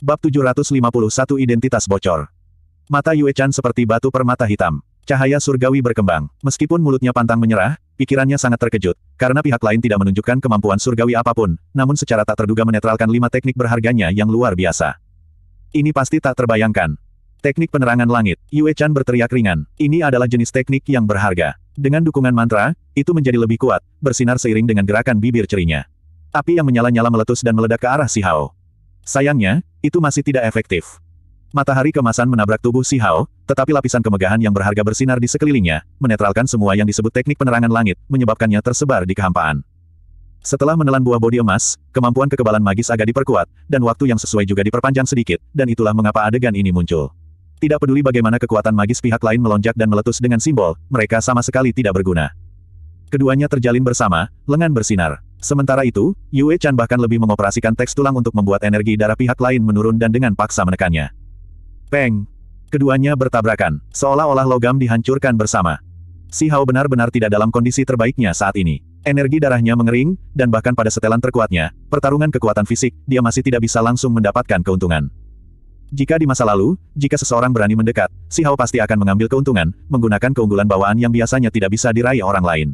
Bab 751 Identitas Bocor Mata Yue Chan seperti batu permata hitam. Cahaya surgawi berkembang. Meskipun mulutnya pantang menyerah, pikirannya sangat terkejut, karena pihak lain tidak menunjukkan kemampuan surgawi apapun, namun secara tak terduga menetralkan lima teknik berharganya yang luar biasa. Ini pasti tak terbayangkan. Teknik penerangan langit, Yue Chan berteriak ringan. Ini adalah jenis teknik yang berharga. Dengan dukungan mantra, itu menjadi lebih kuat, bersinar seiring dengan gerakan bibir cerinya. Api yang menyala-nyala meletus dan meledak ke arah Si Hao. Sayangnya, itu masih tidak efektif. Matahari kemasan menabrak tubuh Si Hao, tetapi lapisan kemegahan yang berharga bersinar di sekelilingnya, menetralkan semua yang disebut teknik penerangan langit, menyebabkannya tersebar di kehampaan. Setelah menelan buah bodi emas, kemampuan kekebalan magis agak diperkuat, dan waktu yang sesuai juga diperpanjang sedikit, dan itulah mengapa adegan ini muncul. Tidak peduli bagaimana kekuatan magis pihak lain melonjak dan meletus dengan simbol, mereka sama sekali tidak berguna. Keduanya terjalin bersama, lengan bersinar. Sementara itu, Yue Chan bahkan lebih mengoperasikan teks tulang untuk membuat energi darah pihak lain menurun dan dengan paksa menekannya. Peng! Keduanya bertabrakan, seolah-olah logam dihancurkan bersama. Si Hao benar-benar tidak dalam kondisi terbaiknya saat ini. Energi darahnya mengering, dan bahkan pada setelan terkuatnya, pertarungan kekuatan fisik, dia masih tidak bisa langsung mendapatkan keuntungan. Jika di masa lalu, jika seseorang berani mendekat, si Hao pasti akan mengambil keuntungan, menggunakan keunggulan bawaan yang biasanya tidak bisa diraih orang lain.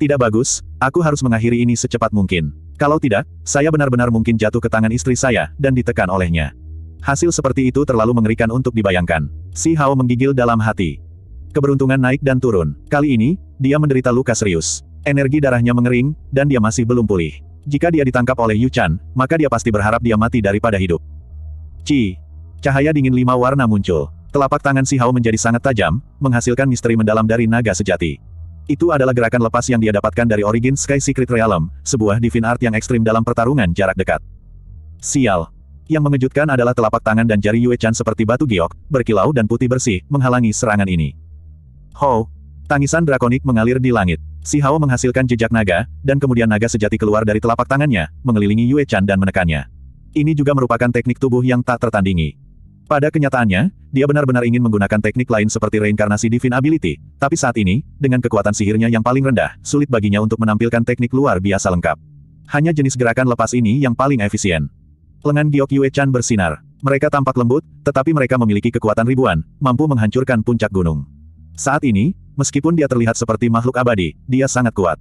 Tidak bagus, aku harus mengakhiri ini secepat mungkin. Kalau tidak, saya benar-benar mungkin jatuh ke tangan istri saya, dan ditekan olehnya. Hasil seperti itu terlalu mengerikan untuk dibayangkan. Si Hao menggigil dalam hati. Keberuntungan naik dan turun. Kali ini, dia menderita luka serius. Energi darahnya mengering, dan dia masih belum pulih. Jika dia ditangkap oleh Yu Chan, maka dia pasti berharap dia mati daripada hidup. Ci. Cahaya dingin lima warna muncul. Telapak tangan Si Hao menjadi sangat tajam, menghasilkan misteri mendalam dari naga sejati. Itu adalah gerakan lepas yang dia dapatkan dari Origin Sky Secret Realm, sebuah divine art yang ekstrim dalam pertarungan jarak dekat. Sial. Yang mengejutkan adalah telapak tangan dan jari Yue Chan seperti batu giok, berkilau dan putih bersih, menghalangi serangan ini. Ho! Tangisan drakonik mengalir di langit. Si Hao menghasilkan jejak naga, dan kemudian naga sejati keluar dari telapak tangannya, mengelilingi Yue Chan dan menekannya. Ini juga merupakan teknik tubuh yang tak tertandingi. Pada kenyataannya, dia benar-benar ingin menggunakan teknik lain seperti reinkarnasi Divine Ability, tapi saat ini, dengan kekuatan sihirnya yang paling rendah, sulit baginya untuk menampilkan teknik luar biasa lengkap. Hanya jenis gerakan lepas ini yang paling efisien. Lengan Giok Yue Chan bersinar. Mereka tampak lembut, tetapi mereka memiliki kekuatan ribuan, mampu menghancurkan puncak gunung. Saat ini, meskipun dia terlihat seperti makhluk abadi, dia sangat kuat.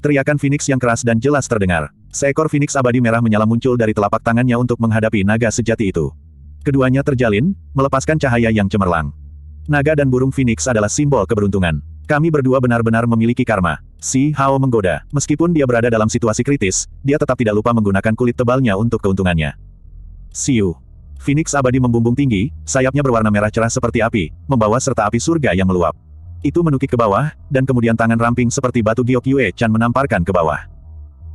Teriakan Phoenix yang keras dan jelas terdengar. Seekor Phoenix abadi merah menyala muncul dari telapak tangannya untuk menghadapi naga sejati itu. Keduanya terjalin, melepaskan cahaya yang cemerlang. Naga dan burung phoenix adalah simbol keberuntungan. Kami berdua benar-benar memiliki karma. Si Hao menggoda. Meskipun dia berada dalam situasi kritis, dia tetap tidak lupa menggunakan kulit tebalnya untuk keuntungannya. Siu. Phoenix abadi membumbung tinggi, sayapnya berwarna merah cerah seperti api, membawa serta api surga yang meluap. Itu menukik ke bawah, dan kemudian tangan ramping seperti batu giok Yue Chan menamparkan ke bawah.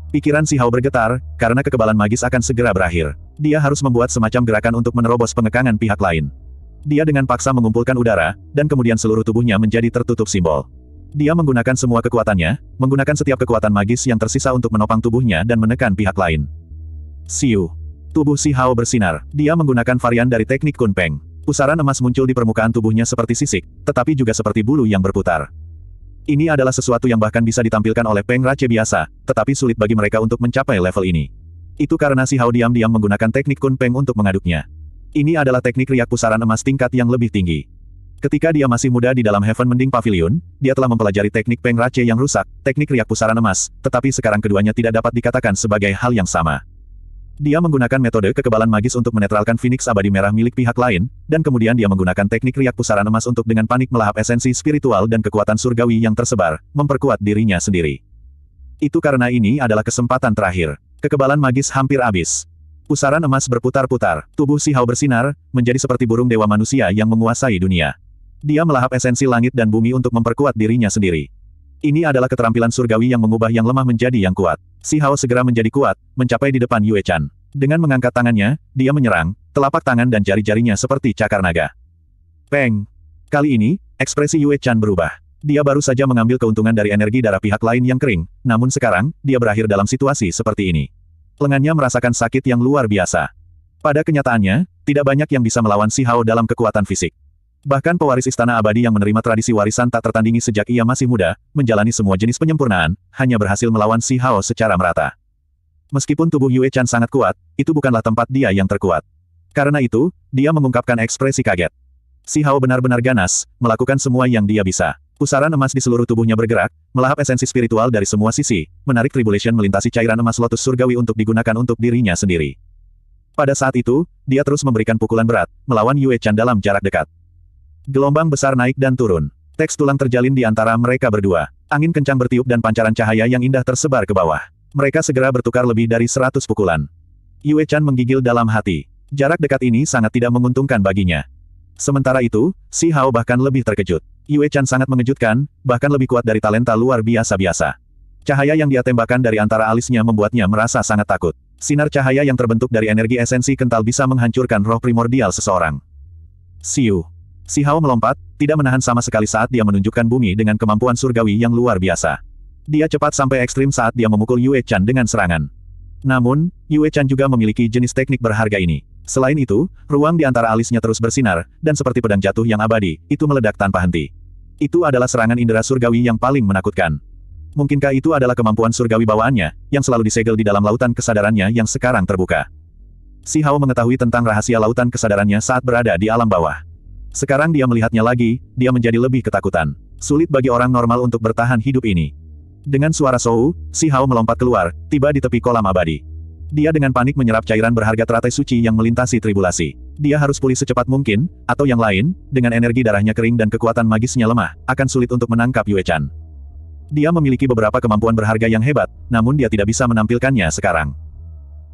Pikiran si Hao bergetar, karena kekebalan magis akan segera berakhir. Dia harus membuat semacam gerakan untuk menerobos pengekangan pihak lain. Dia dengan paksa mengumpulkan udara, dan kemudian seluruh tubuhnya menjadi tertutup simbol. Dia menggunakan semua kekuatannya, menggunakan setiap kekuatan magis yang tersisa untuk menopang tubuhnya dan menekan pihak lain. Siu. Tubuh Si Hao bersinar. Dia menggunakan varian dari teknik kunpeng. Pusaran emas muncul di permukaan tubuhnya seperti sisik, tetapi juga seperti bulu yang berputar. Ini adalah sesuatu yang bahkan bisa ditampilkan oleh Peng Rache biasa, tetapi sulit bagi mereka untuk mencapai level ini. Itu karena si Hao diam-diam menggunakan teknik kunpeng untuk mengaduknya. Ini adalah teknik riak pusaran emas tingkat yang lebih tinggi. Ketika dia masih muda di dalam Heaven Mending Pavilion, dia telah mempelajari teknik Peng Rache yang rusak, teknik riak pusaran emas, tetapi sekarang keduanya tidak dapat dikatakan sebagai hal yang sama. Dia menggunakan metode kekebalan magis untuk menetralkan Phoenix abadi merah milik pihak lain, dan kemudian dia menggunakan teknik riak pusaran emas untuk dengan panik melahap esensi spiritual dan kekuatan surgawi yang tersebar, memperkuat dirinya sendiri. Itu karena ini adalah kesempatan terakhir. Kekebalan magis hampir habis. Pusaran emas berputar-putar, tubuh si Hao bersinar, menjadi seperti burung dewa manusia yang menguasai dunia. Dia melahap esensi langit dan bumi untuk memperkuat dirinya sendiri. Ini adalah keterampilan surgawi yang mengubah yang lemah menjadi yang kuat. Si Hao segera menjadi kuat, mencapai di depan Yue Chan. Dengan mengangkat tangannya, dia menyerang, telapak tangan dan jari-jarinya seperti cakar naga. Peng! Kali ini, ekspresi Yue Chan berubah. Dia baru saja mengambil keuntungan dari energi darah pihak lain yang kering, namun sekarang, dia berakhir dalam situasi seperti ini. Lengannya merasakan sakit yang luar biasa. Pada kenyataannya, tidak banyak yang bisa melawan Si Hao dalam kekuatan fisik. Bahkan pewaris istana abadi yang menerima tradisi warisan tak tertandingi sejak ia masih muda, menjalani semua jenis penyempurnaan, hanya berhasil melawan Si Hao secara merata. Meskipun tubuh Yue Chan sangat kuat, itu bukanlah tempat dia yang terkuat. Karena itu, dia mengungkapkan ekspresi kaget. Si Hao benar-benar ganas, melakukan semua yang dia bisa. Pusaran emas di seluruh tubuhnya bergerak, melahap esensi spiritual dari semua sisi, menarik Tribulation melintasi cairan emas lotus surgawi untuk digunakan untuk dirinya sendiri. Pada saat itu, dia terus memberikan pukulan berat, melawan Yue Chan dalam jarak dekat. Gelombang besar naik dan turun. Teks tulang terjalin di antara mereka berdua. Angin kencang bertiup dan pancaran cahaya yang indah tersebar ke bawah. Mereka segera bertukar lebih dari seratus pukulan. Yue Chan menggigil dalam hati. Jarak dekat ini sangat tidak menguntungkan baginya. Sementara itu, Si Hao bahkan lebih terkejut. Yue Chan sangat mengejutkan, bahkan lebih kuat dari talenta luar biasa-biasa. Cahaya yang dia tembakkan dari antara alisnya membuatnya merasa sangat takut. Sinar cahaya yang terbentuk dari energi esensi kental bisa menghancurkan roh primordial seseorang. Siu. Si Hao melompat, tidak menahan sama sekali saat dia menunjukkan bumi dengan kemampuan surgawi yang luar biasa. Dia cepat sampai ekstrim saat dia memukul Yue Chan dengan serangan. Namun, Yue Chan juga memiliki jenis teknik berharga ini. Selain itu, ruang di antara alisnya terus bersinar, dan seperti pedang jatuh yang abadi, itu meledak tanpa henti. Itu adalah serangan indera surgawi yang paling menakutkan. Mungkinkah itu adalah kemampuan surgawi bawaannya, yang selalu disegel di dalam lautan kesadarannya yang sekarang terbuka? Si Hao mengetahui tentang rahasia lautan kesadarannya saat berada di alam bawah. Sekarang dia melihatnya lagi, dia menjadi lebih ketakutan. Sulit bagi orang normal untuk bertahan hidup ini. Dengan suara Sou, Si Hao melompat keluar, tiba di tepi kolam abadi. Dia dengan panik menyerap cairan berharga teratai suci yang melintasi tribulasi. Dia harus pulih secepat mungkin, atau yang lain, dengan energi darahnya kering dan kekuatan magisnya lemah, akan sulit untuk menangkap Yue Chan. Dia memiliki beberapa kemampuan berharga yang hebat, namun dia tidak bisa menampilkannya sekarang.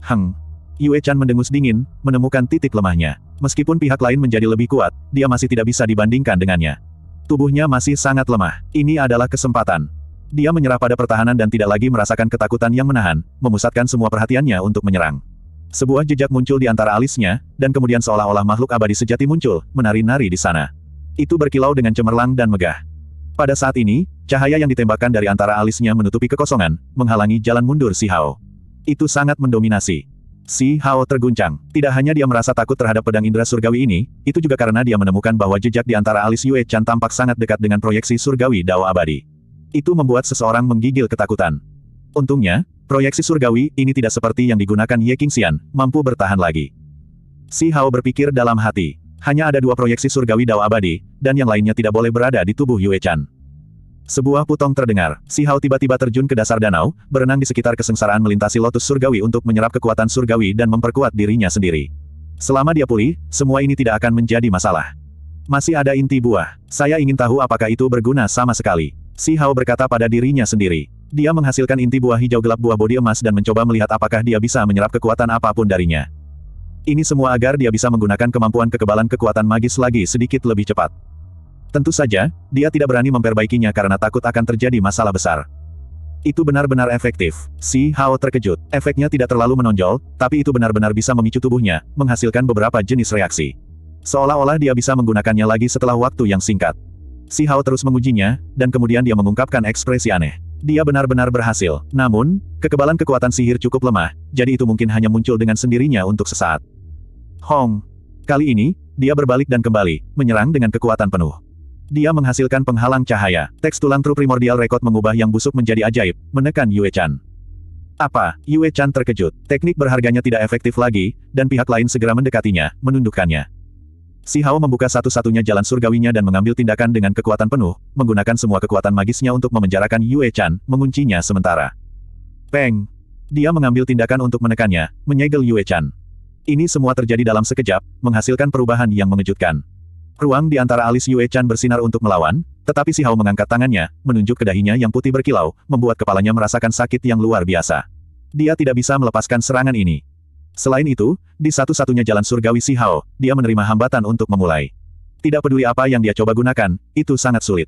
Heng. Yue Chan mendengus dingin, menemukan titik lemahnya. Meskipun pihak lain menjadi lebih kuat, dia masih tidak bisa dibandingkan dengannya. Tubuhnya masih sangat lemah. Ini adalah kesempatan. Dia menyerah pada pertahanan dan tidak lagi merasakan ketakutan yang menahan, memusatkan semua perhatiannya untuk menyerang. Sebuah jejak muncul di antara alisnya, dan kemudian seolah-olah makhluk abadi sejati muncul, menari-nari di sana. Itu berkilau dengan cemerlang dan megah. Pada saat ini, cahaya yang ditembakkan dari antara alisnya menutupi kekosongan, menghalangi jalan mundur Si Hao. Itu sangat mendominasi. Si Hao terguncang. Tidak hanya dia merasa takut terhadap pedang indra surgawi ini, itu juga karena dia menemukan bahwa jejak di antara alis Yue Chan tampak sangat dekat dengan proyeksi surgawi Dao abadi. Itu membuat seseorang menggigil ketakutan. Untungnya, proyeksi surgawi ini tidak seperti yang digunakan Ye Qingxian, mampu bertahan lagi. Si Hao berpikir dalam hati. Hanya ada dua proyeksi surgawi Dao abadi, dan yang lainnya tidak boleh berada di tubuh Yue Chan. Sebuah putong terdengar, si Hao tiba-tiba terjun ke dasar danau, berenang di sekitar kesengsaraan melintasi lotus surgawi untuk menyerap kekuatan surgawi dan memperkuat dirinya sendiri. Selama dia pulih, semua ini tidak akan menjadi masalah. Masih ada inti buah, saya ingin tahu apakah itu berguna sama sekali. Si Hao berkata pada dirinya sendiri. Dia menghasilkan inti buah hijau gelap buah bodi emas dan mencoba melihat apakah dia bisa menyerap kekuatan apapun darinya. Ini semua agar dia bisa menggunakan kemampuan kekebalan kekuatan magis lagi sedikit lebih cepat. Tentu saja, dia tidak berani memperbaikinya karena takut akan terjadi masalah besar. Itu benar-benar efektif. Si Hao terkejut. Efeknya tidak terlalu menonjol, tapi itu benar-benar bisa memicu tubuhnya, menghasilkan beberapa jenis reaksi. Seolah-olah dia bisa menggunakannya lagi setelah waktu yang singkat. Si Hao terus mengujinya, dan kemudian dia mengungkapkan ekspresi aneh. Dia benar-benar berhasil. Namun, kekebalan kekuatan sihir cukup lemah, jadi itu mungkin hanya muncul dengan sendirinya untuk sesaat. Hong. Kali ini, dia berbalik dan kembali, menyerang dengan kekuatan penuh. Dia menghasilkan penghalang cahaya. Teks tulang true primordial rekod mengubah yang busuk menjadi ajaib, menekan Yue Chan. Apa? Yue Chan terkejut. Teknik berharganya tidak efektif lagi, dan pihak lain segera mendekatinya, menundukkannya. Si Hao membuka satu-satunya jalan surgawinya dan mengambil tindakan dengan kekuatan penuh, menggunakan semua kekuatan magisnya untuk memenjarakan Yue Chan, menguncinya sementara. Peng! Dia mengambil tindakan untuk menekannya, menyegel Yue Chan. Ini semua terjadi dalam sekejap, menghasilkan perubahan yang mengejutkan. Ruang di antara alis Yue Chan bersinar untuk melawan, tetapi si Hao mengangkat tangannya, menunjuk ke dahinya yang putih berkilau, membuat kepalanya merasakan sakit yang luar biasa. Dia tidak bisa melepaskan serangan ini. Selain itu, di satu-satunya jalan surgawi Si Hao, dia menerima hambatan untuk memulai. Tidak peduli apa yang dia coba gunakan, itu sangat sulit.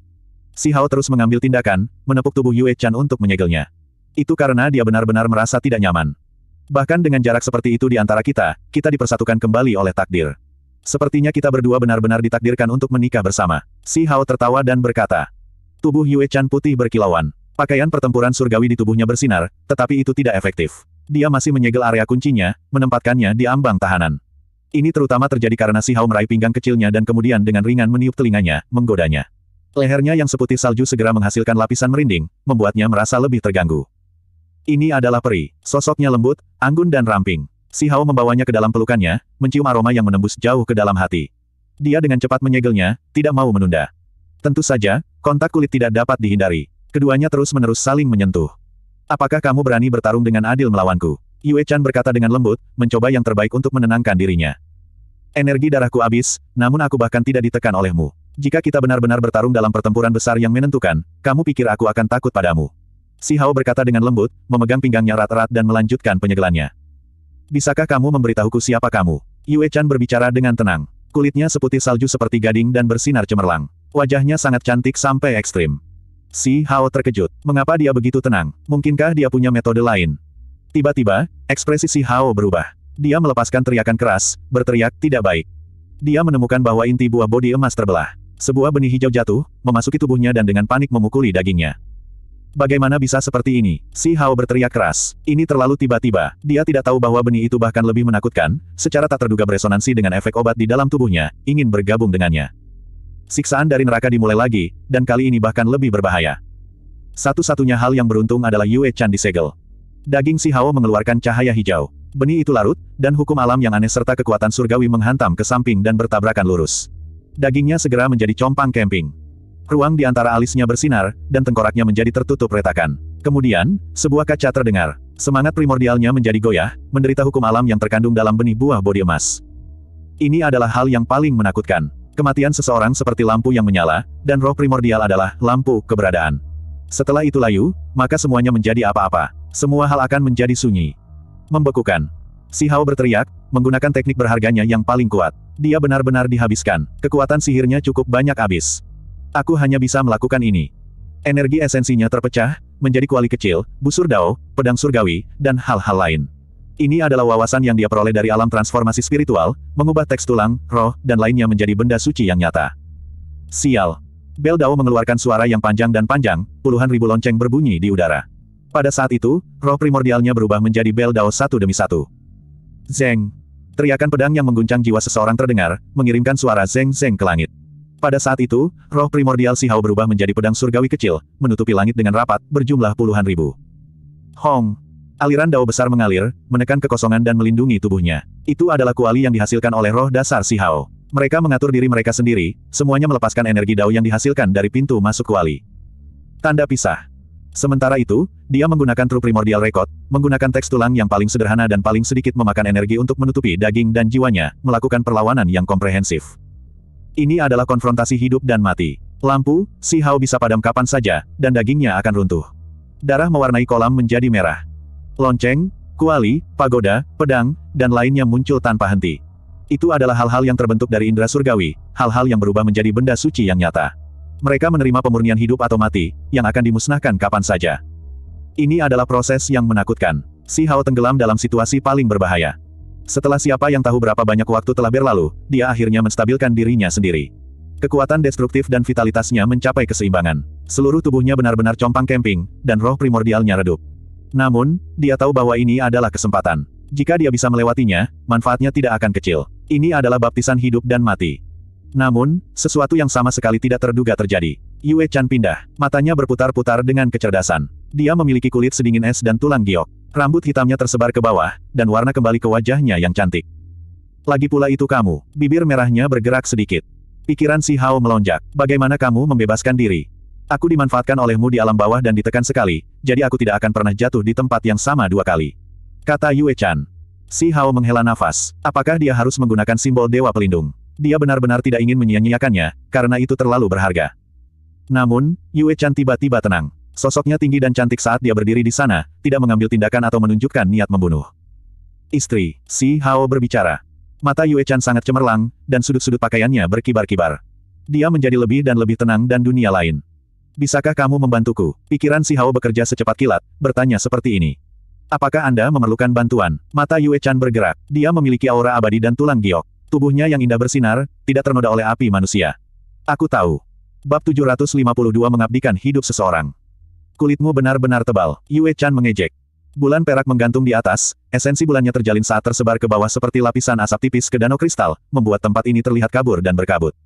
Si Hao terus mengambil tindakan, menepuk tubuh Yue Chan untuk menyegelnya. Itu karena dia benar-benar merasa tidak nyaman. Bahkan dengan jarak seperti itu di antara kita, kita dipersatukan kembali oleh takdir. Sepertinya kita berdua benar-benar ditakdirkan untuk menikah bersama. Si Hao tertawa dan berkata, Tubuh Yue Chan putih berkilauan. Pakaian pertempuran surgawi di tubuhnya bersinar, tetapi itu tidak efektif dia masih menyegel area kuncinya, menempatkannya di ambang tahanan. Ini terutama terjadi karena si Hao meraih pinggang kecilnya dan kemudian dengan ringan meniup telinganya, menggodanya. Lehernya yang seputih salju segera menghasilkan lapisan merinding, membuatnya merasa lebih terganggu. Ini adalah peri, sosoknya lembut, anggun dan ramping. Si Hao membawanya ke dalam pelukannya, mencium aroma yang menembus jauh ke dalam hati. Dia dengan cepat menyegelnya, tidak mau menunda. Tentu saja, kontak kulit tidak dapat dihindari. Keduanya terus-menerus saling menyentuh. Apakah kamu berani bertarung dengan adil melawanku? Yue Chan berkata dengan lembut, mencoba yang terbaik untuk menenangkan dirinya. Energi darahku habis, namun aku bahkan tidak ditekan olehmu. Jika kita benar-benar bertarung dalam pertempuran besar yang menentukan, kamu pikir aku akan takut padamu. Si Hao berkata dengan lembut, memegang pinggangnya rat-rat dan melanjutkan penyegelannya. Bisakah kamu memberitahuku siapa kamu? Yue Chan berbicara dengan tenang. Kulitnya seputih salju seperti gading dan bersinar cemerlang. Wajahnya sangat cantik sampai ekstrim. Si Hao terkejut. Mengapa dia begitu tenang? Mungkinkah dia punya metode lain? Tiba-tiba, ekspresi Si Hao berubah. Dia melepaskan teriakan keras, berteriak tidak baik. Dia menemukan bahwa inti buah bodi emas terbelah. Sebuah benih hijau jatuh, memasuki tubuhnya dan dengan panik memukuli dagingnya. Bagaimana bisa seperti ini? Si Hao berteriak keras. Ini terlalu tiba-tiba. Dia tidak tahu bahwa benih itu bahkan lebih menakutkan, secara tak terduga beresonansi dengan efek obat di dalam tubuhnya, ingin bergabung dengannya. Siksaan dari neraka dimulai lagi, dan kali ini bahkan lebih berbahaya. Satu-satunya hal yang beruntung adalah Yue Chan disegel. Daging si Hao mengeluarkan cahaya hijau. Benih itu larut, dan hukum alam yang aneh serta kekuatan surgawi menghantam ke samping dan bertabrakan lurus. Dagingnya segera menjadi compang camping. Ruang di antara alisnya bersinar, dan tengkoraknya menjadi tertutup retakan. Kemudian, sebuah kaca terdengar. Semangat primordialnya menjadi goyah, menderita hukum alam yang terkandung dalam benih buah bodi emas. Ini adalah hal yang paling menakutkan. Kematian seseorang seperti lampu yang menyala, dan roh primordial adalah lampu keberadaan. Setelah itu layu, maka semuanya menjadi apa-apa. Semua hal akan menjadi sunyi. Membekukan. Si Hao berteriak, menggunakan teknik berharganya yang paling kuat. Dia benar-benar dihabiskan. Kekuatan sihirnya cukup banyak habis. Aku hanya bisa melakukan ini. Energi esensinya terpecah, menjadi kuali kecil, busur dao, pedang surgawi, dan hal-hal lain. Ini adalah wawasan yang dia peroleh dari alam transformasi spiritual, mengubah teks tulang, roh, dan lainnya menjadi benda suci yang nyata. Sial. Bel Dao mengeluarkan suara yang panjang dan panjang, puluhan ribu lonceng berbunyi di udara. Pada saat itu, roh primordialnya berubah menjadi Bel Dao satu demi satu. Zeng. Teriakan pedang yang mengguncang jiwa seseorang terdengar, mengirimkan suara zeng-zeng ke langit. Pada saat itu, roh primordial Si Hao berubah menjadi pedang surgawi kecil, menutupi langit dengan rapat, berjumlah puluhan ribu. Hong. Aliran dao besar mengalir, menekan kekosongan dan melindungi tubuhnya. Itu adalah kuali yang dihasilkan oleh roh dasar Si Hao. Mereka mengatur diri mereka sendiri, semuanya melepaskan energi dao yang dihasilkan dari pintu masuk kuali. Tanda pisah. Sementara itu, dia menggunakan true primordial record, menggunakan teks tulang yang paling sederhana dan paling sedikit memakan energi untuk menutupi daging dan jiwanya, melakukan perlawanan yang komprehensif. Ini adalah konfrontasi hidup dan mati. Lampu, Si Hao bisa padam kapan saja, dan dagingnya akan runtuh. Darah mewarnai kolam menjadi merah lonceng, kuali, pagoda, pedang, dan lainnya muncul tanpa henti. Itu adalah hal-hal yang terbentuk dari indera surgawi, hal-hal yang berubah menjadi benda suci yang nyata. Mereka menerima pemurnian hidup atau mati, yang akan dimusnahkan kapan saja. Ini adalah proses yang menakutkan. Si Hao tenggelam dalam situasi paling berbahaya. Setelah siapa yang tahu berapa banyak waktu telah berlalu, dia akhirnya menstabilkan dirinya sendiri. Kekuatan destruktif dan vitalitasnya mencapai keseimbangan. Seluruh tubuhnya benar-benar compang kemping, dan roh primordialnya redup. Namun, dia tahu bahwa ini adalah kesempatan. Jika dia bisa melewatinya, manfaatnya tidak akan kecil. Ini adalah baptisan hidup dan mati. Namun, sesuatu yang sama sekali tidak terduga terjadi. Yue Chan pindah, matanya berputar-putar dengan kecerdasan. Dia memiliki kulit sedingin es dan tulang giok. Rambut hitamnya tersebar ke bawah, dan warna kembali ke wajahnya yang cantik. Lagi pula itu kamu, bibir merahnya bergerak sedikit. Pikiran si Hao melonjak, bagaimana kamu membebaskan diri? Aku dimanfaatkan olehmu di alam bawah dan ditekan sekali, jadi aku tidak akan pernah jatuh di tempat yang sama dua kali. Kata Yue Chan. Si Hao menghela nafas. Apakah dia harus menggunakan simbol Dewa Pelindung? Dia benar-benar tidak ingin menyia-nyiakannya, karena itu terlalu berharga. Namun, Yue Chan tiba-tiba tenang. Sosoknya tinggi dan cantik saat dia berdiri di sana, tidak mengambil tindakan atau menunjukkan niat membunuh. Istri, Si Hao berbicara. Mata Yue Chan sangat cemerlang, dan sudut-sudut pakaiannya berkibar-kibar. Dia menjadi lebih dan lebih tenang dan dunia lain. Bisakah kamu membantuku? Pikiran si Hao bekerja secepat kilat, bertanya seperti ini. Apakah Anda memerlukan bantuan? Mata Yue Chan bergerak. Dia memiliki aura abadi dan tulang giok. Tubuhnya yang indah bersinar, tidak ternoda oleh api manusia. Aku tahu. Bab 752 mengabdikan hidup seseorang. Kulitmu benar-benar tebal. Yue Chan mengejek. Bulan perak menggantung di atas, esensi bulannya terjalin saat tersebar ke bawah seperti lapisan asap tipis ke danau kristal, membuat tempat ini terlihat kabur dan berkabut.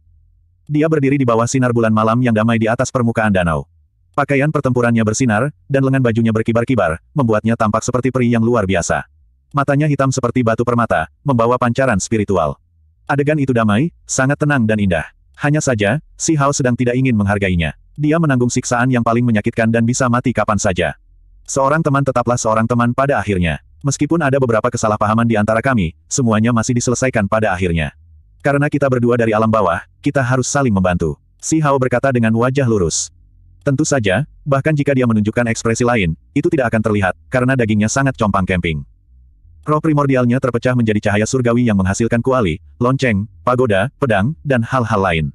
Dia berdiri di bawah sinar bulan malam yang damai di atas permukaan danau. Pakaian pertempurannya bersinar, dan lengan bajunya berkibar-kibar, membuatnya tampak seperti peri yang luar biasa. Matanya hitam seperti batu permata, membawa pancaran spiritual. Adegan itu damai, sangat tenang dan indah. Hanya saja, Si Hao sedang tidak ingin menghargainya. Dia menanggung siksaan yang paling menyakitkan dan bisa mati kapan saja. Seorang teman tetaplah seorang teman pada akhirnya. Meskipun ada beberapa kesalahpahaman di antara kami, semuanya masih diselesaikan pada akhirnya. Karena kita berdua dari alam bawah, kita harus saling membantu. Si Hao berkata dengan wajah lurus. Tentu saja, bahkan jika dia menunjukkan ekspresi lain, itu tidak akan terlihat, karena dagingnya sangat compang camping. Roh primordialnya terpecah menjadi cahaya surgawi yang menghasilkan kuali, lonceng, pagoda, pedang, dan hal-hal lain.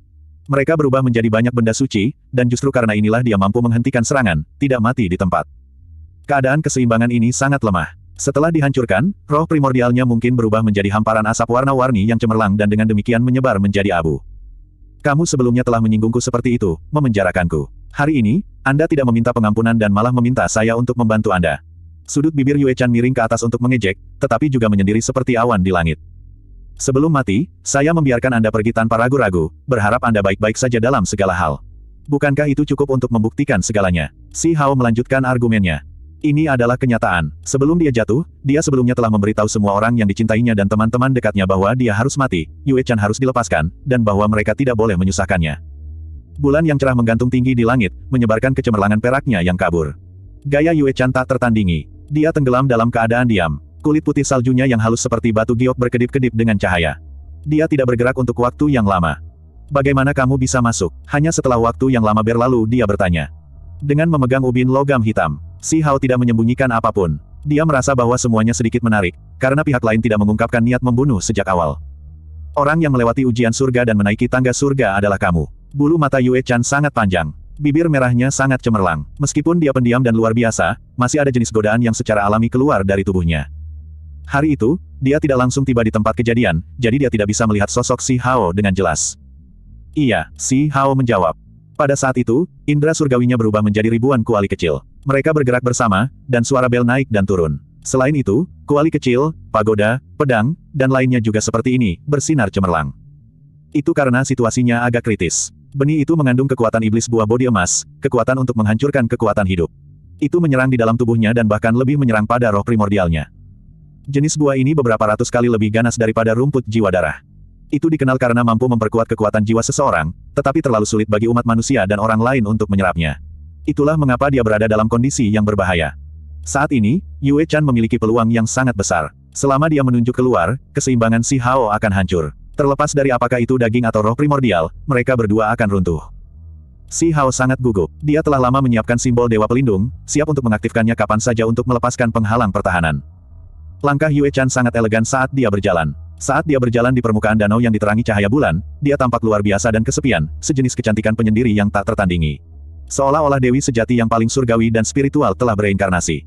Mereka berubah menjadi banyak benda suci, dan justru karena inilah dia mampu menghentikan serangan, tidak mati di tempat. Keadaan keseimbangan ini sangat lemah. Setelah dihancurkan, roh primordialnya mungkin berubah menjadi hamparan asap warna-warni yang cemerlang dan dengan demikian menyebar menjadi abu. Kamu sebelumnya telah menyinggungku seperti itu, memenjarakanku. Hari ini, Anda tidak meminta pengampunan dan malah meminta saya untuk membantu Anda. Sudut bibir Yue Chan miring ke atas untuk mengejek, tetapi juga menyendiri seperti awan di langit. Sebelum mati, saya membiarkan Anda pergi tanpa ragu-ragu, berharap Anda baik-baik saja dalam segala hal. Bukankah itu cukup untuk membuktikan segalanya? Si Hao melanjutkan argumennya. Ini adalah kenyataan. Sebelum dia jatuh, dia sebelumnya telah memberitahu semua orang yang dicintainya dan teman-teman dekatnya bahwa dia harus mati, Yue Chan harus dilepaskan, dan bahwa mereka tidak boleh menyusahkannya. Bulan yang cerah menggantung tinggi di langit, menyebarkan kecemerlangan peraknya yang kabur. Gaya Yue Chan tak tertandingi. Dia tenggelam dalam keadaan diam. Kulit putih saljunya yang halus seperti batu giok berkedip-kedip dengan cahaya. Dia tidak bergerak untuk waktu yang lama. Bagaimana kamu bisa masuk? Hanya setelah waktu yang lama berlalu dia bertanya. Dengan memegang ubin logam hitam. Si Hao tidak menyembunyikan apapun. Dia merasa bahwa semuanya sedikit menarik, karena pihak lain tidak mengungkapkan niat membunuh sejak awal. Orang yang melewati ujian surga dan menaiki tangga surga adalah kamu. Bulu mata Yue Chan sangat panjang. Bibir merahnya sangat cemerlang. Meskipun dia pendiam dan luar biasa, masih ada jenis godaan yang secara alami keluar dari tubuhnya. Hari itu, dia tidak langsung tiba di tempat kejadian, jadi dia tidak bisa melihat sosok Si Hao dengan jelas. Iya, Si Hao menjawab. Pada saat itu, indera surgawinya berubah menjadi ribuan kuali kecil. Mereka bergerak bersama, dan suara bel naik dan turun. Selain itu, kuali kecil, pagoda, pedang, dan lainnya juga seperti ini, bersinar cemerlang. Itu karena situasinya agak kritis. Benih itu mengandung kekuatan iblis buah bodi emas, kekuatan untuk menghancurkan kekuatan hidup. Itu menyerang di dalam tubuhnya dan bahkan lebih menyerang pada roh primordialnya. Jenis buah ini beberapa ratus kali lebih ganas daripada rumput jiwa darah. Itu dikenal karena mampu memperkuat kekuatan jiwa seseorang, tetapi terlalu sulit bagi umat manusia dan orang lain untuk menyerapnya. Itulah mengapa dia berada dalam kondisi yang berbahaya. Saat ini, Yue Chan memiliki peluang yang sangat besar. Selama dia menunjuk keluar, keseimbangan Si Hao akan hancur. Terlepas dari apakah itu daging atau roh primordial, mereka berdua akan runtuh. Si Hao sangat gugup. Dia telah lama menyiapkan simbol Dewa Pelindung, siap untuk mengaktifkannya kapan saja untuk melepaskan penghalang pertahanan. Langkah Yue Chan sangat elegan saat dia berjalan. Saat dia berjalan di permukaan danau yang diterangi cahaya bulan, dia tampak luar biasa dan kesepian, sejenis kecantikan penyendiri yang tak tertandingi. Seolah-olah Dewi sejati yang paling surgawi dan spiritual telah bereinkarnasi.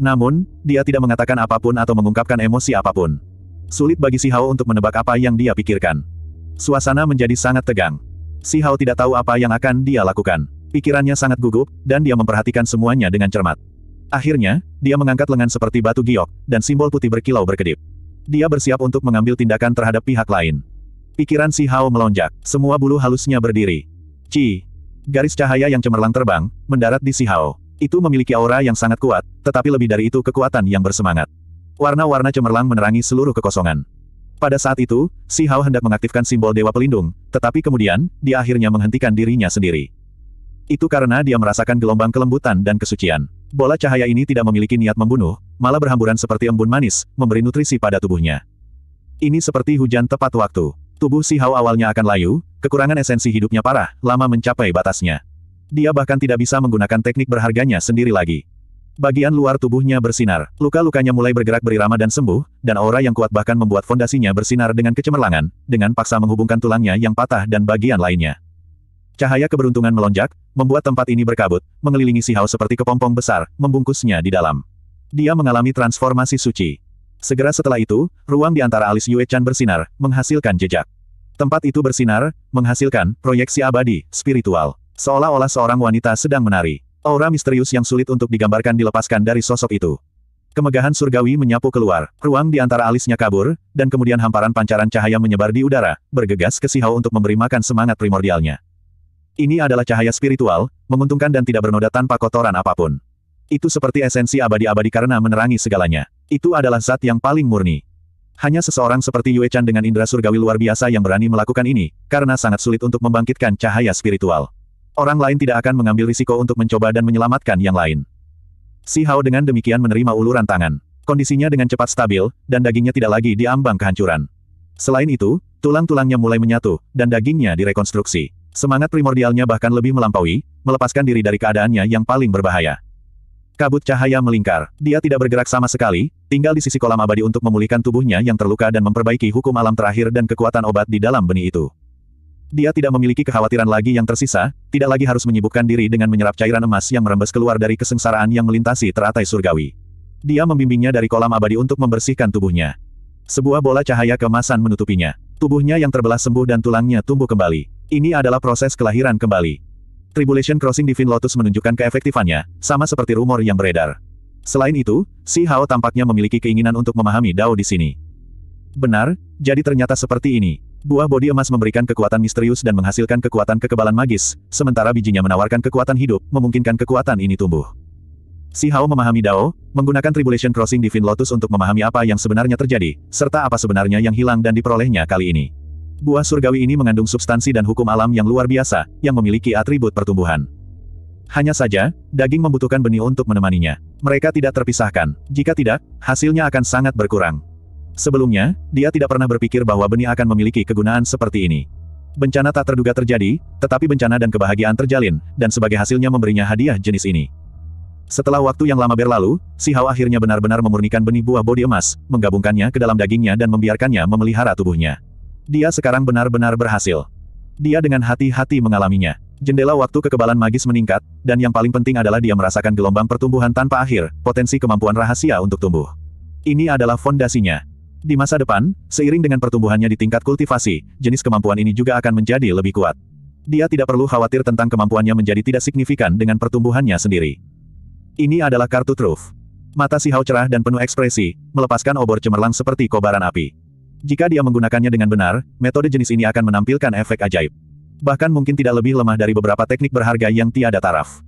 Namun, dia tidak mengatakan apapun atau mengungkapkan emosi apapun. Sulit bagi Si Hao untuk menebak apa yang dia pikirkan. Suasana menjadi sangat tegang. Si Hao tidak tahu apa yang akan dia lakukan. Pikirannya sangat gugup, dan dia memperhatikan semuanya dengan cermat. Akhirnya, dia mengangkat lengan seperti batu giok, dan simbol putih berkilau berkedip. Dia bersiap untuk mengambil tindakan terhadap pihak lain. Pikiran Si Hao melonjak, semua bulu halusnya berdiri. Ci, Garis cahaya yang cemerlang terbang, mendarat di Sihao. Itu memiliki aura yang sangat kuat, tetapi lebih dari itu kekuatan yang bersemangat. Warna-warna cemerlang menerangi seluruh kekosongan. Pada saat itu, Si Hao hendak mengaktifkan simbol Dewa Pelindung, tetapi kemudian, dia akhirnya menghentikan dirinya sendiri. Itu karena dia merasakan gelombang kelembutan dan kesucian. Bola cahaya ini tidak memiliki niat membunuh, malah berhamburan seperti embun manis, memberi nutrisi pada tubuhnya. Ini seperti hujan tepat waktu. Tubuh si Hao awalnya akan layu, kekurangan esensi hidupnya parah, lama mencapai batasnya. Dia bahkan tidak bisa menggunakan teknik berharganya sendiri lagi. Bagian luar tubuhnya bersinar, luka-lukanya mulai bergerak berirama dan sembuh, dan aura yang kuat bahkan membuat fondasinya bersinar dengan kecemerlangan, dengan paksa menghubungkan tulangnya yang patah dan bagian lainnya. Cahaya keberuntungan melonjak, membuat tempat ini berkabut, mengelilingi si Hao seperti kepompong besar, membungkusnya di dalam. Dia mengalami transformasi suci. Segera setelah itu, ruang di antara alis Yue Chan bersinar, menghasilkan jejak. Tempat itu bersinar, menghasilkan proyeksi abadi, spiritual. Seolah-olah seorang wanita sedang menari. Aura misterius yang sulit untuk digambarkan dilepaskan dari sosok itu. Kemegahan surgawi menyapu keluar, ruang di antara alisnya kabur, dan kemudian hamparan pancaran cahaya menyebar di udara, bergegas ke Sihau untuk memberi makan semangat primordialnya. Ini adalah cahaya spiritual, menguntungkan dan tidak bernoda tanpa kotoran apapun. Itu seperti esensi abadi-abadi karena menerangi segalanya. Itu adalah zat yang paling murni. Hanya seseorang seperti Yue Chan dengan indera surgawi luar biasa yang berani melakukan ini, karena sangat sulit untuk membangkitkan cahaya spiritual. Orang lain tidak akan mengambil risiko untuk mencoba dan menyelamatkan yang lain. Si Hao dengan demikian menerima uluran tangan. Kondisinya dengan cepat stabil, dan dagingnya tidak lagi diambang kehancuran. Selain itu, tulang-tulangnya mulai menyatu, dan dagingnya direkonstruksi. Semangat primordialnya bahkan lebih melampaui, melepaskan diri dari keadaannya yang paling berbahaya. Kabut cahaya melingkar. Dia tidak bergerak sama sekali, tinggal di sisi kolam abadi untuk memulihkan tubuhnya yang terluka dan memperbaiki hukum alam terakhir dan kekuatan obat di dalam benih itu. Dia tidak memiliki kekhawatiran lagi yang tersisa, tidak lagi harus menyibukkan diri dengan menyerap cairan emas yang merembes keluar dari kesengsaraan yang melintasi teratai surgawi. Dia membimbingnya dari kolam abadi untuk membersihkan tubuhnya. Sebuah bola cahaya kemasan menutupinya. Tubuhnya yang terbelah sembuh dan tulangnya tumbuh kembali. Ini adalah proses kelahiran kembali. Tribulation Crossing Divine Lotus menunjukkan keefektifannya, sama seperti rumor yang beredar. Selain itu, Si Hao tampaknya memiliki keinginan untuk memahami Dao di sini. Benar, jadi ternyata seperti ini. Buah bodi emas memberikan kekuatan misterius dan menghasilkan kekuatan kekebalan magis, sementara bijinya menawarkan kekuatan hidup, memungkinkan kekuatan ini tumbuh. Si Hao memahami Dao, menggunakan Tribulation Crossing Divine Lotus untuk memahami apa yang sebenarnya terjadi, serta apa sebenarnya yang hilang dan diperolehnya kali ini. Buah surgawi ini mengandung substansi dan hukum alam yang luar biasa, yang memiliki atribut pertumbuhan. Hanya saja, daging membutuhkan benih untuk menemaninya. Mereka tidak terpisahkan. Jika tidak, hasilnya akan sangat berkurang. Sebelumnya, dia tidak pernah berpikir bahwa benih akan memiliki kegunaan seperti ini. Bencana tak terduga terjadi, tetapi bencana dan kebahagiaan terjalin, dan sebagai hasilnya memberinya hadiah jenis ini. Setelah waktu yang lama berlalu, si Hao akhirnya benar-benar memurnikan benih buah bodi emas, menggabungkannya ke dalam dagingnya dan membiarkannya memelihara tubuhnya. Dia sekarang benar-benar berhasil. Dia dengan hati-hati mengalaminya. Jendela waktu kekebalan magis meningkat, dan yang paling penting adalah dia merasakan gelombang pertumbuhan tanpa akhir, potensi kemampuan rahasia untuk tumbuh. Ini adalah fondasinya. Di masa depan, seiring dengan pertumbuhannya di tingkat kultivasi, jenis kemampuan ini juga akan menjadi lebih kuat. Dia tidak perlu khawatir tentang kemampuannya menjadi tidak signifikan dengan pertumbuhannya sendiri. Ini adalah kartu truf. Mata si Hao cerah dan penuh ekspresi, melepaskan obor cemerlang seperti kobaran api. Jika dia menggunakannya dengan benar, metode jenis ini akan menampilkan efek ajaib. Bahkan mungkin tidak lebih lemah dari beberapa teknik berharga yang tiada taraf.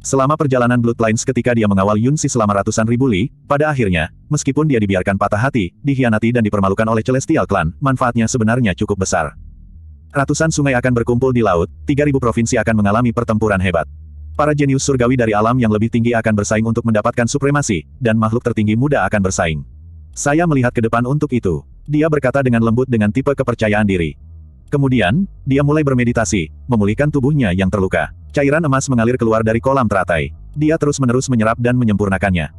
Selama perjalanan Bloodlines ketika dia mengawal Yunsi selama ratusan ribu li, pada akhirnya, meskipun dia dibiarkan patah hati, dihianati dan dipermalukan oleh Celestial Clan, manfaatnya sebenarnya cukup besar. Ratusan sungai akan berkumpul di laut, 3000 provinsi akan mengalami pertempuran hebat. Para jenius surgawi dari alam yang lebih tinggi akan bersaing untuk mendapatkan supremasi, dan makhluk tertinggi muda akan bersaing. Saya melihat ke depan untuk itu. Dia berkata dengan lembut dengan tipe kepercayaan diri. Kemudian, dia mulai bermeditasi, memulihkan tubuhnya yang terluka. Cairan emas mengalir keluar dari kolam teratai. Dia terus-menerus menyerap dan menyempurnakannya.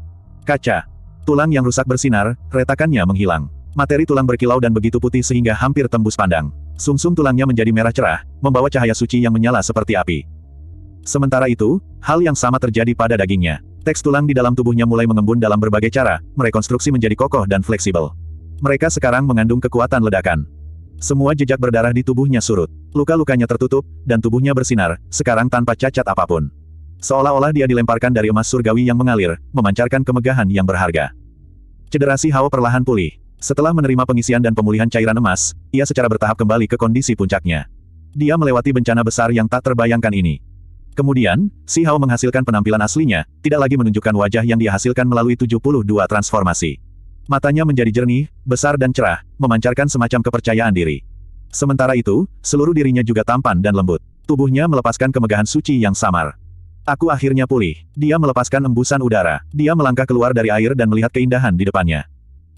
Kaca. Tulang yang rusak bersinar, retakannya menghilang. Materi tulang berkilau dan begitu putih sehingga hampir tembus pandang. Sumsum -sum tulangnya menjadi merah cerah, membawa cahaya suci yang menyala seperti api. Sementara itu, hal yang sama terjadi pada dagingnya. Teks tulang di dalam tubuhnya mulai mengembun dalam berbagai cara, merekonstruksi menjadi kokoh dan fleksibel. Mereka sekarang mengandung kekuatan ledakan. Semua jejak berdarah di tubuhnya surut. Luka-lukanya tertutup, dan tubuhnya bersinar, sekarang tanpa cacat apapun. Seolah-olah dia dilemparkan dari emas surgawi yang mengalir, memancarkan kemegahan yang berharga. Cedera si Hao perlahan pulih. Setelah menerima pengisian dan pemulihan cairan emas, ia secara bertahap kembali ke kondisi puncaknya. Dia melewati bencana besar yang tak terbayangkan ini. Kemudian, Si Hao menghasilkan penampilan aslinya, tidak lagi menunjukkan wajah yang dia hasilkan melalui 72 transformasi. Matanya menjadi jernih, besar dan cerah, memancarkan semacam kepercayaan diri. Sementara itu, seluruh dirinya juga tampan dan lembut. Tubuhnya melepaskan kemegahan suci yang samar. Aku akhirnya pulih. Dia melepaskan embusan udara. Dia melangkah keluar dari air dan melihat keindahan di depannya.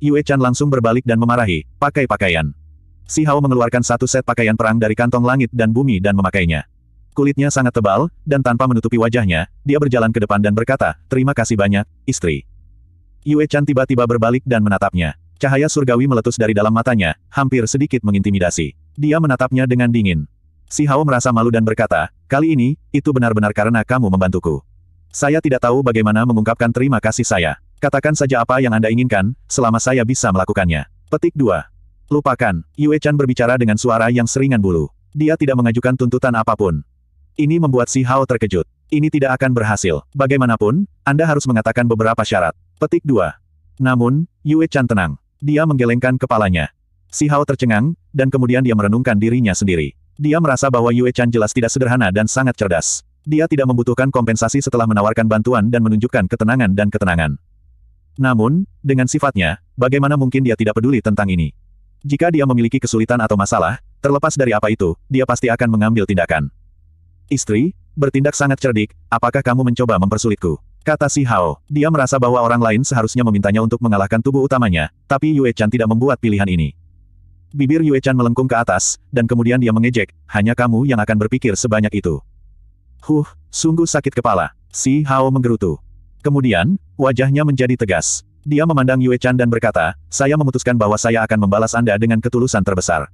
Yue Chan langsung berbalik dan memarahi, pakai pakaian. Si Hao mengeluarkan satu set pakaian perang dari kantong langit dan bumi dan memakainya kulitnya sangat tebal, dan tanpa menutupi wajahnya, dia berjalan ke depan dan berkata, terima kasih banyak, istri. Yue Chan tiba-tiba berbalik dan menatapnya. Cahaya surgawi meletus dari dalam matanya, hampir sedikit mengintimidasi. Dia menatapnya dengan dingin. Si Hao merasa malu dan berkata, kali ini, itu benar-benar karena kamu membantuku. Saya tidak tahu bagaimana mengungkapkan terima kasih saya. Katakan saja apa yang Anda inginkan, selama saya bisa melakukannya. Petik 2. Lupakan, Yue Chan berbicara dengan suara yang seringan bulu. Dia tidak mengajukan tuntutan apapun. Ini membuat Si Hao terkejut. Ini tidak akan berhasil. Bagaimanapun, Anda harus mengatakan beberapa syarat. Petik 2. Namun, Yue Chan tenang. Dia menggelengkan kepalanya. Si Hao tercengang, dan kemudian dia merenungkan dirinya sendiri. Dia merasa bahwa Yue Chan jelas tidak sederhana dan sangat cerdas. Dia tidak membutuhkan kompensasi setelah menawarkan bantuan dan menunjukkan ketenangan dan ketenangan. Namun, dengan sifatnya, bagaimana mungkin dia tidak peduli tentang ini? Jika dia memiliki kesulitan atau masalah, terlepas dari apa itu, dia pasti akan mengambil tindakan. Istri, bertindak sangat cerdik, apakah kamu mencoba mempersulitku? Kata si Hao. Dia merasa bahwa orang lain seharusnya memintanya untuk mengalahkan tubuh utamanya, tapi Yue Chan tidak membuat pilihan ini. Bibir Yue Chan melengkung ke atas, dan kemudian dia mengejek, hanya kamu yang akan berpikir sebanyak itu. Huh, sungguh sakit kepala. Si Hao menggerutu. Kemudian, wajahnya menjadi tegas. Dia memandang Yue Chan dan berkata, saya memutuskan bahwa saya akan membalas Anda dengan ketulusan terbesar.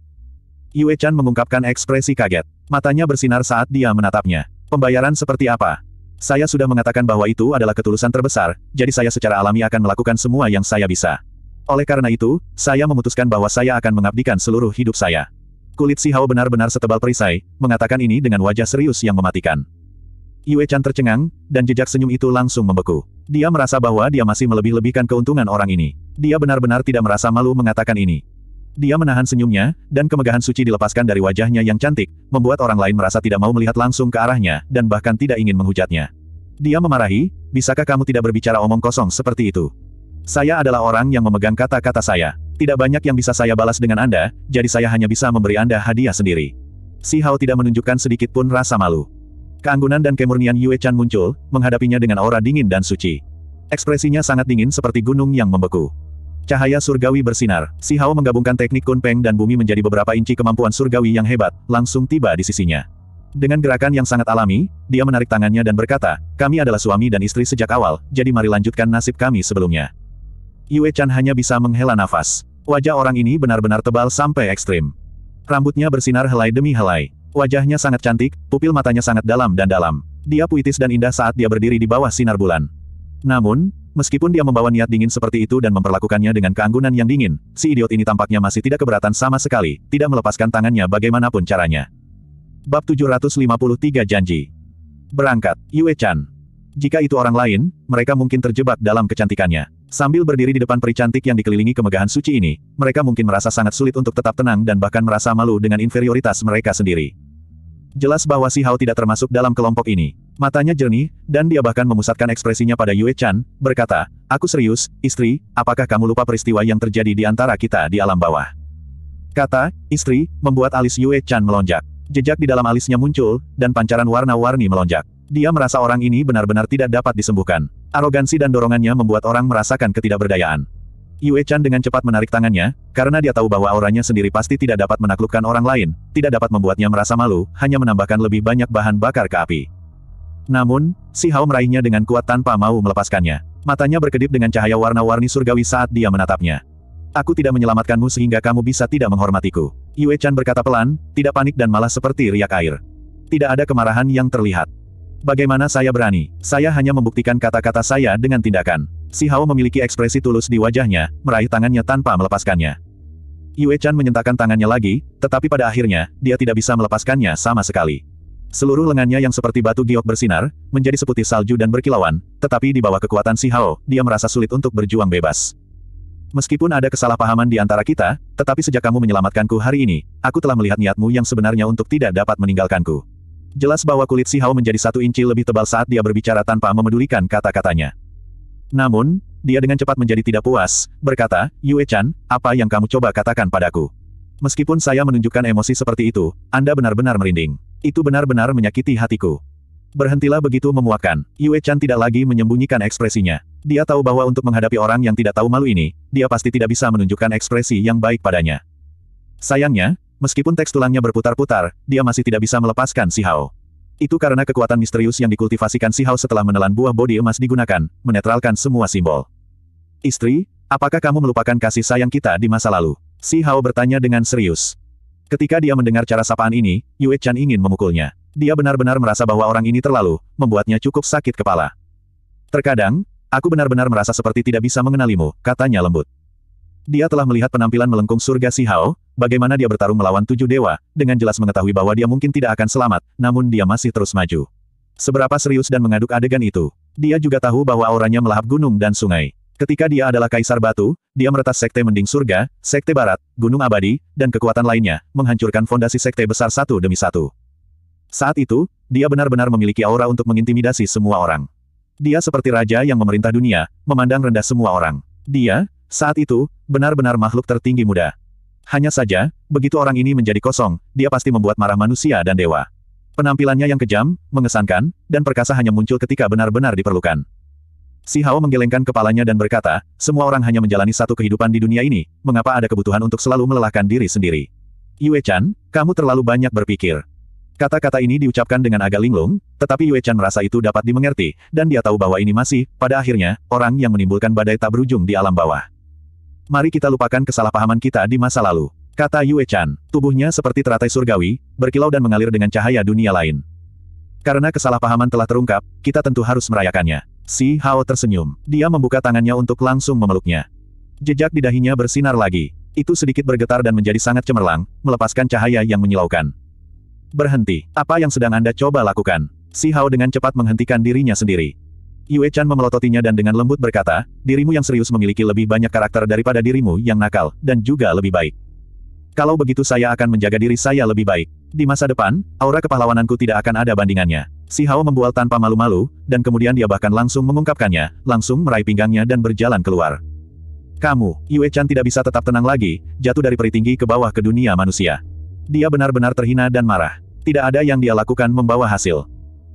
Yue Chan mengungkapkan ekspresi kaget. Matanya bersinar saat dia menatapnya. Pembayaran seperti apa? Saya sudah mengatakan bahwa itu adalah ketulusan terbesar, jadi saya secara alami akan melakukan semua yang saya bisa. Oleh karena itu, saya memutuskan bahwa saya akan mengabdikan seluruh hidup saya. Kulit si Hao benar-benar setebal perisai, mengatakan ini dengan wajah serius yang mematikan. Yue Chan tercengang, dan jejak senyum itu langsung membeku. Dia merasa bahwa dia masih melebih-lebihkan keuntungan orang ini. Dia benar-benar tidak merasa malu mengatakan ini. Dia menahan senyumnya, dan kemegahan suci dilepaskan dari wajahnya yang cantik, membuat orang lain merasa tidak mau melihat langsung ke arahnya, dan bahkan tidak ingin menghujatnya. Dia memarahi, bisakah kamu tidak berbicara omong kosong seperti itu? Saya adalah orang yang memegang kata-kata saya. Tidak banyak yang bisa saya balas dengan Anda, jadi saya hanya bisa memberi Anda hadiah sendiri. Si Hao tidak menunjukkan sedikit pun rasa malu. Keanggunan dan kemurnian Yue Chan muncul, menghadapinya dengan aura dingin dan suci. Ekspresinya sangat dingin seperti gunung yang membeku. Cahaya surgawi bersinar. Si Hao menggabungkan teknik Kunpeng dan bumi menjadi beberapa inci kemampuan surgawi yang hebat, langsung tiba di sisinya. Dengan gerakan yang sangat alami, dia menarik tangannya dan berkata, kami adalah suami dan istri sejak awal, jadi mari lanjutkan nasib kami sebelumnya. Yue Chan hanya bisa menghela nafas. Wajah orang ini benar-benar tebal sampai ekstrim. Rambutnya bersinar helai demi helai. Wajahnya sangat cantik, pupil matanya sangat dalam dan dalam. Dia puitis dan indah saat dia berdiri di bawah sinar bulan. Namun, Meskipun dia membawa niat dingin seperti itu dan memperlakukannya dengan keanggunan yang dingin, si idiot ini tampaknya masih tidak keberatan sama sekali, tidak melepaskan tangannya bagaimanapun caranya. Bab 753 Janji Berangkat, Yue Chan. Jika itu orang lain, mereka mungkin terjebak dalam kecantikannya. Sambil berdiri di depan peri cantik yang dikelilingi kemegahan suci ini, mereka mungkin merasa sangat sulit untuk tetap tenang dan bahkan merasa malu dengan inferioritas mereka sendiri. Jelas bahwa Si Hao tidak termasuk dalam kelompok ini. Matanya jernih, dan dia bahkan memusatkan ekspresinya pada Yue Chan, berkata, Aku serius, istri, apakah kamu lupa peristiwa yang terjadi di antara kita di alam bawah? Kata, istri, membuat alis Yue Chan melonjak. Jejak di dalam alisnya muncul, dan pancaran warna-warni melonjak. Dia merasa orang ini benar-benar tidak dapat disembuhkan. Arogansi dan dorongannya membuat orang merasakan ketidakberdayaan. Yue Chan dengan cepat menarik tangannya, karena dia tahu bahwa auranya sendiri pasti tidak dapat menaklukkan orang lain, tidak dapat membuatnya merasa malu, hanya menambahkan lebih banyak bahan bakar ke api. Namun, Si Hao meraihnya dengan kuat tanpa mau melepaskannya. Matanya berkedip dengan cahaya warna-warni surgawi saat dia menatapnya. Aku tidak menyelamatkanmu sehingga kamu bisa tidak menghormatiku. Yue Chan berkata pelan, tidak panik dan malah seperti riak air. Tidak ada kemarahan yang terlihat. Bagaimana saya berani? Saya hanya membuktikan kata-kata saya dengan tindakan. Si Hao memiliki ekspresi tulus di wajahnya, meraih tangannya tanpa melepaskannya. Yue Chan menyentakkan tangannya lagi, tetapi pada akhirnya, dia tidak bisa melepaskannya sama sekali. Seluruh lengannya yang seperti batu giok bersinar, menjadi seputih salju dan berkilauan, tetapi di bawah kekuatan Si Hao, dia merasa sulit untuk berjuang bebas. Meskipun ada kesalahpahaman di antara kita, tetapi sejak kamu menyelamatkanku hari ini, aku telah melihat niatmu yang sebenarnya untuk tidak dapat meninggalkanku. Jelas bahwa kulit Si Hao menjadi satu inci lebih tebal saat dia berbicara tanpa memedulikan kata-katanya. Namun, dia dengan cepat menjadi tidak puas, berkata, Yue Chan, apa yang kamu coba katakan padaku? Meskipun saya menunjukkan emosi seperti itu, Anda benar-benar merinding. Itu benar-benar menyakiti hatiku. Berhentilah begitu memuakkan. Yue Chan tidak lagi menyembunyikan ekspresinya. Dia tahu bahwa untuk menghadapi orang yang tidak tahu malu ini, dia pasti tidak bisa menunjukkan ekspresi yang baik padanya. Sayangnya, meskipun teks tulangnya berputar-putar, dia masih tidak bisa melepaskan si Hao. Itu karena kekuatan misterius yang dikultivasikan si Hao setelah menelan buah bodi emas digunakan, menetralkan semua simbol. Istri, apakah kamu melupakan kasih sayang kita di masa lalu? Si Hao bertanya dengan serius. Ketika dia mendengar cara sapaan ini, Yue Chan ingin memukulnya. Dia benar-benar merasa bahwa orang ini terlalu, membuatnya cukup sakit kepala. Terkadang, aku benar-benar merasa seperti tidak bisa mengenalimu, katanya lembut. Dia telah melihat penampilan melengkung surga Si Hao, bagaimana dia bertarung melawan tujuh dewa, dengan jelas mengetahui bahwa dia mungkin tidak akan selamat, namun dia masih terus maju. Seberapa serius dan mengaduk adegan itu. Dia juga tahu bahwa auranya melahap gunung dan sungai. Ketika dia adalah Kaisar Batu, dia meretas Sekte Mending Surga, Sekte Barat, Gunung Abadi, dan kekuatan lainnya, menghancurkan fondasi Sekte besar satu demi satu. Saat itu, dia benar-benar memiliki aura untuk mengintimidasi semua orang. Dia seperti raja yang memerintah dunia, memandang rendah semua orang. Dia, saat itu, benar-benar makhluk tertinggi muda. Hanya saja, begitu orang ini menjadi kosong, dia pasti membuat marah manusia dan dewa. Penampilannya yang kejam, mengesankan, dan perkasa hanya muncul ketika benar-benar diperlukan. Si Hao menggelengkan kepalanya dan berkata, semua orang hanya menjalani satu kehidupan di dunia ini, mengapa ada kebutuhan untuk selalu melelahkan diri sendiri? Yue Chan, kamu terlalu banyak berpikir. Kata-kata ini diucapkan dengan agak linglung, tetapi Yue Chan merasa itu dapat dimengerti, dan dia tahu bahwa ini masih, pada akhirnya, orang yang menimbulkan badai tak berujung di alam bawah. Mari kita lupakan kesalahpahaman kita di masa lalu. Kata Yue Chan, tubuhnya seperti teratai surgawi, berkilau dan mengalir dengan cahaya dunia lain. Karena kesalahpahaman telah terungkap, kita tentu harus merayakannya. Si Hao tersenyum. Dia membuka tangannya untuk langsung memeluknya. Jejak di dahinya bersinar lagi. Itu sedikit bergetar dan menjadi sangat cemerlang, melepaskan cahaya yang menyilaukan. Berhenti. Apa yang sedang Anda coba lakukan? Si Hao dengan cepat menghentikan dirinya sendiri. Yue Chan memelototinya dan dengan lembut berkata, dirimu yang serius memiliki lebih banyak karakter daripada dirimu yang nakal, dan juga lebih baik. Kalau begitu saya akan menjaga diri saya lebih baik. Di masa depan, aura kepahlawananku tidak akan ada bandingannya. Si Hao membual tanpa malu-malu, dan kemudian dia bahkan langsung mengungkapkannya, langsung meraih pinggangnya dan berjalan keluar. Kamu, Yue Chan tidak bisa tetap tenang lagi, jatuh dari peri tinggi ke bawah ke dunia manusia. Dia benar-benar terhina dan marah. Tidak ada yang dia lakukan membawa hasil.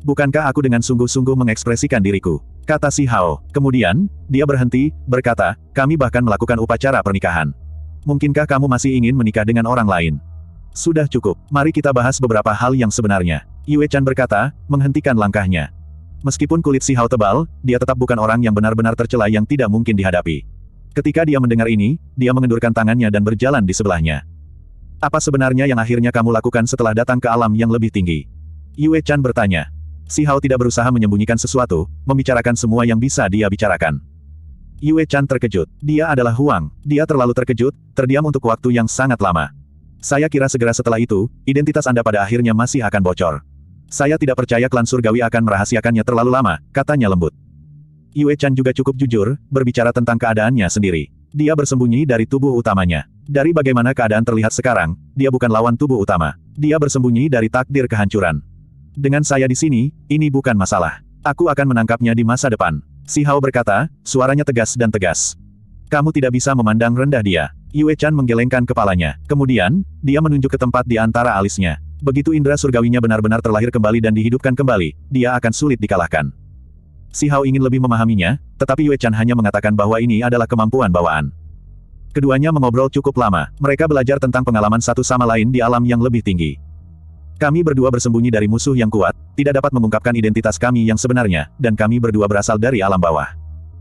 Bukankah aku dengan sungguh-sungguh mengekspresikan diriku? Kata si Hao. Kemudian, dia berhenti, berkata, kami bahkan melakukan upacara pernikahan. Mungkinkah kamu masih ingin menikah dengan orang lain? Sudah cukup, mari kita bahas beberapa hal yang sebenarnya. Yue Chan berkata, menghentikan langkahnya. Meskipun kulit si Hao tebal, dia tetap bukan orang yang benar-benar tercela yang tidak mungkin dihadapi. Ketika dia mendengar ini, dia mengendurkan tangannya dan berjalan di sebelahnya. Apa sebenarnya yang akhirnya kamu lakukan setelah datang ke alam yang lebih tinggi? Yue Chan bertanya. Si Hao tidak berusaha menyembunyikan sesuatu, membicarakan semua yang bisa dia bicarakan. Yue Chan terkejut. Dia adalah Huang. Dia terlalu terkejut, terdiam untuk waktu yang sangat lama. Saya kira segera setelah itu, identitas Anda pada akhirnya masih akan bocor. Saya tidak percaya klan surgawi akan merahasiakannya terlalu lama, katanya lembut. Yue Chan juga cukup jujur, berbicara tentang keadaannya sendiri. Dia bersembunyi dari tubuh utamanya. Dari bagaimana keadaan terlihat sekarang, dia bukan lawan tubuh utama. Dia bersembunyi dari takdir kehancuran. Dengan saya di sini, ini bukan masalah. Aku akan menangkapnya di masa depan. Si Hao berkata, suaranya tegas dan tegas. Kamu tidak bisa memandang rendah dia. Yue Chan menggelengkan kepalanya. Kemudian, dia menunjuk ke tempat di antara alisnya. Begitu indera surgawinya benar-benar terlahir kembali dan dihidupkan kembali, dia akan sulit dikalahkan. Si Hao ingin lebih memahaminya, tetapi Yue Chan hanya mengatakan bahwa ini adalah kemampuan bawaan. Keduanya mengobrol cukup lama, mereka belajar tentang pengalaman satu sama lain di alam yang lebih tinggi. Kami berdua bersembunyi dari musuh yang kuat, tidak dapat mengungkapkan identitas kami yang sebenarnya, dan kami berdua berasal dari alam bawah.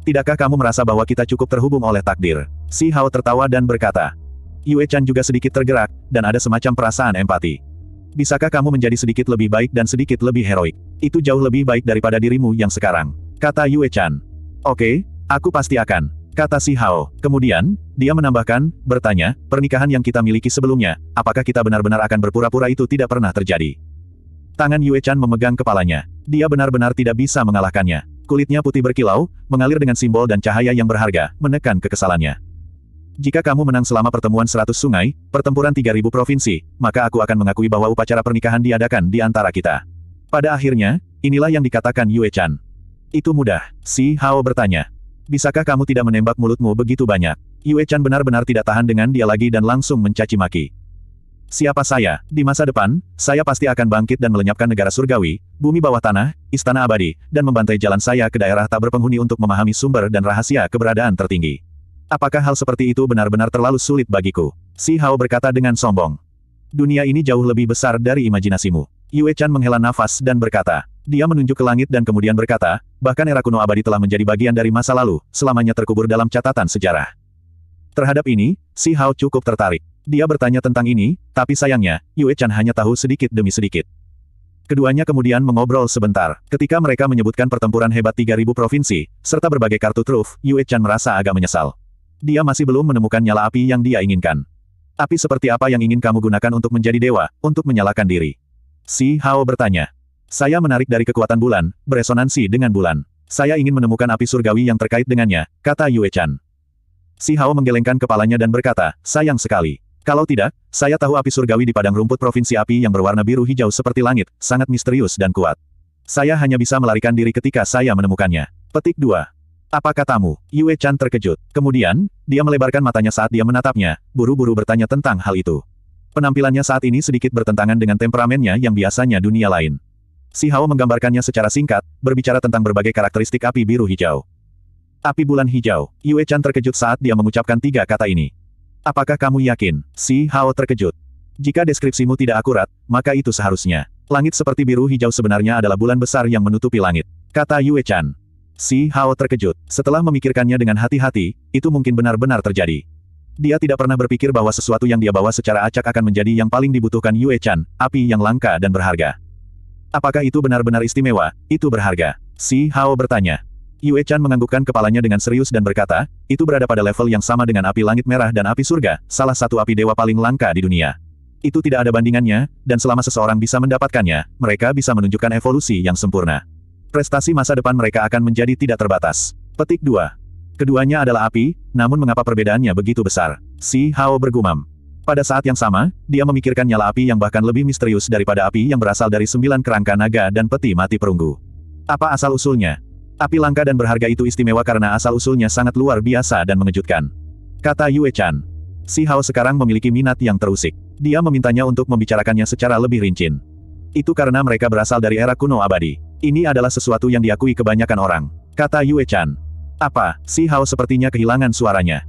Tidakkah kamu merasa bahwa kita cukup terhubung oleh takdir? Si Hao tertawa dan berkata. Yue Chan juga sedikit tergerak, dan ada semacam perasaan empati. Bisakah kamu menjadi sedikit lebih baik dan sedikit lebih heroik? Itu jauh lebih baik daripada dirimu yang sekarang. Kata Yue Chan. Oke, aku pasti akan. Kata si Hao. Kemudian, dia menambahkan, bertanya, pernikahan yang kita miliki sebelumnya, apakah kita benar-benar akan berpura-pura itu tidak pernah terjadi? Tangan Yue Chan memegang kepalanya. Dia benar-benar tidak bisa mengalahkannya. Kulitnya putih berkilau, mengalir dengan simbol dan cahaya yang berharga, menekan kekesalannya. Jika kamu menang selama pertemuan 100 sungai, pertempuran 3000 provinsi, maka aku akan mengakui bahwa upacara pernikahan diadakan di antara kita. Pada akhirnya, inilah yang dikatakan Yue Chan. Itu mudah, Si Hao bertanya. Bisakah kamu tidak menembak mulutmu begitu banyak? Yue Chan benar-benar tidak tahan dengan dia lagi dan langsung mencaci maki. Siapa saya? Di masa depan, saya pasti akan bangkit dan melenyapkan negara surgawi, bumi bawah tanah, istana abadi, dan membantai jalan saya ke daerah tak berpenghuni untuk memahami sumber dan rahasia keberadaan tertinggi. Apakah hal seperti itu benar-benar terlalu sulit bagiku? Si Hao berkata dengan sombong. Dunia ini jauh lebih besar dari imajinasimu. Yue Chan menghela nafas dan berkata. Dia menunjuk ke langit dan kemudian berkata, bahkan era kuno abadi telah menjadi bagian dari masa lalu, selamanya terkubur dalam catatan sejarah. Terhadap ini, si Hao cukup tertarik. Dia bertanya tentang ini, tapi sayangnya, Yue Chan hanya tahu sedikit demi sedikit. Keduanya kemudian mengobrol sebentar. Ketika mereka menyebutkan pertempuran hebat 3000 provinsi, serta berbagai kartu truf, Yue Chan merasa agak menyesal. Dia masih belum menemukan nyala api yang dia inginkan. Api seperti apa yang ingin kamu gunakan untuk menjadi dewa, untuk menyalakan diri? Si Hao bertanya. Saya menarik dari kekuatan bulan, beresonansi dengan bulan. Saya ingin menemukan api surgawi yang terkait dengannya, kata Yue Chan. Si Hao menggelengkan kepalanya dan berkata, sayang sekali. Kalau tidak, saya tahu api surgawi di padang rumput provinsi api yang berwarna biru hijau seperti langit, sangat misterius dan kuat. Saya hanya bisa melarikan diri ketika saya menemukannya. Petik 2. Apa katamu? Yue Chan terkejut. Kemudian, dia melebarkan matanya saat dia menatapnya, buru-buru bertanya tentang hal itu. Penampilannya saat ini sedikit bertentangan dengan temperamennya yang biasanya dunia lain. Si Hao menggambarkannya secara singkat, berbicara tentang berbagai karakteristik api biru hijau. Api bulan hijau, Yue Chan terkejut saat dia mengucapkan tiga kata ini. Apakah kamu yakin? Si Hao terkejut. Jika deskripsimu tidak akurat, maka itu seharusnya. Langit seperti biru hijau sebenarnya adalah bulan besar yang menutupi langit. Kata Yue Chan. Si Hao terkejut. Setelah memikirkannya dengan hati-hati, itu mungkin benar-benar terjadi. Dia tidak pernah berpikir bahwa sesuatu yang dia bawa secara acak akan menjadi yang paling dibutuhkan Yue Chan, api yang langka dan berharga. Apakah itu benar-benar istimewa? Itu berharga. Si Hao bertanya. Yue Chan menganggukkan kepalanya dengan serius dan berkata, itu berada pada level yang sama dengan api langit merah dan api surga, salah satu api dewa paling langka di dunia. Itu tidak ada bandingannya, dan selama seseorang bisa mendapatkannya, mereka bisa menunjukkan evolusi yang sempurna. Prestasi masa depan mereka akan menjadi tidak terbatas. Petik 2. Keduanya adalah api, namun mengapa perbedaannya begitu besar? Si Hao bergumam. Pada saat yang sama, dia memikirkan nyala api yang bahkan lebih misterius daripada api yang berasal dari sembilan kerangka naga dan peti mati perunggu. Apa asal-usulnya? Api langka dan berharga itu istimewa karena asal-usulnya sangat luar biasa dan mengejutkan. Kata Yue Chan. Si Hao sekarang memiliki minat yang terusik. Dia memintanya untuk membicarakannya secara lebih rinci. Itu karena mereka berasal dari era kuno abadi. Ini adalah sesuatu yang diakui kebanyakan orang. Kata Yue Chan. Apa, si Hao sepertinya kehilangan suaranya.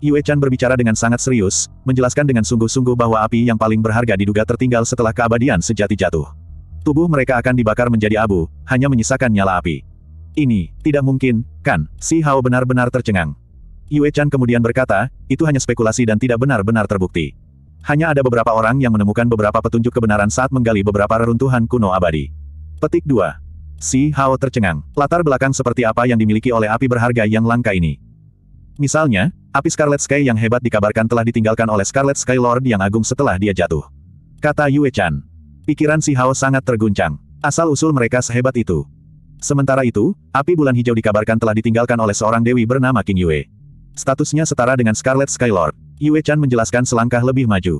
Yue Chan berbicara dengan sangat serius, menjelaskan dengan sungguh-sungguh bahwa api yang paling berharga diduga tertinggal setelah keabadian sejati jatuh. Tubuh mereka akan dibakar menjadi abu, hanya menyisakan nyala api. Ini, tidak mungkin, kan? Si Hao benar-benar tercengang. Yue Chan kemudian berkata, itu hanya spekulasi dan tidak benar-benar terbukti. Hanya ada beberapa orang yang menemukan beberapa petunjuk kebenaran saat menggali beberapa reruntuhan kuno abadi. Petik 2. Si Hao tercengang. Latar belakang seperti apa yang dimiliki oleh api berharga yang langka ini. Misalnya, api Scarlet Sky yang hebat dikabarkan telah ditinggalkan oleh Scarlet Sky Lord yang agung setelah dia jatuh. Kata Yue Chan. Pikiran Si Hao sangat terguncang. Asal-usul mereka sehebat itu. Sementara itu, api bulan hijau dikabarkan telah ditinggalkan oleh seorang dewi bernama King Yue. Statusnya setara dengan Scarlet Sky Lord. Yue Chan menjelaskan selangkah lebih maju.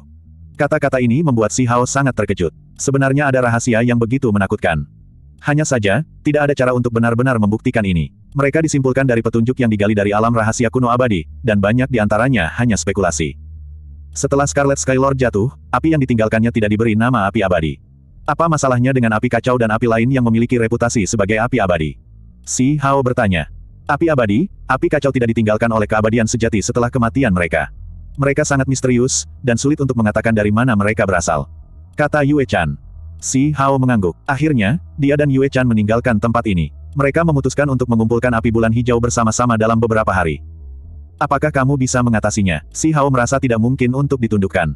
Kata-kata ini membuat Si Hao sangat terkejut. Sebenarnya ada rahasia yang begitu menakutkan. Hanya saja, tidak ada cara untuk benar-benar membuktikan ini. Mereka disimpulkan dari petunjuk yang digali dari alam rahasia kuno abadi, dan banyak di antaranya hanya spekulasi. Setelah Scarlet Skylord jatuh, api yang ditinggalkannya tidak diberi nama api abadi. Apa masalahnya dengan api kacau dan api lain yang memiliki reputasi sebagai api abadi? Si Hao bertanya. Api abadi, api kacau tidak ditinggalkan oleh keabadian sejati setelah kematian mereka. Mereka sangat misterius, dan sulit untuk mengatakan dari mana mereka berasal. Kata Yue Chan. Si Hao mengangguk. Akhirnya, dia dan Yue Chan meninggalkan tempat ini. Mereka memutuskan untuk mengumpulkan api bulan hijau bersama-sama dalam beberapa hari. Apakah kamu bisa mengatasinya? Si Hao merasa tidak mungkin untuk ditundukkan.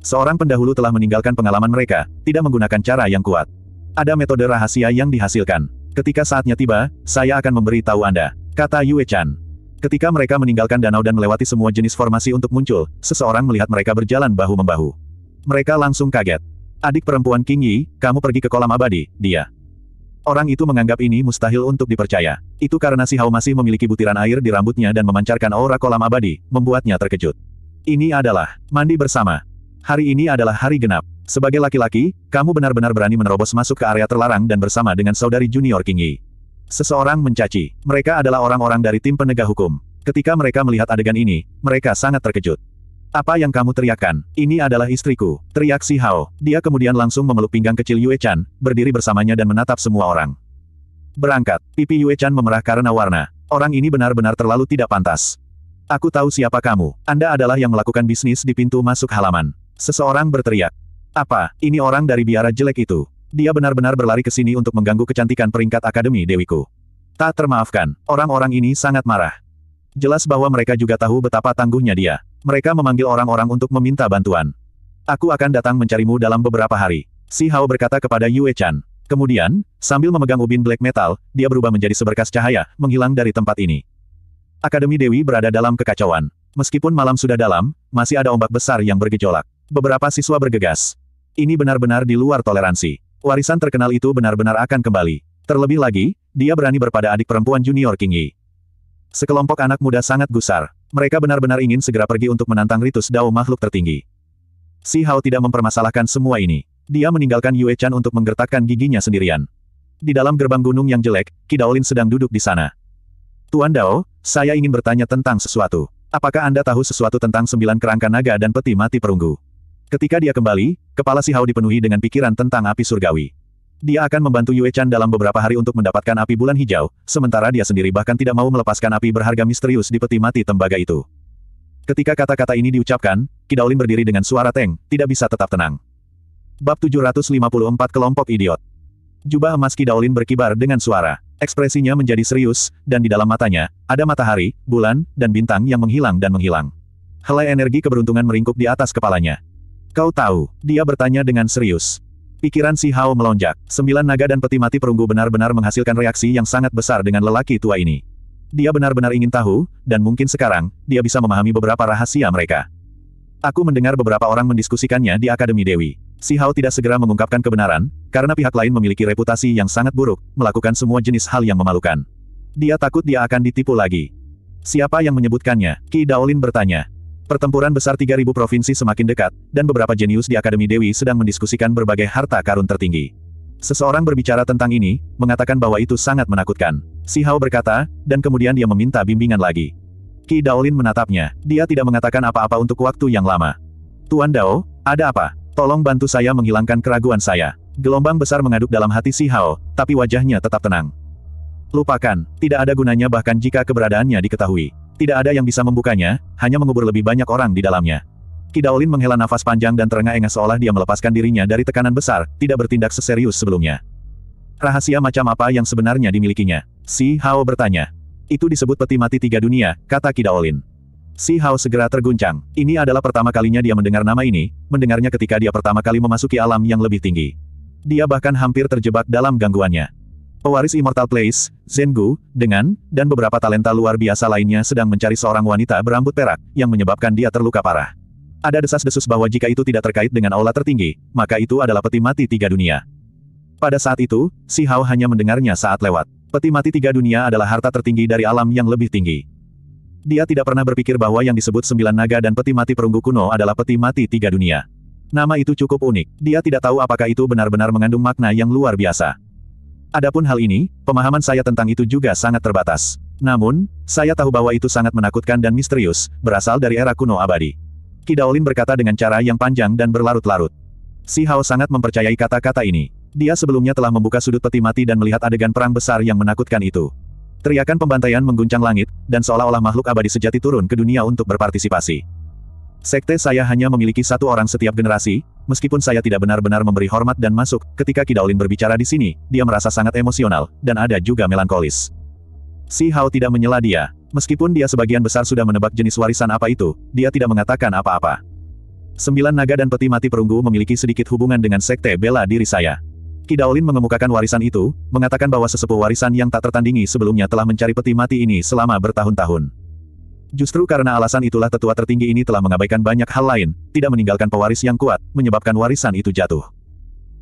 Seorang pendahulu telah meninggalkan pengalaman mereka, tidak menggunakan cara yang kuat. Ada metode rahasia yang dihasilkan. Ketika saatnya tiba, saya akan memberi tahu Anda, kata Yue Chan. Ketika mereka meninggalkan danau dan melewati semua jenis formasi untuk muncul, seseorang melihat mereka berjalan bahu-membahu. Mereka langsung kaget. Adik perempuan King Yi, kamu pergi ke kolam abadi, dia. Orang itu menganggap ini mustahil untuk dipercaya. Itu karena si Hao masih memiliki butiran air di rambutnya dan memancarkan aura kolam abadi, membuatnya terkejut. Ini adalah mandi bersama. Hari ini adalah hari genap. Sebagai laki-laki, kamu benar-benar berani menerobos masuk ke area terlarang dan bersama dengan saudari junior King Yi. Seseorang mencaci. Mereka adalah orang-orang dari tim penegak hukum. Ketika mereka melihat adegan ini, mereka sangat terkejut. Apa yang kamu teriakkan? Ini adalah istriku, teriak Si Hao. Dia kemudian langsung memeluk pinggang kecil Yue Chan, berdiri bersamanya dan menatap semua orang. Berangkat, pipi Yue Chan memerah karena warna. Orang ini benar-benar terlalu tidak pantas. Aku tahu siapa kamu. Anda adalah yang melakukan bisnis di pintu masuk halaman. Seseorang berteriak. Apa, ini orang dari biara jelek itu? Dia benar-benar berlari ke sini untuk mengganggu kecantikan peringkat Akademi Dewiku. Tak termaafkan, orang-orang ini sangat marah. Jelas bahwa mereka juga tahu betapa tangguhnya dia. Mereka memanggil orang-orang untuk meminta bantuan. Aku akan datang mencarimu dalam beberapa hari. Si Hao berkata kepada Yue Chan. Kemudian, sambil memegang ubin black metal, dia berubah menjadi seberkas cahaya, menghilang dari tempat ini. Akademi Dewi berada dalam kekacauan. Meskipun malam sudah dalam, masih ada ombak besar yang bergejolak. Beberapa siswa bergegas. Ini benar-benar di luar toleransi. Warisan terkenal itu benar-benar akan kembali. Terlebih lagi, dia berani berpada adik perempuan junior King Yi. Sekelompok anak muda sangat gusar. Mereka benar-benar ingin segera pergi untuk menantang Ritus Dao makhluk tertinggi. Si Hao tidak mempermasalahkan semua ini. Dia meninggalkan Yue Chan untuk menggertakkan giginya sendirian. Di dalam gerbang gunung yang jelek, Kidaolin sedang duduk di sana. Tuan Dao, saya ingin bertanya tentang sesuatu. Apakah Anda tahu sesuatu tentang sembilan kerangka naga dan peti mati perunggu? Ketika dia kembali, kepala si Hao dipenuhi dengan pikiran tentang api surgawi. Dia akan membantu Yue Chan dalam beberapa hari untuk mendapatkan api bulan hijau, sementara dia sendiri bahkan tidak mau melepaskan api berharga misterius di peti mati tembaga itu. Ketika kata-kata ini diucapkan, Kidaulin berdiri dengan suara teng, tidak bisa tetap tenang. Bab 754 Kelompok Idiot Jubah emas Kidaulin berkibar dengan suara. Ekspresinya menjadi serius, dan di dalam matanya, ada matahari, bulan, dan bintang yang menghilang dan menghilang. Helai energi keberuntungan meringkuk di atas kepalanya. Kau tahu, dia bertanya dengan serius. Pikiran Si Hao melonjak. Sembilan naga dan peti mati perunggu benar-benar menghasilkan reaksi yang sangat besar dengan lelaki tua ini. Dia benar-benar ingin tahu, dan mungkin sekarang, dia bisa memahami beberapa rahasia mereka. Aku mendengar beberapa orang mendiskusikannya di Akademi Dewi. Si Hao tidak segera mengungkapkan kebenaran, karena pihak lain memiliki reputasi yang sangat buruk, melakukan semua jenis hal yang memalukan. Dia takut dia akan ditipu lagi. Siapa yang menyebutkannya? Ki Daolin bertanya. Pertempuran besar 3.000 provinsi semakin dekat, dan beberapa jenius di Akademi Dewi sedang mendiskusikan berbagai harta karun tertinggi. Seseorang berbicara tentang ini, mengatakan bahwa itu sangat menakutkan. Si Hao berkata, dan kemudian dia meminta bimbingan lagi. Ki Daolin menatapnya. Dia tidak mengatakan apa-apa untuk waktu yang lama. Tuan Dao, ada apa? Tolong bantu saya menghilangkan keraguan saya. Gelombang besar mengaduk dalam hati Si Hao, tapi wajahnya tetap tenang. Lupakan, tidak ada gunanya bahkan jika keberadaannya diketahui. Tidak ada yang bisa membukanya, hanya mengubur lebih banyak orang di dalamnya. Kidaolin menghela nafas panjang dan terengah-engah seolah dia melepaskan dirinya dari tekanan besar, tidak bertindak seserius sebelumnya. Rahasia macam apa yang sebenarnya dimilikinya? Si Hao bertanya. Itu disebut peti mati tiga dunia, kata Kidaolin. Si Hao segera terguncang. Ini adalah pertama kalinya dia mendengar nama ini, mendengarnya ketika dia pertama kali memasuki alam yang lebih tinggi. Dia bahkan hampir terjebak dalam gangguannya. Pewaris Immortal Place, Zengu, dengan, dan beberapa talenta luar biasa lainnya sedang mencari seorang wanita berambut perak, yang menyebabkan dia terluka parah. Ada desas-desus bahwa jika itu tidak terkait dengan aula tertinggi, maka itu adalah peti mati tiga dunia. Pada saat itu, Si Hao hanya mendengarnya saat lewat. Peti mati tiga dunia adalah harta tertinggi dari alam yang lebih tinggi. Dia tidak pernah berpikir bahwa yang disebut sembilan naga dan peti mati perunggu kuno adalah peti mati tiga dunia. Nama itu cukup unik. Dia tidak tahu apakah itu benar-benar mengandung makna yang luar biasa. Adapun hal ini, pemahaman saya tentang itu juga sangat terbatas. Namun, saya tahu bahwa itu sangat menakutkan dan misterius, berasal dari era kuno abadi. Kidaolin berkata dengan cara yang panjang dan berlarut-larut. Si Hao sangat mempercayai kata-kata ini. Dia sebelumnya telah membuka sudut peti mati dan melihat adegan perang besar yang menakutkan itu. Teriakan pembantaian mengguncang langit, dan seolah-olah makhluk abadi sejati turun ke dunia untuk berpartisipasi. Sekte saya hanya memiliki satu orang setiap generasi, meskipun saya tidak benar-benar memberi hormat dan masuk, ketika Kidaolin berbicara di sini, dia merasa sangat emosional, dan ada juga melankolis. Si Hao tidak menyela dia. Meskipun dia sebagian besar sudah menebak jenis warisan apa itu, dia tidak mengatakan apa-apa. Sembilan naga dan peti mati perunggu memiliki sedikit hubungan dengan sekte bela diri saya. Kidaolin mengemukakan warisan itu, mengatakan bahwa sesepuh warisan yang tak tertandingi sebelumnya telah mencari peti mati ini selama bertahun-tahun. Justru karena alasan itulah tetua tertinggi ini telah mengabaikan banyak hal lain, tidak meninggalkan pewaris yang kuat, menyebabkan warisan itu jatuh.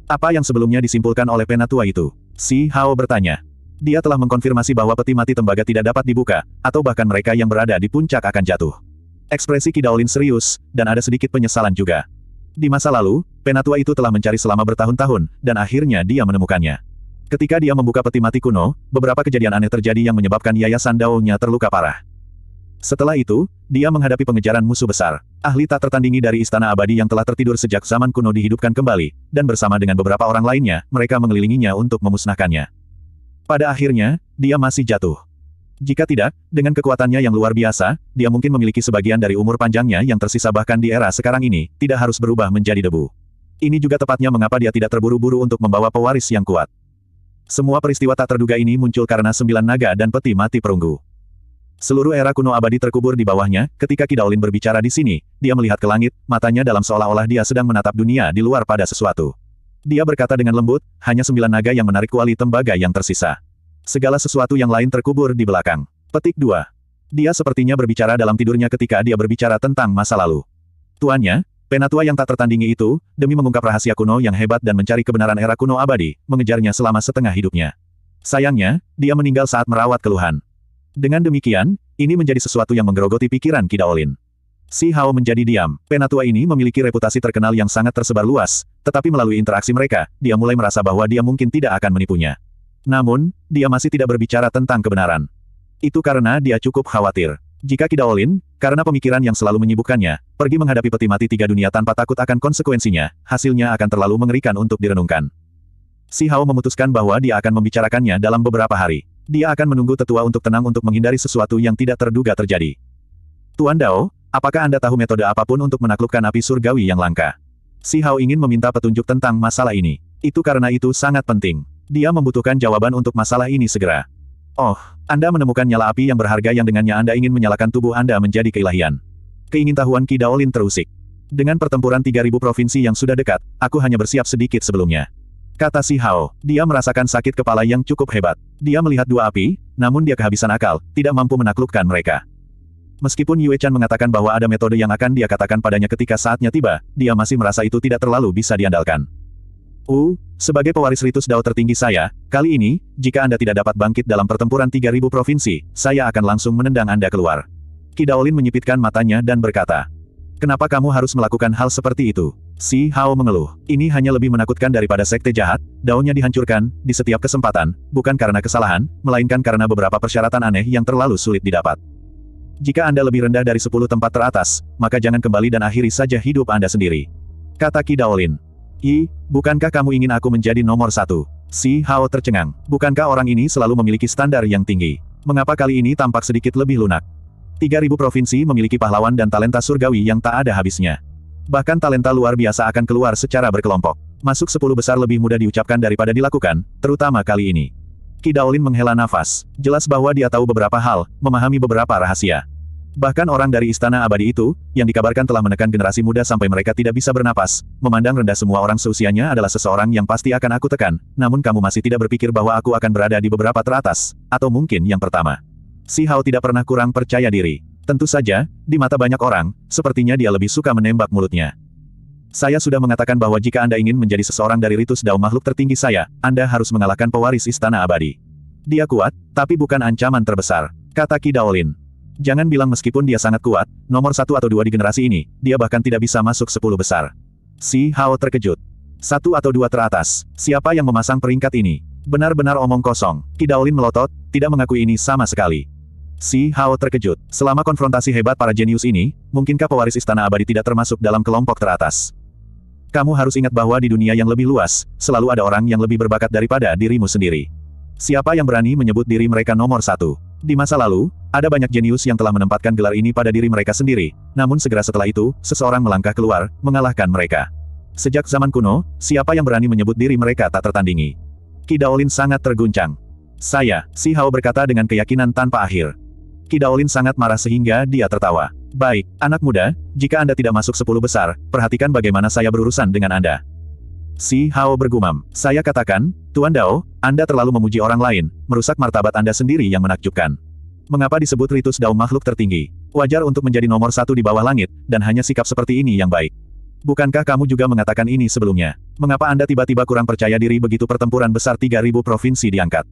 Apa yang sebelumnya disimpulkan oleh penatua itu? Si Hao bertanya. Dia telah mengkonfirmasi bahwa peti mati tembaga tidak dapat dibuka, atau bahkan mereka yang berada di puncak akan jatuh. Ekspresi Kidaolin serius, dan ada sedikit penyesalan juga. Di masa lalu, penatua itu telah mencari selama bertahun-tahun, dan akhirnya dia menemukannya. Ketika dia membuka peti mati kuno, beberapa kejadian aneh terjadi yang menyebabkan yayasan daunnya terluka parah. Setelah itu, dia menghadapi pengejaran musuh besar. Ahli tak tertandingi dari Istana Abadi yang telah tertidur sejak zaman kuno dihidupkan kembali, dan bersama dengan beberapa orang lainnya, mereka mengelilinginya untuk memusnahkannya. Pada akhirnya, dia masih jatuh. Jika tidak, dengan kekuatannya yang luar biasa, dia mungkin memiliki sebagian dari umur panjangnya yang tersisa bahkan di era sekarang ini, tidak harus berubah menjadi debu. Ini juga tepatnya mengapa dia tidak terburu-buru untuk membawa pewaris yang kuat. Semua peristiwa tak terduga ini muncul karena sembilan naga dan peti mati perunggu. Seluruh era kuno abadi terkubur di bawahnya, ketika Kidaolin berbicara di sini, dia melihat ke langit, matanya dalam seolah-olah dia sedang menatap dunia di luar pada sesuatu. Dia berkata dengan lembut, hanya sembilan naga yang menarik kuali tembaga yang tersisa. Segala sesuatu yang lain terkubur di belakang. Petik 2. Dia sepertinya berbicara dalam tidurnya ketika dia berbicara tentang masa lalu. Tuannya, penatua yang tak tertandingi itu, demi mengungkap rahasia kuno yang hebat dan mencari kebenaran era kuno abadi, mengejarnya selama setengah hidupnya. Sayangnya, dia meninggal saat merawat keluhan. Dengan demikian, ini menjadi sesuatu yang menggerogoti pikiran Kidaolin. Si Hao menjadi diam. Penatua ini memiliki reputasi terkenal yang sangat tersebar luas, tetapi melalui interaksi mereka, dia mulai merasa bahwa dia mungkin tidak akan menipunya. Namun, dia masih tidak berbicara tentang kebenaran. Itu karena dia cukup khawatir. Jika Kidaolin, karena pemikiran yang selalu menyibukkannya, pergi menghadapi peti mati tiga dunia tanpa takut akan konsekuensinya, hasilnya akan terlalu mengerikan untuk direnungkan. Si Hao memutuskan bahwa dia akan membicarakannya dalam beberapa hari. Dia akan menunggu tetua untuk tenang untuk menghindari sesuatu yang tidak terduga terjadi. Tuan Dao, apakah Anda tahu metode apapun untuk menaklukkan api surgawi yang langka? Si Hao ingin meminta petunjuk tentang masalah ini. Itu karena itu sangat penting. Dia membutuhkan jawaban untuk masalah ini segera. Oh, Anda menemukan nyala api yang berharga yang dengannya Anda ingin menyalakan tubuh Anda menjadi keilahian. Keingin tahuan Keingintahuan Daolin terusik. Dengan pertempuran 3000 provinsi yang sudah dekat, aku hanya bersiap sedikit sebelumnya. Kata si Hao, dia merasakan sakit kepala yang cukup hebat. Dia melihat dua api, namun dia kehabisan akal, tidak mampu menaklukkan mereka. Meskipun Yue Chan mengatakan bahwa ada metode yang akan dia katakan padanya ketika saatnya tiba, dia masih merasa itu tidak terlalu bisa diandalkan. Uh, sebagai pewaris ritus dao tertinggi saya, kali ini, jika Anda tidak dapat bangkit dalam pertempuran 3000 provinsi, saya akan langsung menendang Anda keluar. Kidaolin menyipitkan matanya dan berkata, Kenapa kamu harus melakukan hal seperti itu? Si Hao mengeluh. Ini hanya lebih menakutkan daripada sekte jahat, daunnya dihancurkan, di setiap kesempatan, bukan karena kesalahan, melainkan karena beberapa persyaratan aneh yang terlalu sulit didapat. Jika Anda lebih rendah dari 10 tempat teratas, maka jangan kembali dan akhiri saja hidup Anda sendiri. Kata Ki Daolin. I, bukankah kamu ingin aku menjadi nomor satu? Si Hao tercengang. Bukankah orang ini selalu memiliki standar yang tinggi? Mengapa kali ini tampak sedikit lebih lunak? 3000 provinsi memiliki pahlawan dan talenta surgawi yang tak ada habisnya. Bahkan talenta luar biasa akan keluar secara berkelompok. Masuk sepuluh besar lebih mudah diucapkan daripada dilakukan, terutama kali ini. Kidaolin menghela nafas. Jelas bahwa dia tahu beberapa hal, memahami beberapa rahasia. Bahkan orang dari istana abadi itu, yang dikabarkan telah menekan generasi muda sampai mereka tidak bisa bernapas, memandang rendah semua orang seusianya adalah seseorang yang pasti akan aku tekan, namun kamu masih tidak berpikir bahwa aku akan berada di beberapa teratas, atau mungkin yang pertama. Si Hao tidak pernah kurang percaya diri. Tentu saja, di mata banyak orang, sepertinya dia lebih suka menembak mulutnya. Saya sudah mengatakan bahwa jika Anda ingin menjadi seseorang dari ritus dao makhluk tertinggi saya, Anda harus mengalahkan pewaris istana abadi. Dia kuat, tapi bukan ancaman terbesar, kata Ki Daolin. Jangan bilang meskipun dia sangat kuat, nomor satu atau dua di generasi ini, dia bahkan tidak bisa masuk sepuluh besar. Si Hao terkejut. Satu atau dua teratas, siapa yang memasang peringkat ini? Benar-benar omong kosong, Ki Daolin melotot, tidak mengakui ini sama sekali. Si Hao terkejut. Selama konfrontasi hebat para jenius ini, mungkinkah pewaris istana abadi tidak termasuk dalam kelompok teratas? Kamu harus ingat bahwa di dunia yang lebih luas, selalu ada orang yang lebih berbakat daripada dirimu sendiri. Siapa yang berani menyebut diri mereka nomor satu? Di masa lalu, ada banyak jenius yang telah menempatkan gelar ini pada diri mereka sendiri, namun segera setelah itu, seseorang melangkah keluar, mengalahkan mereka. Sejak zaman kuno, siapa yang berani menyebut diri mereka tak tertandingi? Kidaolin sangat terguncang. Saya, Si Hao berkata dengan keyakinan tanpa akhir. Kidaolin sangat marah sehingga dia tertawa. Baik, anak muda, jika Anda tidak masuk sepuluh besar, perhatikan bagaimana saya berurusan dengan Anda. Si Hao bergumam. Saya katakan, Tuan Dao, Anda terlalu memuji orang lain, merusak martabat Anda sendiri yang menakjubkan. Mengapa disebut Ritus Dao makhluk tertinggi? Wajar untuk menjadi nomor satu di bawah langit, dan hanya sikap seperti ini yang baik. Bukankah kamu juga mengatakan ini sebelumnya? Mengapa Anda tiba-tiba kurang percaya diri begitu pertempuran besar 3000 provinsi diangkat?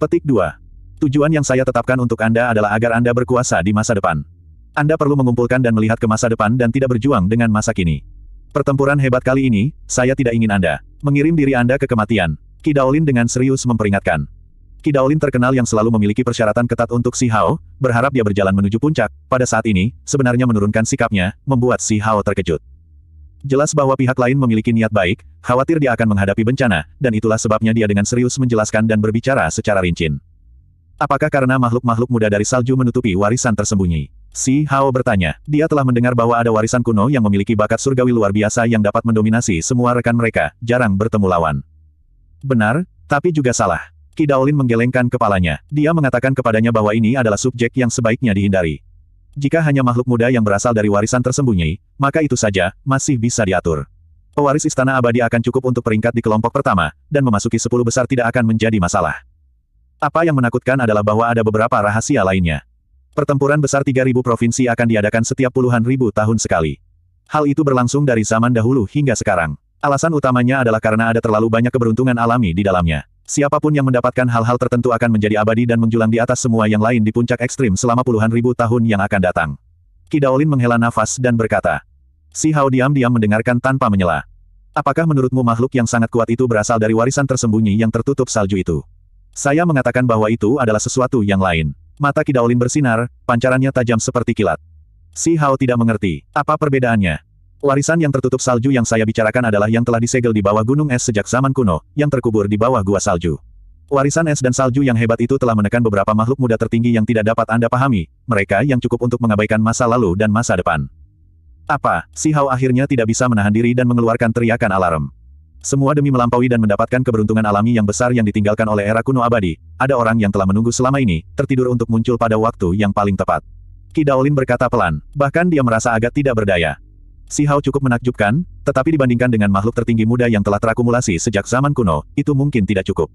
Petik 2. Tujuan yang saya tetapkan untuk Anda adalah agar Anda berkuasa di masa depan. Anda perlu mengumpulkan dan melihat ke masa depan dan tidak berjuang dengan masa kini. Pertempuran hebat kali ini, saya tidak ingin Anda mengirim diri Anda ke kematian. Kidaolin dengan serius memperingatkan. Kidaolin terkenal yang selalu memiliki persyaratan ketat untuk Si Hao, berharap dia berjalan menuju puncak. Pada saat ini, sebenarnya menurunkan sikapnya, membuat Si Hao terkejut. Jelas bahwa pihak lain memiliki niat baik, khawatir dia akan menghadapi bencana, dan itulah sebabnya dia dengan serius menjelaskan dan berbicara secara rinci. Apakah karena makhluk-makhluk muda dari salju menutupi warisan tersembunyi? Si Hao bertanya. Dia telah mendengar bahwa ada warisan kuno yang memiliki bakat surgawi luar biasa yang dapat mendominasi semua rekan mereka, jarang bertemu lawan. Benar, tapi juga salah. Kidaolin menggelengkan kepalanya. Dia mengatakan kepadanya bahwa ini adalah subjek yang sebaiknya dihindari. Jika hanya makhluk muda yang berasal dari warisan tersembunyi, maka itu saja, masih bisa diatur. Pewaris Istana Abadi akan cukup untuk peringkat di kelompok pertama, dan memasuki sepuluh besar tidak akan menjadi masalah. Apa yang menakutkan adalah bahwa ada beberapa rahasia lainnya. Pertempuran besar 3.000 provinsi akan diadakan setiap puluhan ribu tahun sekali. Hal itu berlangsung dari zaman dahulu hingga sekarang. Alasan utamanya adalah karena ada terlalu banyak keberuntungan alami di dalamnya. Siapapun yang mendapatkan hal-hal tertentu akan menjadi abadi dan menjulang di atas semua yang lain di puncak ekstrim selama puluhan ribu tahun yang akan datang. Kidaolin menghela nafas dan berkata. Si Hao diam-diam mendengarkan tanpa menyela. Apakah menurutmu makhluk yang sangat kuat itu berasal dari warisan tersembunyi yang tertutup salju itu? Saya mengatakan bahwa itu adalah sesuatu yang lain. Mata Kidaolin bersinar, pancarannya tajam seperti kilat. Si Hao tidak mengerti. Apa perbedaannya? Warisan yang tertutup salju yang saya bicarakan adalah yang telah disegel di bawah gunung es sejak zaman kuno, yang terkubur di bawah gua salju. Warisan es dan salju yang hebat itu telah menekan beberapa makhluk muda tertinggi yang tidak dapat Anda pahami, mereka yang cukup untuk mengabaikan masa lalu dan masa depan. Apa, si Hao akhirnya tidak bisa menahan diri dan mengeluarkan teriakan alarm. Semua demi melampaui dan mendapatkan keberuntungan alami yang besar yang ditinggalkan oleh era kuno abadi, ada orang yang telah menunggu selama ini, tertidur untuk muncul pada waktu yang paling tepat. Kidaolin berkata pelan, bahkan dia merasa agak tidak berdaya. Si Hao cukup menakjubkan, tetapi dibandingkan dengan makhluk tertinggi muda yang telah terakumulasi sejak zaman kuno, itu mungkin tidak cukup.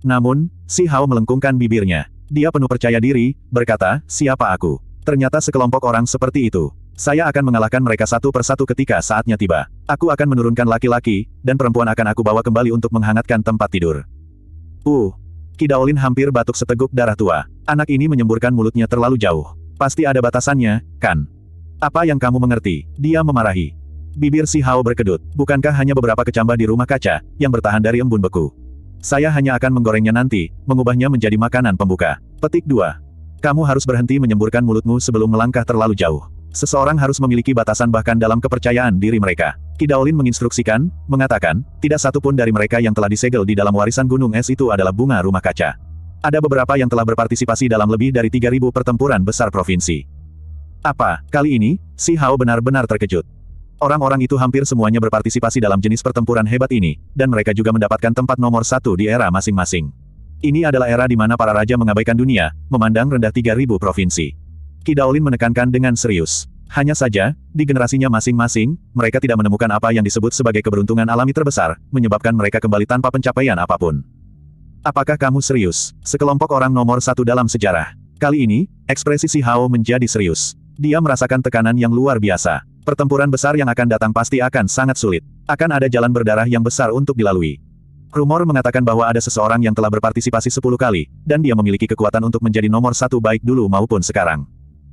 Namun, si Hao melengkungkan bibirnya. Dia penuh percaya diri, berkata, siapa aku? Ternyata sekelompok orang seperti itu. Saya akan mengalahkan mereka satu persatu ketika saatnya tiba. Aku akan menurunkan laki-laki, dan perempuan akan aku bawa kembali untuk menghangatkan tempat tidur. Uh, Kidaolin hampir batuk seteguk darah tua. Anak ini menyemburkan mulutnya terlalu jauh. Pasti ada batasannya, kan? Apa yang kamu mengerti? Dia memarahi. Bibir si Hao berkedut. Bukankah hanya beberapa kecambah di rumah kaca, yang bertahan dari embun beku? Saya hanya akan menggorengnya nanti, mengubahnya menjadi makanan pembuka. Petik 2. Kamu harus berhenti menyemburkan mulutmu sebelum melangkah terlalu jauh. Seseorang harus memiliki batasan bahkan dalam kepercayaan diri mereka. Kidaolin menginstruksikan, mengatakan, tidak satu pun dari mereka yang telah disegel di dalam warisan gunung es itu adalah bunga rumah kaca. Ada beberapa yang telah berpartisipasi dalam lebih dari 3.000 pertempuran besar provinsi. Apa, kali ini, si Hao benar-benar terkejut. Orang-orang itu hampir semuanya berpartisipasi dalam jenis pertempuran hebat ini, dan mereka juga mendapatkan tempat nomor satu di era masing-masing. Ini adalah era di mana para raja mengabaikan dunia, memandang rendah 3.000 provinsi. Kidaolin menekankan dengan serius. Hanya saja, di generasinya masing-masing, mereka tidak menemukan apa yang disebut sebagai keberuntungan alami terbesar, menyebabkan mereka kembali tanpa pencapaian apapun. Apakah kamu serius? Sekelompok orang nomor satu dalam sejarah. Kali ini, ekspresi Si Hao menjadi serius. Dia merasakan tekanan yang luar biasa. Pertempuran besar yang akan datang pasti akan sangat sulit. Akan ada jalan berdarah yang besar untuk dilalui. Rumor mengatakan bahwa ada seseorang yang telah berpartisipasi 10 kali, dan dia memiliki kekuatan untuk menjadi nomor satu baik dulu maupun sekarang.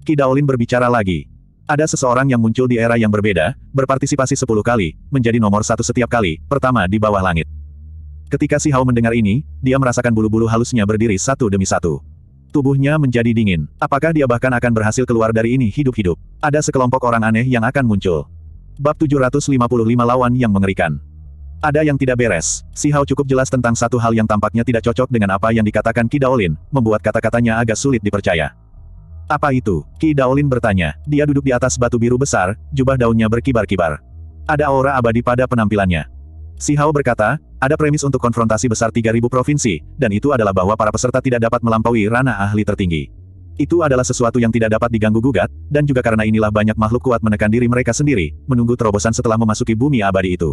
Kidaolin berbicara lagi. Ada seseorang yang muncul di era yang berbeda, berpartisipasi sepuluh kali, menjadi nomor satu setiap kali, pertama di bawah langit. Ketika Si Hao mendengar ini, dia merasakan bulu-bulu halusnya berdiri satu demi satu. Tubuhnya menjadi dingin. Apakah dia bahkan akan berhasil keluar dari ini hidup-hidup? Ada sekelompok orang aneh yang akan muncul. Bab 755 lawan yang mengerikan. Ada yang tidak beres. Si Hao cukup jelas tentang satu hal yang tampaknya tidak cocok dengan apa yang dikatakan Kidaolin, membuat kata-katanya agak sulit dipercaya. Apa itu? Ki Daolin bertanya. Dia duduk di atas batu biru besar, jubah daunnya berkibar-kibar. Ada aura abadi pada penampilannya. Si Hao berkata, ada premis untuk konfrontasi besar 3000 provinsi, dan itu adalah bahwa para peserta tidak dapat melampaui ranah ahli tertinggi. Itu adalah sesuatu yang tidak dapat diganggu-gugat, dan juga karena inilah banyak makhluk kuat menekan diri mereka sendiri, menunggu terobosan setelah memasuki bumi abadi itu.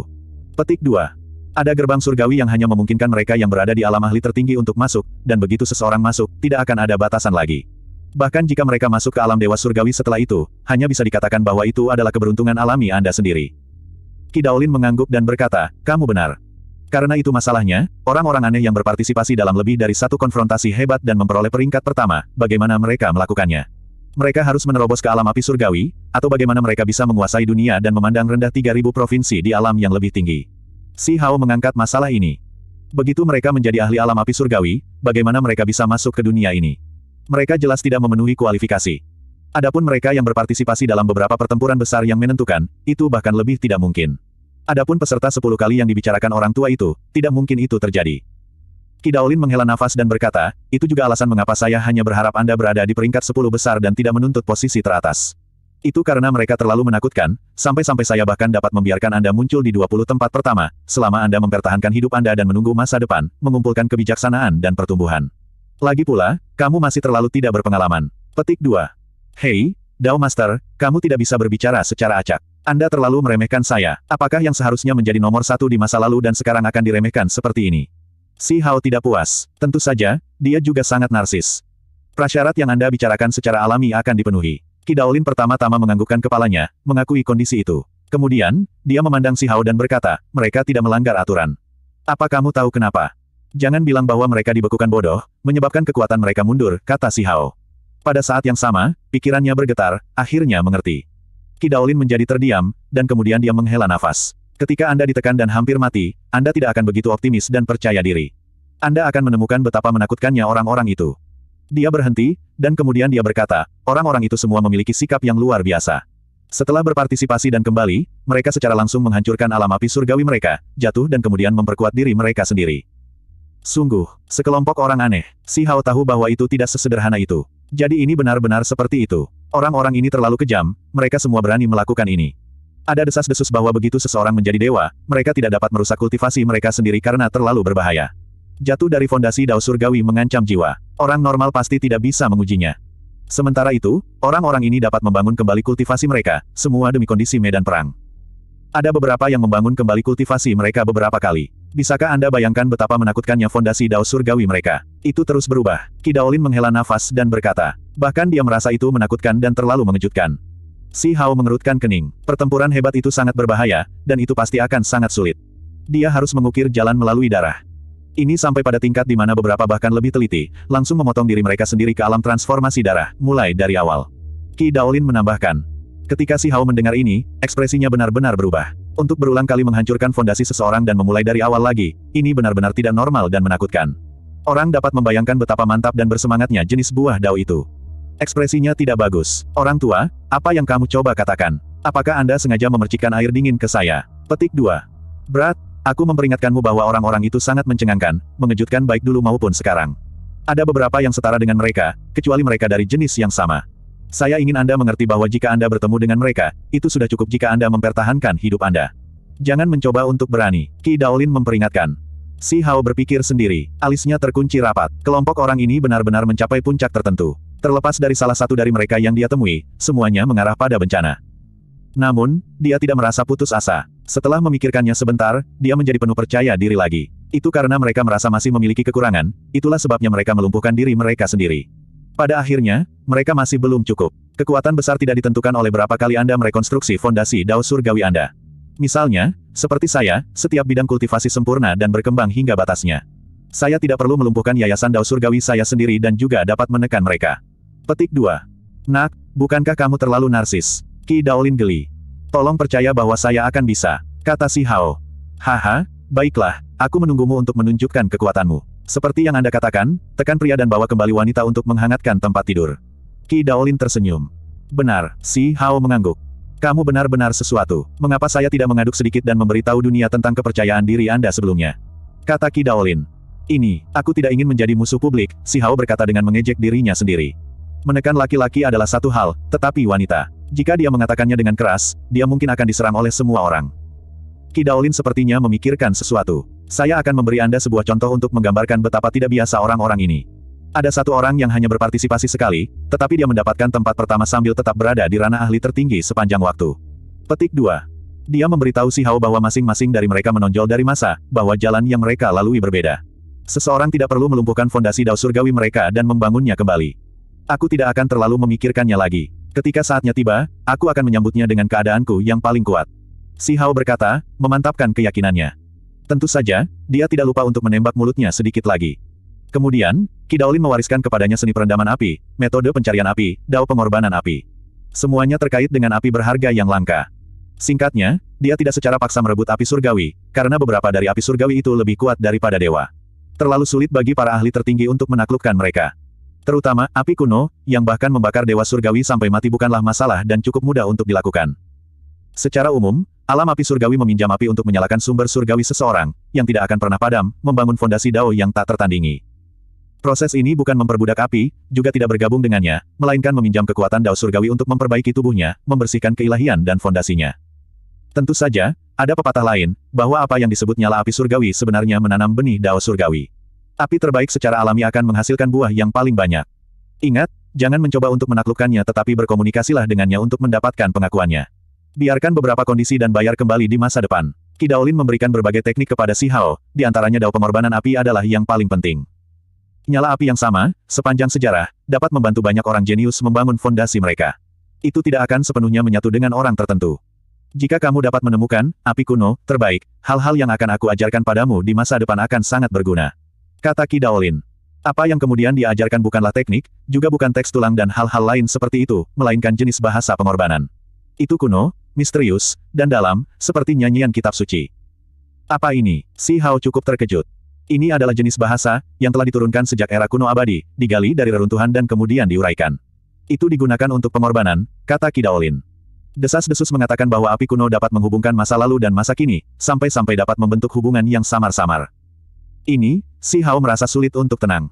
Petik 2. Ada gerbang surgawi yang hanya memungkinkan mereka yang berada di alam ahli tertinggi untuk masuk, dan begitu seseorang masuk, tidak akan ada batasan lagi. Bahkan jika mereka masuk ke alam dewa surgawi setelah itu, hanya bisa dikatakan bahwa itu adalah keberuntungan alami Anda sendiri. Kidaolin mengangguk dan berkata, kamu benar. Karena itu masalahnya, orang-orang aneh yang berpartisipasi dalam lebih dari satu konfrontasi hebat dan memperoleh peringkat pertama, bagaimana mereka melakukannya? Mereka harus menerobos ke alam api surgawi, atau bagaimana mereka bisa menguasai dunia dan memandang rendah 3.000 provinsi di alam yang lebih tinggi. Si Hao mengangkat masalah ini. Begitu mereka menjadi ahli alam api surgawi, bagaimana mereka bisa masuk ke dunia ini? Mereka jelas tidak memenuhi kualifikasi. Adapun mereka yang berpartisipasi dalam beberapa pertempuran besar yang menentukan, itu bahkan lebih tidak mungkin. Adapun peserta sepuluh kali yang dibicarakan orang tua itu, tidak mungkin itu terjadi. Kidaolin menghela nafas dan berkata, itu juga alasan mengapa saya hanya berharap Anda berada di peringkat sepuluh besar dan tidak menuntut posisi teratas. Itu karena mereka terlalu menakutkan, sampai-sampai saya bahkan dapat membiarkan Anda muncul di 20 tempat pertama, selama Anda mempertahankan hidup Anda dan menunggu masa depan, mengumpulkan kebijaksanaan dan pertumbuhan. Lagi pula, kamu masih terlalu tidak berpengalaman. Petik 2. Hei, Dao Master, kamu tidak bisa berbicara secara acak. Anda terlalu meremehkan saya. Apakah yang seharusnya menjadi nomor satu di masa lalu dan sekarang akan diremehkan seperti ini? Si Hao tidak puas. Tentu saja, dia juga sangat narsis. Prasyarat yang Anda bicarakan secara alami akan dipenuhi. Kidaolin pertama-tama menganggukkan kepalanya, mengakui kondisi itu. Kemudian, dia memandang si Hao dan berkata, mereka tidak melanggar aturan. Apa kamu tahu kenapa? Jangan bilang bahwa mereka dibekukan bodoh, menyebabkan kekuatan mereka mundur, kata Si Hao. Pada saat yang sama, pikirannya bergetar, akhirnya mengerti. Kidaolin menjadi terdiam, dan kemudian dia menghela nafas. Ketika Anda ditekan dan hampir mati, Anda tidak akan begitu optimis dan percaya diri. Anda akan menemukan betapa menakutkannya orang-orang itu. Dia berhenti, dan kemudian dia berkata, orang-orang itu semua memiliki sikap yang luar biasa. Setelah berpartisipasi dan kembali, mereka secara langsung menghancurkan alam api surgawi mereka, jatuh dan kemudian memperkuat diri mereka sendiri. Sungguh, sekelompok orang aneh. Si Hao tahu bahwa itu tidak sesederhana itu. Jadi ini benar-benar seperti itu. Orang-orang ini terlalu kejam, mereka semua berani melakukan ini. Ada desas-desus bahwa begitu seseorang menjadi dewa, mereka tidak dapat merusak kultivasi mereka sendiri karena terlalu berbahaya. Jatuh dari fondasi dao surgawi mengancam jiwa. Orang normal pasti tidak bisa mengujinya. Sementara itu, orang-orang ini dapat membangun kembali kultivasi mereka, semua demi kondisi medan perang. Ada beberapa yang membangun kembali kultivasi mereka beberapa kali. Bisakah Anda bayangkan betapa menakutkannya fondasi dao surgawi mereka? Itu terus berubah. Kidaolin menghela nafas dan berkata. Bahkan dia merasa itu menakutkan dan terlalu mengejutkan. Si Hao mengerutkan kening. Pertempuran hebat itu sangat berbahaya, dan itu pasti akan sangat sulit. Dia harus mengukir jalan melalui darah. Ini sampai pada tingkat di mana beberapa bahkan lebih teliti, langsung memotong diri mereka sendiri ke alam transformasi darah, mulai dari awal. Ki Daolin menambahkan. Ketika si Hao mendengar ini, ekspresinya benar-benar berubah. Untuk berulang kali menghancurkan fondasi seseorang dan memulai dari awal lagi, ini benar-benar tidak normal dan menakutkan. Orang dapat membayangkan betapa mantap dan bersemangatnya jenis buah dao itu. Ekspresinya tidak bagus. Orang tua, apa yang kamu coba katakan? Apakah Anda sengaja memercikkan air dingin ke saya? Petik 2. Berat, aku memperingatkanmu bahwa orang-orang itu sangat mencengangkan, mengejutkan baik dulu maupun sekarang. Ada beberapa yang setara dengan mereka, kecuali mereka dari jenis yang sama. Saya ingin Anda mengerti bahwa jika Anda bertemu dengan mereka, itu sudah cukup jika Anda mempertahankan hidup Anda. Jangan mencoba untuk berani, Ki Daolin memperingatkan. Si Hao berpikir sendiri, alisnya terkunci rapat. Kelompok orang ini benar-benar mencapai puncak tertentu. Terlepas dari salah satu dari mereka yang dia temui, semuanya mengarah pada bencana. Namun, dia tidak merasa putus asa. Setelah memikirkannya sebentar, dia menjadi penuh percaya diri lagi. Itu karena mereka merasa masih memiliki kekurangan, itulah sebabnya mereka melumpuhkan diri mereka sendiri. Pada akhirnya, mereka masih belum cukup. Kekuatan besar tidak ditentukan oleh berapa kali Anda merekonstruksi fondasi dao surgawi Anda. Misalnya, seperti saya, setiap bidang kultivasi sempurna dan berkembang hingga batasnya. Saya tidak perlu melumpuhkan yayasan dao surgawi saya sendiri dan juga dapat menekan mereka. Petik 2. Nak, bukankah kamu terlalu narsis? Ki Daolin geli. Tolong percaya bahwa saya akan bisa, kata si Hao. Haha, baiklah, aku menunggumu untuk menunjukkan kekuatanmu. Seperti yang Anda katakan, tekan pria dan bawa kembali wanita untuk menghangatkan tempat tidur. Ki Daolin tersenyum. Benar, Si Hao mengangguk. Kamu benar-benar sesuatu. Mengapa saya tidak mengaduk sedikit dan memberitahu dunia tentang kepercayaan diri Anda sebelumnya? Kata Ki Daolin. Ini, aku tidak ingin menjadi musuh publik, Si Hao berkata dengan mengejek dirinya sendiri. Menekan laki-laki adalah satu hal, tetapi wanita. Jika dia mengatakannya dengan keras, dia mungkin akan diserang oleh semua orang. Ki Daolin sepertinya memikirkan sesuatu. Saya akan memberi Anda sebuah contoh untuk menggambarkan betapa tidak biasa orang-orang ini. Ada satu orang yang hanya berpartisipasi sekali, tetapi dia mendapatkan tempat pertama sambil tetap berada di ranah ahli tertinggi sepanjang waktu. Petik 2. Dia memberitahu si Hao bahwa masing-masing dari mereka menonjol dari masa, bahwa jalan yang mereka lalui berbeda. Seseorang tidak perlu melumpuhkan fondasi dao surgawi mereka dan membangunnya kembali. Aku tidak akan terlalu memikirkannya lagi. Ketika saatnya tiba, aku akan menyambutnya dengan keadaanku yang paling kuat. Si Hao berkata, memantapkan keyakinannya. Tentu saja, dia tidak lupa untuk menembak mulutnya sedikit lagi. Kemudian, Kidaolin mewariskan kepadanya seni perendaman api, metode pencarian api, dao pengorbanan api. Semuanya terkait dengan api berharga yang langka. Singkatnya, dia tidak secara paksa merebut api surgawi, karena beberapa dari api surgawi itu lebih kuat daripada dewa. Terlalu sulit bagi para ahli tertinggi untuk menaklukkan mereka. Terutama, api kuno, yang bahkan membakar dewa surgawi sampai mati bukanlah masalah dan cukup mudah untuk dilakukan. Secara umum, Alam api surgawi meminjam api untuk menyalakan sumber surgawi seseorang, yang tidak akan pernah padam, membangun fondasi dao yang tak tertandingi. Proses ini bukan memperbudak api, juga tidak bergabung dengannya, melainkan meminjam kekuatan dao surgawi untuk memperbaiki tubuhnya, membersihkan keilahian dan fondasinya. Tentu saja, ada pepatah lain, bahwa apa yang disebut nyala api surgawi sebenarnya menanam benih dao surgawi. Api terbaik secara alami akan menghasilkan buah yang paling banyak. Ingat, jangan mencoba untuk menaklukkannya tetapi berkomunikasilah dengannya untuk mendapatkan pengakuannya. Biarkan beberapa kondisi dan bayar kembali di masa depan. Kidaolin memberikan berbagai teknik kepada Si Hao, di antaranya dao pengorbanan api adalah yang paling penting. Nyala api yang sama, sepanjang sejarah, dapat membantu banyak orang jenius membangun fondasi mereka. Itu tidak akan sepenuhnya menyatu dengan orang tertentu. Jika kamu dapat menemukan api kuno, terbaik, hal-hal yang akan aku ajarkan padamu di masa depan akan sangat berguna. Kata Kidaolin. Apa yang kemudian diajarkan bukanlah teknik, juga bukan teks tulang dan hal-hal lain seperti itu, melainkan jenis bahasa pengorbanan. Itu kuno, misterius, dan dalam, seperti nyanyian kitab suci. Apa ini? Si Hao cukup terkejut. Ini adalah jenis bahasa, yang telah diturunkan sejak era kuno abadi, digali dari reruntuhan dan kemudian diuraikan. Itu digunakan untuk pengorbanan, kata Kidaolin. Desas-desus mengatakan bahwa api kuno dapat menghubungkan masa lalu dan masa kini, sampai-sampai dapat membentuk hubungan yang samar-samar. Ini, si Hao merasa sulit untuk tenang.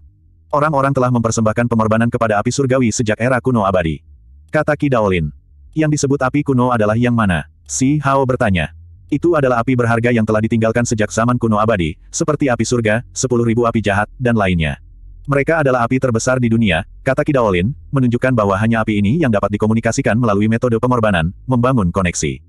Orang-orang telah mempersembahkan pengorbanan kepada api surgawi sejak era kuno abadi. Kata Kidaolin. Yang disebut api kuno adalah yang mana? Si Hao bertanya. Itu adalah api berharga yang telah ditinggalkan sejak zaman kuno abadi, seperti api surga, sepuluh ribu api jahat, dan lainnya. Mereka adalah api terbesar di dunia, kata Kidaolin, menunjukkan bahwa hanya api ini yang dapat dikomunikasikan melalui metode pengorbanan, membangun koneksi.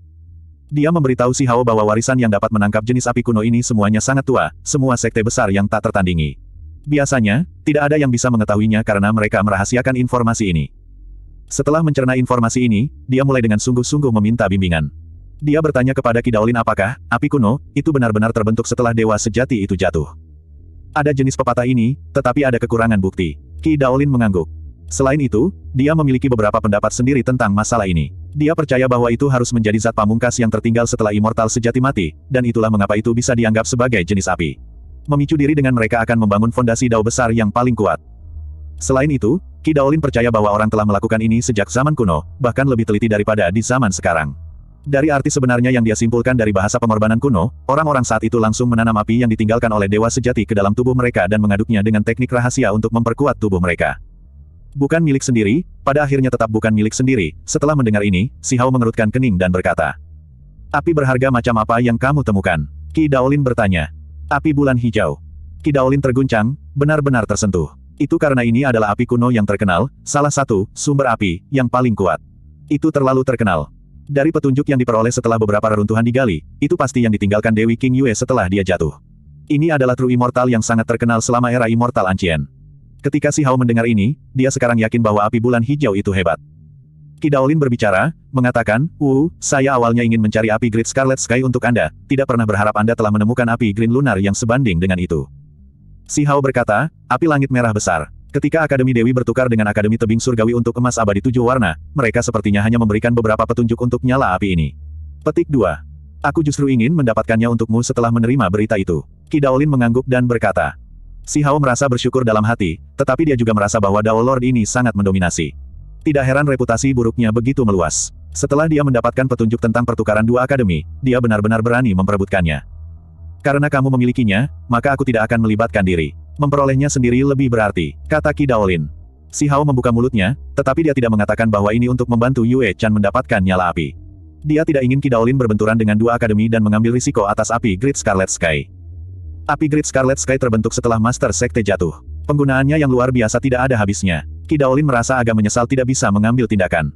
Dia memberitahu si Hao bahwa warisan yang dapat menangkap jenis api kuno ini semuanya sangat tua, semua sekte besar yang tak tertandingi. Biasanya, tidak ada yang bisa mengetahuinya karena mereka merahasiakan informasi ini. Setelah mencerna informasi ini, dia mulai dengan sungguh-sungguh meminta bimbingan. Dia bertanya kepada Kidaolin apakah, api kuno, itu benar-benar terbentuk setelah dewa sejati itu jatuh. Ada jenis pepatah ini, tetapi ada kekurangan bukti. Kidaolin mengangguk. Selain itu, dia memiliki beberapa pendapat sendiri tentang masalah ini. Dia percaya bahwa itu harus menjadi zat pamungkas yang tertinggal setelah immortal sejati mati, dan itulah mengapa itu bisa dianggap sebagai jenis api. Memicu diri dengan mereka akan membangun fondasi dao besar yang paling kuat. Selain itu, Ki Daolin percaya bahwa orang telah melakukan ini sejak zaman kuno, bahkan lebih teliti daripada di zaman sekarang. Dari arti sebenarnya yang dia simpulkan dari bahasa pengorbanan kuno, orang-orang saat itu langsung menanam api yang ditinggalkan oleh dewa sejati ke dalam tubuh mereka dan mengaduknya dengan teknik rahasia untuk memperkuat tubuh mereka. Bukan milik sendiri, pada akhirnya tetap bukan milik sendiri. Setelah mendengar ini, Si Hao mengerutkan kening dan berkata, Api berharga macam apa yang kamu temukan? Ki Daolin bertanya. Api bulan hijau. Ki Daolin terguncang, benar-benar tersentuh. Itu karena ini adalah api kuno yang terkenal, salah satu, sumber api, yang paling kuat. Itu terlalu terkenal. Dari petunjuk yang diperoleh setelah beberapa reruntuhan digali, itu pasti yang ditinggalkan Dewi King Yue setelah dia jatuh. Ini adalah True Immortal yang sangat terkenal selama era Immortal Ancient. Ketika Si Hao mendengar ini, dia sekarang yakin bahwa api bulan hijau itu hebat. Kidaolin berbicara, mengatakan, Wu, saya awalnya ingin mencari api Great Scarlet Sky untuk Anda, tidak pernah berharap Anda telah menemukan api Green Lunar yang sebanding dengan itu. Si Hao berkata, api langit merah besar. Ketika Akademi Dewi bertukar dengan Akademi Tebing Surgawi untuk emas abadi tujuh warna, mereka sepertinya hanya memberikan beberapa petunjuk untuk nyala api ini. Petik 2. Aku justru ingin mendapatkannya untukmu setelah menerima berita itu. Kidaolin mengangguk dan berkata. Si Hao merasa bersyukur dalam hati, tetapi dia juga merasa bahwa Dao Lord ini sangat mendominasi. Tidak heran reputasi buruknya begitu meluas. Setelah dia mendapatkan petunjuk tentang pertukaran dua akademi, dia benar-benar berani memperebutkannya. Karena kamu memilikinya, maka aku tidak akan melibatkan diri. Memperolehnya sendiri lebih berarti, kata Ki Daolin. Si Hao membuka mulutnya, tetapi dia tidak mengatakan bahwa ini untuk membantu Yue Chan mendapatkan nyala api. Dia tidak ingin Ki Daolin berbenturan dengan dua akademi dan mengambil risiko atas api Great Scarlet Sky. Api Great Scarlet Sky terbentuk setelah Master Sekte jatuh. Penggunaannya yang luar biasa tidak ada habisnya. Ki Daolin merasa agak menyesal tidak bisa mengambil tindakan.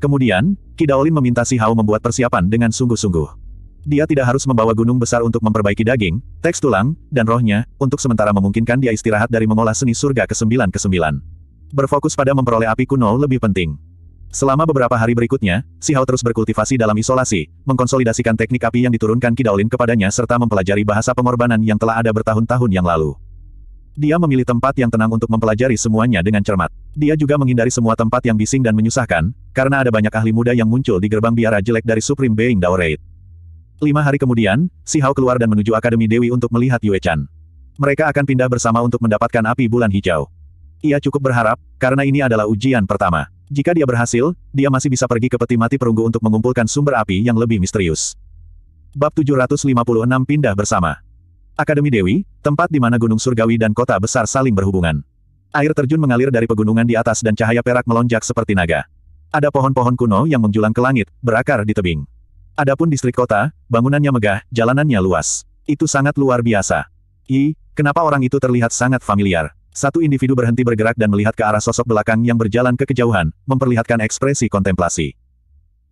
Kemudian, Ki Daolin meminta si Hao membuat persiapan dengan sungguh-sungguh. Dia tidak harus membawa gunung besar untuk memperbaiki daging, teks tulang, dan rohnya, untuk sementara memungkinkan dia istirahat dari mengolah seni surga ke-9-ke-9. Berfokus pada memperoleh api kuno lebih penting. Selama beberapa hari berikutnya, Si Hao terus berkultivasi dalam isolasi, mengkonsolidasikan teknik api yang diturunkan Kidaolin kepadanya serta mempelajari bahasa pengorbanan yang telah ada bertahun-tahun yang lalu. Dia memilih tempat yang tenang untuk mempelajari semuanya dengan cermat. Dia juga menghindari semua tempat yang bising dan menyusahkan, karena ada banyak ahli muda yang muncul di gerbang biara jelek dari Supreme Being Daoraid. Lima hari kemudian, Si Hao keluar dan menuju Akademi Dewi untuk melihat Yue Chan. Mereka akan pindah bersama untuk mendapatkan api bulan hijau. Ia cukup berharap, karena ini adalah ujian pertama. Jika dia berhasil, dia masih bisa pergi ke peti mati perunggu untuk mengumpulkan sumber api yang lebih misterius. Bab 756 Pindah Bersama Akademi Dewi, tempat di mana Gunung Surgawi dan kota besar saling berhubungan. Air terjun mengalir dari pegunungan di atas dan cahaya perak melonjak seperti naga. Ada pohon-pohon kuno yang menjulang ke langit, berakar di tebing. Adapun distrik kota, bangunannya megah, jalanannya luas. Itu sangat luar biasa. I, kenapa orang itu terlihat sangat familiar? Satu individu berhenti bergerak dan melihat ke arah sosok belakang yang berjalan ke kejauhan, memperlihatkan ekspresi kontemplasi.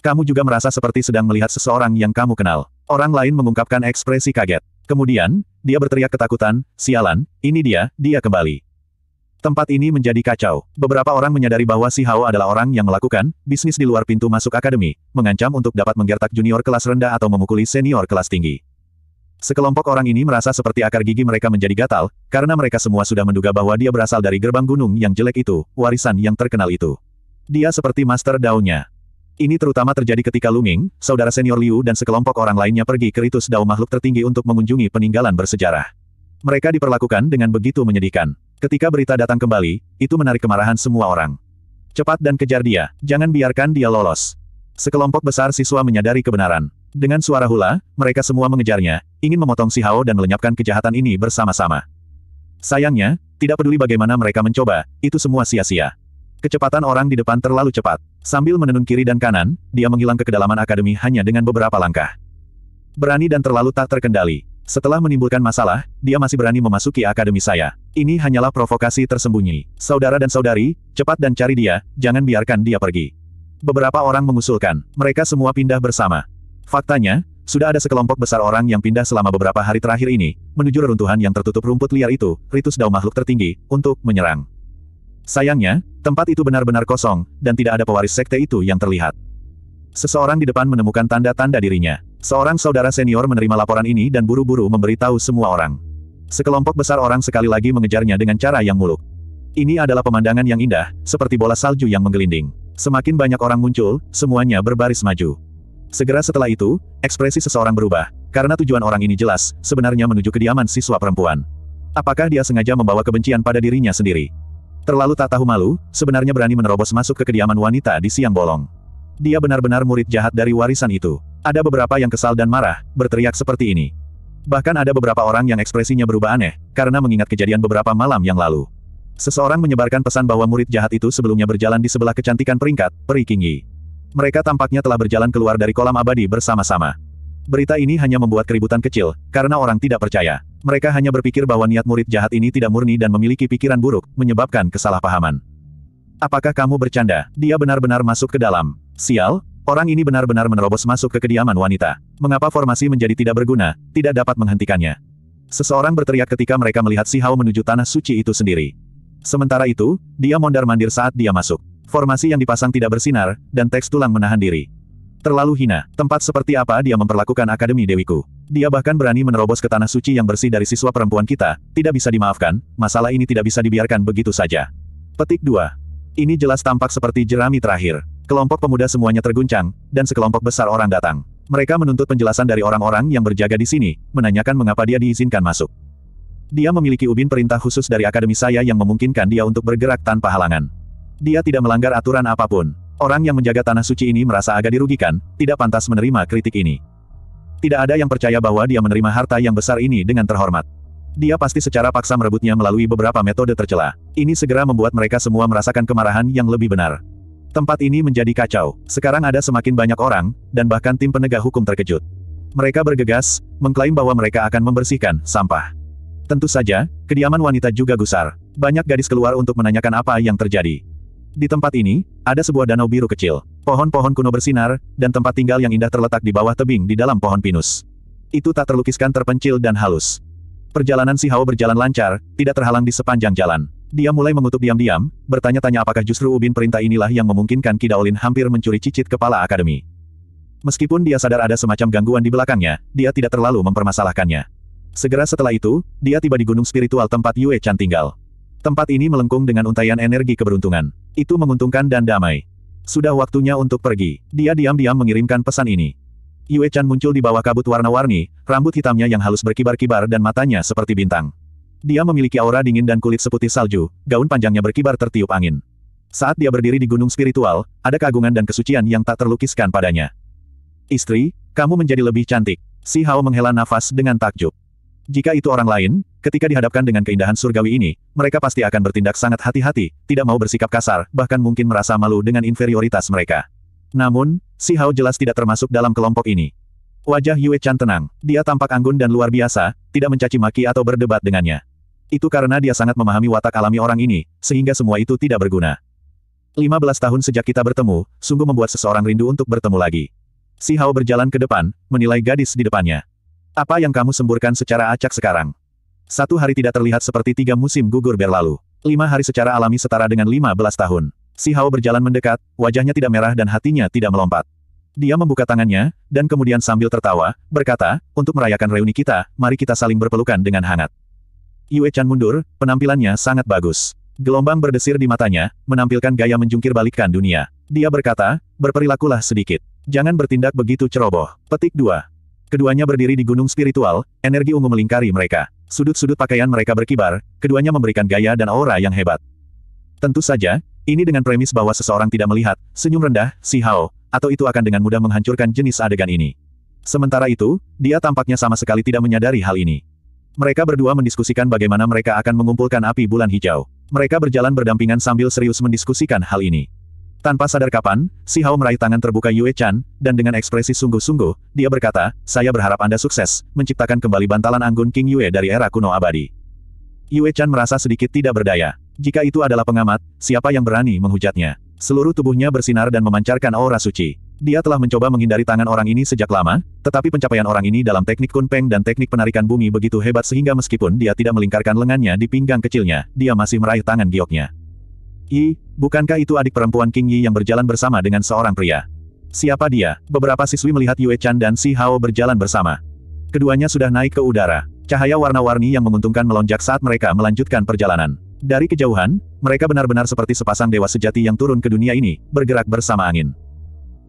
Kamu juga merasa seperti sedang melihat seseorang yang kamu kenal. Orang lain mengungkapkan ekspresi kaget. Kemudian, dia berteriak ketakutan, sialan, ini dia, dia kembali. Tempat ini menjadi kacau. Beberapa orang menyadari bahwa Si Hao adalah orang yang melakukan bisnis di luar pintu masuk akademi, mengancam untuk dapat menggertak junior kelas rendah atau memukuli senior kelas tinggi. Sekelompok orang ini merasa seperti akar gigi mereka menjadi gatal, karena mereka semua sudah menduga bahwa dia berasal dari gerbang gunung yang jelek itu, warisan yang terkenal itu. Dia seperti master daunnya. Ini terutama terjadi ketika Luming, saudara senior Liu dan sekelompok orang lainnya pergi ke ritus dao makhluk tertinggi untuk mengunjungi peninggalan bersejarah. Mereka diperlakukan dengan begitu menyedihkan. Ketika berita datang kembali, itu menarik kemarahan semua orang. Cepat dan kejar dia, jangan biarkan dia lolos. Sekelompok besar siswa menyadari kebenaran. Dengan suara hula, mereka semua mengejarnya, ingin memotong si Hao dan melenyapkan kejahatan ini bersama-sama. Sayangnya, tidak peduli bagaimana mereka mencoba, itu semua sia-sia. Kecepatan orang di depan terlalu cepat. Sambil menenun kiri dan kanan, dia menghilang ke kedalaman akademi hanya dengan beberapa langkah. Berani dan terlalu tak terkendali. Setelah menimbulkan masalah, dia masih berani memasuki akademi saya. Ini hanyalah provokasi tersembunyi. Saudara dan saudari, cepat dan cari dia, jangan biarkan dia pergi. Beberapa orang mengusulkan, mereka semua pindah bersama. Faktanya, sudah ada sekelompok besar orang yang pindah selama beberapa hari terakhir ini, menuju reruntuhan yang tertutup rumput liar itu, ritus dao makhluk tertinggi, untuk menyerang. Sayangnya, tempat itu benar-benar kosong, dan tidak ada pewaris sekte itu yang terlihat. Seseorang di depan menemukan tanda-tanda dirinya. Seorang saudara senior menerima laporan ini dan buru-buru memberitahu semua orang. Sekelompok besar orang sekali lagi mengejarnya dengan cara yang muluk. Ini adalah pemandangan yang indah, seperti bola salju yang menggelinding. Semakin banyak orang muncul, semuanya berbaris maju. Segera setelah itu, ekspresi seseorang berubah, karena tujuan orang ini jelas, sebenarnya menuju kediaman siswa perempuan. Apakah dia sengaja membawa kebencian pada dirinya sendiri? Terlalu tak tahu malu, sebenarnya berani menerobos masuk ke kediaman wanita di siang bolong. Dia benar-benar murid jahat dari warisan itu. Ada beberapa yang kesal dan marah, berteriak seperti ini. Bahkan ada beberapa orang yang ekspresinya berubah aneh, karena mengingat kejadian beberapa malam yang lalu. Seseorang menyebarkan pesan bahwa murid jahat itu sebelumnya berjalan di sebelah kecantikan peringkat, peri Yi. Mereka tampaknya telah berjalan keluar dari kolam abadi bersama-sama. Berita ini hanya membuat keributan kecil, karena orang tidak percaya. Mereka hanya berpikir bahwa niat murid jahat ini tidak murni dan memiliki pikiran buruk, menyebabkan kesalahpahaman. Apakah kamu bercanda? Dia benar-benar masuk ke dalam. Sial, orang ini benar-benar menerobos masuk ke kediaman wanita. Mengapa formasi menjadi tidak berguna, tidak dapat menghentikannya? Seseorang berteriak ketika mereka melihat si Hao menuju tanah suci itu sendiri. Sementara itu, dia mondar-mandir saat dia masuk. Formasi yang dipasang tidak bersinar, dan teks tulang menahan diri. Terlalu hina, tempat seperti apa dia memperlakukan Akademi Dewiku. Dia bahkan berani menerobos ke tanah suci yang bersih dari siswa perempuan kita, tidak bisa dimaafkan, masalah ini tidak bisa dibiarkan begitu saja. Petik 2. Ini jelas tampak seperti jerami terakhir. Kelompok pemuda semuanya terguncang, dan sekelompok besar orang datang. Mereka menuntut penjelasan dari orang-orang yang berjaga di sini, menanyakan mengapa dia diizinkan masuk. Dia memiliki ubin perintah khusus dari akademi saya yang memungkinkan dia untuk bergerak tanpa halangan. Dia tidak melanggar aturan apapun. Orang yang menjaga tanah suci ini merasa agak dirugikan, tidak pantas menerima kritik ini. Tidak ada yang percaya bahwa dia menerima harta yang besar ini dengan terhormat. Dia pasti secara paksa merebutnya melalui beberapa metode tercela. Ini segera membuat mereka semua merasakan kemarahan yang lebih benar. Tempat ini menjadi kacau. Sekarang ada semakin banyak orang, dan bahkan tim penegak hukum terkejut. Mereka bergegas, mengklaim bahwa mereka akan membersihkan sampah. Tentu saja, kediaman wanita juga gusar. Banyak gadis keluar untuk menanyakan apa yang terjadi. Di tempat ini, ada sebuah danau biru kecil. Pohon-pohon kuno bersinar, dan tempat tinggal yang indah terletak di bawah tebing di dalam pohon pinus. Itu tak terlukiskan terpencil dan halus. Perjalanan si Hao berjalan lancar, tidak terhalang di sepanjang jalan. Dia mulai mengutuk diam-diam, bertanya-tanya apakah justru Ubin perintah inilah yang memungkinkan Kidaolin hampir mencuri cicit kepala akademi. Meskipun dia sadar ada semacam gangguan di belakangnya, dia tidak terlalu mempermasalahkannya. Segera setelah itu, dia tiba di gunung spiritual tempat Yue Chan tinggal. Tempat ini melengkung dengan untaian energi keberuntungan. Itu menguntungkan dan damai. Sudah waktunya untuk pergi. Dia diam-diam mengirimkan pesan ini. Yue Chan muncul di bawah kabut warna-warni, rambut hitamnya yang halus berkibar-kibar dan matanya seperti bintang. Dia memiliki aura dingin dan kulit seputih salju, gaun panjangnya berkibar tertiup angin. Saat dia berdiri di gunung spiritual, ada keagungan dan kesucian yang tak terlukiskan padanya. Istri, kamu menjadi lebih cantik. Si Hao menghela nafas dengan takjub. Jika itu orang lain, ketika dihadapkan dengan keindahan surgawi ini, mereka pasti akan bertindak sangat hati-hati, tidak mau bersikap kasar, bahkan mungkin merasa malu dengan inferioritas mereka. Namun, Si Hao jelas tidak termasuk dalam kelompok ini. Wajah Yue Chan tenang, dia tampak anggun dan luar biasa, tidak mencaci maki atau berdebat dengannya. Itu karena dia sangat memahami watak alami orang ini, sehingga semua itu tidak berguna. 15 tahun sejak kita bertemu, sungguh membuat seseorang rindu untuk bertemu lagi. Si Hao berjalan ke depan, menilai gadis di depannya. Apa yang kamu semburkan secara acak sekarang? Satu hari tidak terlihat seperti tiga musim gugur berlalu. Lima hari secara alami setara dengan 15 tahun. Si Hao berjalan mendekat, wajahnya tidak merah dan hatinya tidak melompat. Dia membuka tangannya, dan kemudian sambil tertawa, berkata, untuk merayakan reuni kita, mari kita saling berpelukan dengan hangat. Yue Chan mundur, penampilannya sangat bagus. Gelombang berdesir di matanya, menampilkan gaya menjungkir balikkan dunia. Dia berkata, berperilakulah sedikit. Jangan bertindak begitu ceroboh. Petik 2. Keduanya berdiri di gunung spiritual, energi ungu melingkari mereka. Sudut-sudut pakaian mereka berkibar, keduanya memberikan gaya dan aura yang hebat. Tentu saja, ini dengan premis bahwa seseorang tidak melihat, senyum rendah, si Hao, atau itu akan dengan mudah menghancurkan jenis adegan ini. Sementara itu, dia tampaknya sama sekali tidak menyadari hal ini. Mereka berdua mendiskusikan bagaimana mereka akan mengumpulkan api bulan hijau. Mereka berjalan berdampingan sambil serius mendiskusikan hal ini. Tanpa sadar kapan, si Hao meraih tangan terbuka Yue Chan, dan dengan ekspresi sungguh-sungguh, dia berkata, saya berharap Anda sukses, menciptakan kembali bantalan anggun King Yue dari era kuno abadi. Yue Chan merasa sedikit tidak berdaya. Jika itu adalah pengamat, siapa yang berani menghujatnya? Seluruh tubuhnya bersinar dan memancarkan aura suci. Dia telah mencoba menghindari tangan orang ini sejak lama, tetapi pencapaian orang ini dalam teknik kunpeng dan teknik penarikan bumi begitu hebat sehingga meskipun dia tidak melingkarkan lengannya di pinggang kecilnya, dia masih meraih tangan gioknya. I, bukankah itu adik perempuan King Yi yang berjalan bersama dengan seorang pria? Siapa dia? Beberapa siswi melihat Yue Chan dan Si Hao berjalan bersama. Keduanya sudah naik ke udara. Cahaya warna-warni yang menguntungkan melonjak saat mereka melanjutkan perjalanan. Dari kejauhan, mereka benar-benar seperti sepasang dewa sejati yang turun ke dunia ini, bergerak bersama angin.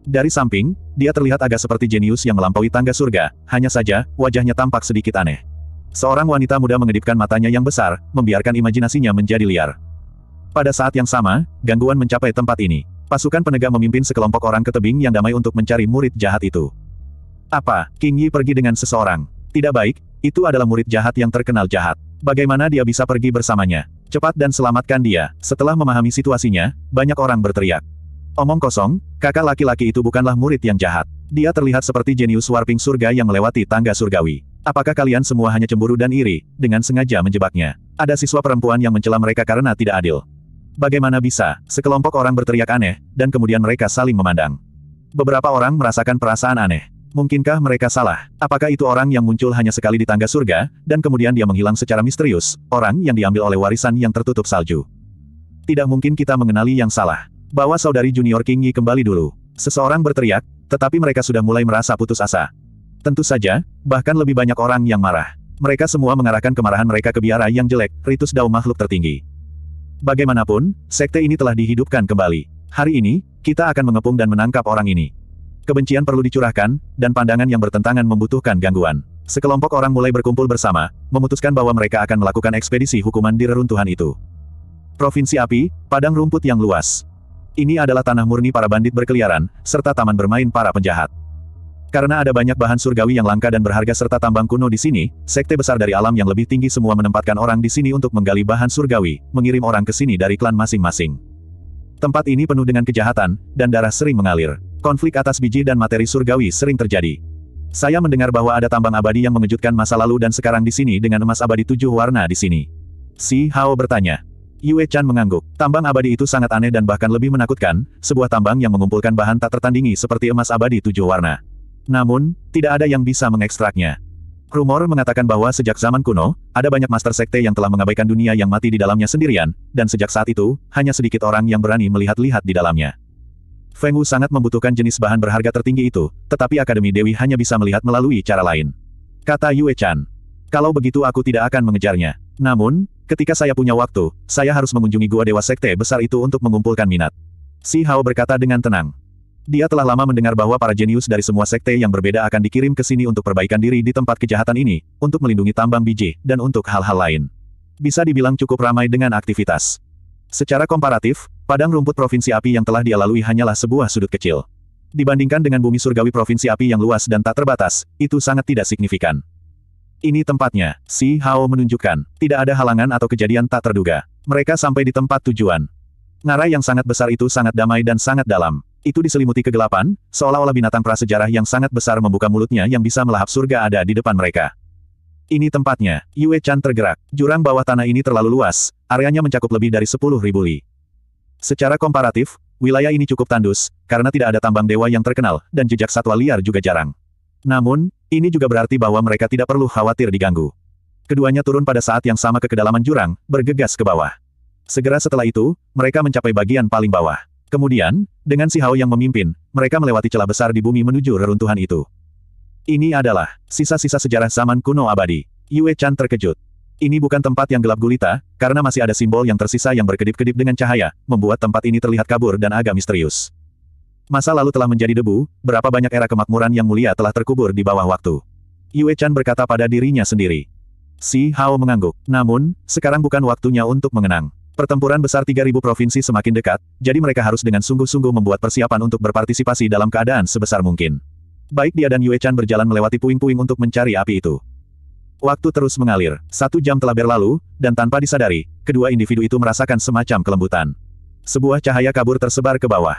Dari samping, dia terlihat agak seperti jenius yang melampaui tangga surga, hanya saja, wajahnya tampak sedikit aneh. Seorang wanita muda mengedipkan matanya yang besar, membiarkan imajinasinya menjadi liar. Pada saat yang sama, gangguan mencapai tempat ini. Pasukan penegak memimpin sekelompok orang ke tebing yang damai untuk mencari murid jahat itu. Apa, King Yi pergi dengan seseorang? Tidak baik, itu adalah murid jahat yang terkenal jahat. Bagaimana dia bisa pergi bersamanya? Cepat dan selamatkan dia. Setelah memahami situasinya, banyak orang berteriak. Omong kosong, kakak laki-laki itu bukanlah murid yang jahat. Dia terlihat seperti jenius warping surga yang melewati tangga surgawi. Apakah kalian semua hanya cemburu dan iri, dengan sengaja menjebaknya? Ada siswa perempuan yang mencela mereka karena tidak adil. Bagaimana bisa? Sekelompok orang berteriak aneh, dan kemudian mereka saling memandang. Beberapa orang merasakan perasaan aneh. Mungkinkah mereka salah? Apakah itu orang yang muncul hanya sekali di tangga surga, dan kemudian dia menghilang secara misterius, orang yang diambil oleh warisan yang tertutup salju? Tidak mungkin kita mengenali yang salah. Bawa saudari junior King kembali dulu. Seseorang berteriak, tetapi mereka sudah mulai merasa putus asa. Tentu saja, bahkan lebih banyak orang yang marah. Mereka semua mengarahkan kemarahan mereka ke biara yang jelek, ritus dao makhluk tertinggi. Bagaimanapun, sekte ini telah dihidupkan kembali. Hari ini, kita akan mengepung dan menangkap orang ini. Kebencian perlu dicurahkan, dan pandangan yang bertentangan membutuhkan gangguan. Sekelompok orang mulai berkumpul bersama, memutuskan bahwa mereka akan melakukan ekspedisi hukuman di reruntuhan itu. Provinsi Api, padang rumput yang luas. Ini adalah tanah murni para bandit berkeliaran, serta taman bermain para penjahat. Karena ada banyak bahan surgawi yang langka dan berharga serta tambang kuno di sini, sekte besar dari alam yang lebih tinggi semua menempatkan orang di sini untuk menggali bahan surgawi, mengirim orang ke sini dari klan masing-masing. Tempat ini penuh dengan kejahatan, dan darah sering mengalir. Konflik atas biji dan materi surgawi sering terjadi. Saya mendengar bahwa ada tambang abadi yang mengejutkan masa lalu dan sekarang di sini dengan emas abadi tujuh warna di sini. Si Hao bertanya. Yue Chan mengangguk. Tambang abadi itu sangat aneh dan bahkan lebih menakutkan, sebuah tambang yang mengumpulkan bahan tak tertandingi seperti emas abadi tujuh warna. Namun, tidak ada yang bisa mengekstraknya. Rumor mengatakan bahwa sejak zaman kuno, ada banyak master sekte yang telah mengabaikan dunia yang mati di dalamnya sendirian, dan sejak saat itu, hanya sedikit orang yang berani melihat-lihat di dalamnya. Feng Wu sangat membutuhkan jenis bahan berharga tertinggi itu, tetapi Akademi Dewi hanya bisa melihat melalui cara lain. Kata Yue Chan. Kalau begitu aku tidak akan mengejarnya. Namun, ketika saya punya waktu, saya harus mengunjungi gua dewa sekte besar itu untuk mengumpulkan minat. Si Hao berkata dengan tenang. Dia telah lama mendengar bahwa para jenius dari semua sekte yang berbeda akan dikirim ke sini untuk perbaikan diri di tempat kejahatan ini, untuk melindungi tambang biji, dan untuk hal-hal lain. Bisa dibilang cukup ramai dengan aktivitas. Secara komparatif, Padang rumput provinsi api yang telah dia lalui hanyalah sebuah sudut kecil. Dibandingkan dengan bumi surgawi provinsi api yang luas dan tak terbatas, itu sangat tidak signifikan. Ini tempatnya, Si Hao menunjukkan. Tidak ada halangan atau kejadian tak terduga. Mereka sampai di tempat tujuan. Ngarai yang sangat besar itu sangat damai dan sangat dalam. Itu diselimuti kegelapan, seolah-olah binatang prasejarah yang sangat besar membuka mulutnya yang bisa melahap surga ada di depan mereka. Ini tempatnya, Yue Chan tergerak. Jurang bawah tanah ini terlalu luas, areanya mencakup lebih dari 10.000 li. Secara komparatif, wilayah ini cukup tandus, karena tidak ada tambang dewa yang terkenal, dan jejak satwa liar juga jarang. Namun, ini juga berarti bahwa mereka tidak perlu khawatir diganggu. Keduanya turun pada saat yang sama ke kedalaman jurang, bergegas ke bawah. Segera setelah itu, mereka mencapai bagian paling bawah. Kemudian, dengan si Hao yang memimpin, mereka melewati celah besar di bumi menuju reruntuhan itu. Ini adalah sisa-sisa sejarah zaman kuno abadi. Yue Chan terkejut. Ini bukan tempat yang gelap gulita, karena masih ada simbol yang tersisa yang berkedip-kedip dengan cahaya, membuat tempat ini terlihat kabur dan agak misterius. Masa lalu telah menjadi debu, berapa banyak era kemakmuran yang mulia telah terkubur di bawah waktu. Yue Chan berkata pada dirinya sendiri. Si Hao mengangguk. Namun, sekarang bukan waktunya untuk mengenang. Pertempuran besar 3.000 provinsi semakin dekat, jadi mereka harus dengan sungguh-sungguh membuat persiapan untuk berpartisipasi dalam keadaan sebesar mungkin. Baik dia dan Yue Chan berjalan melewati puing-puing untuk mencari api itu. Waktu terus mengalir, satu jam telah berlalu, dan tanpa disadari, kedua individu itu merasakan semacam kelembutan. Sebuah cahaya kabur tersebar ke bawah.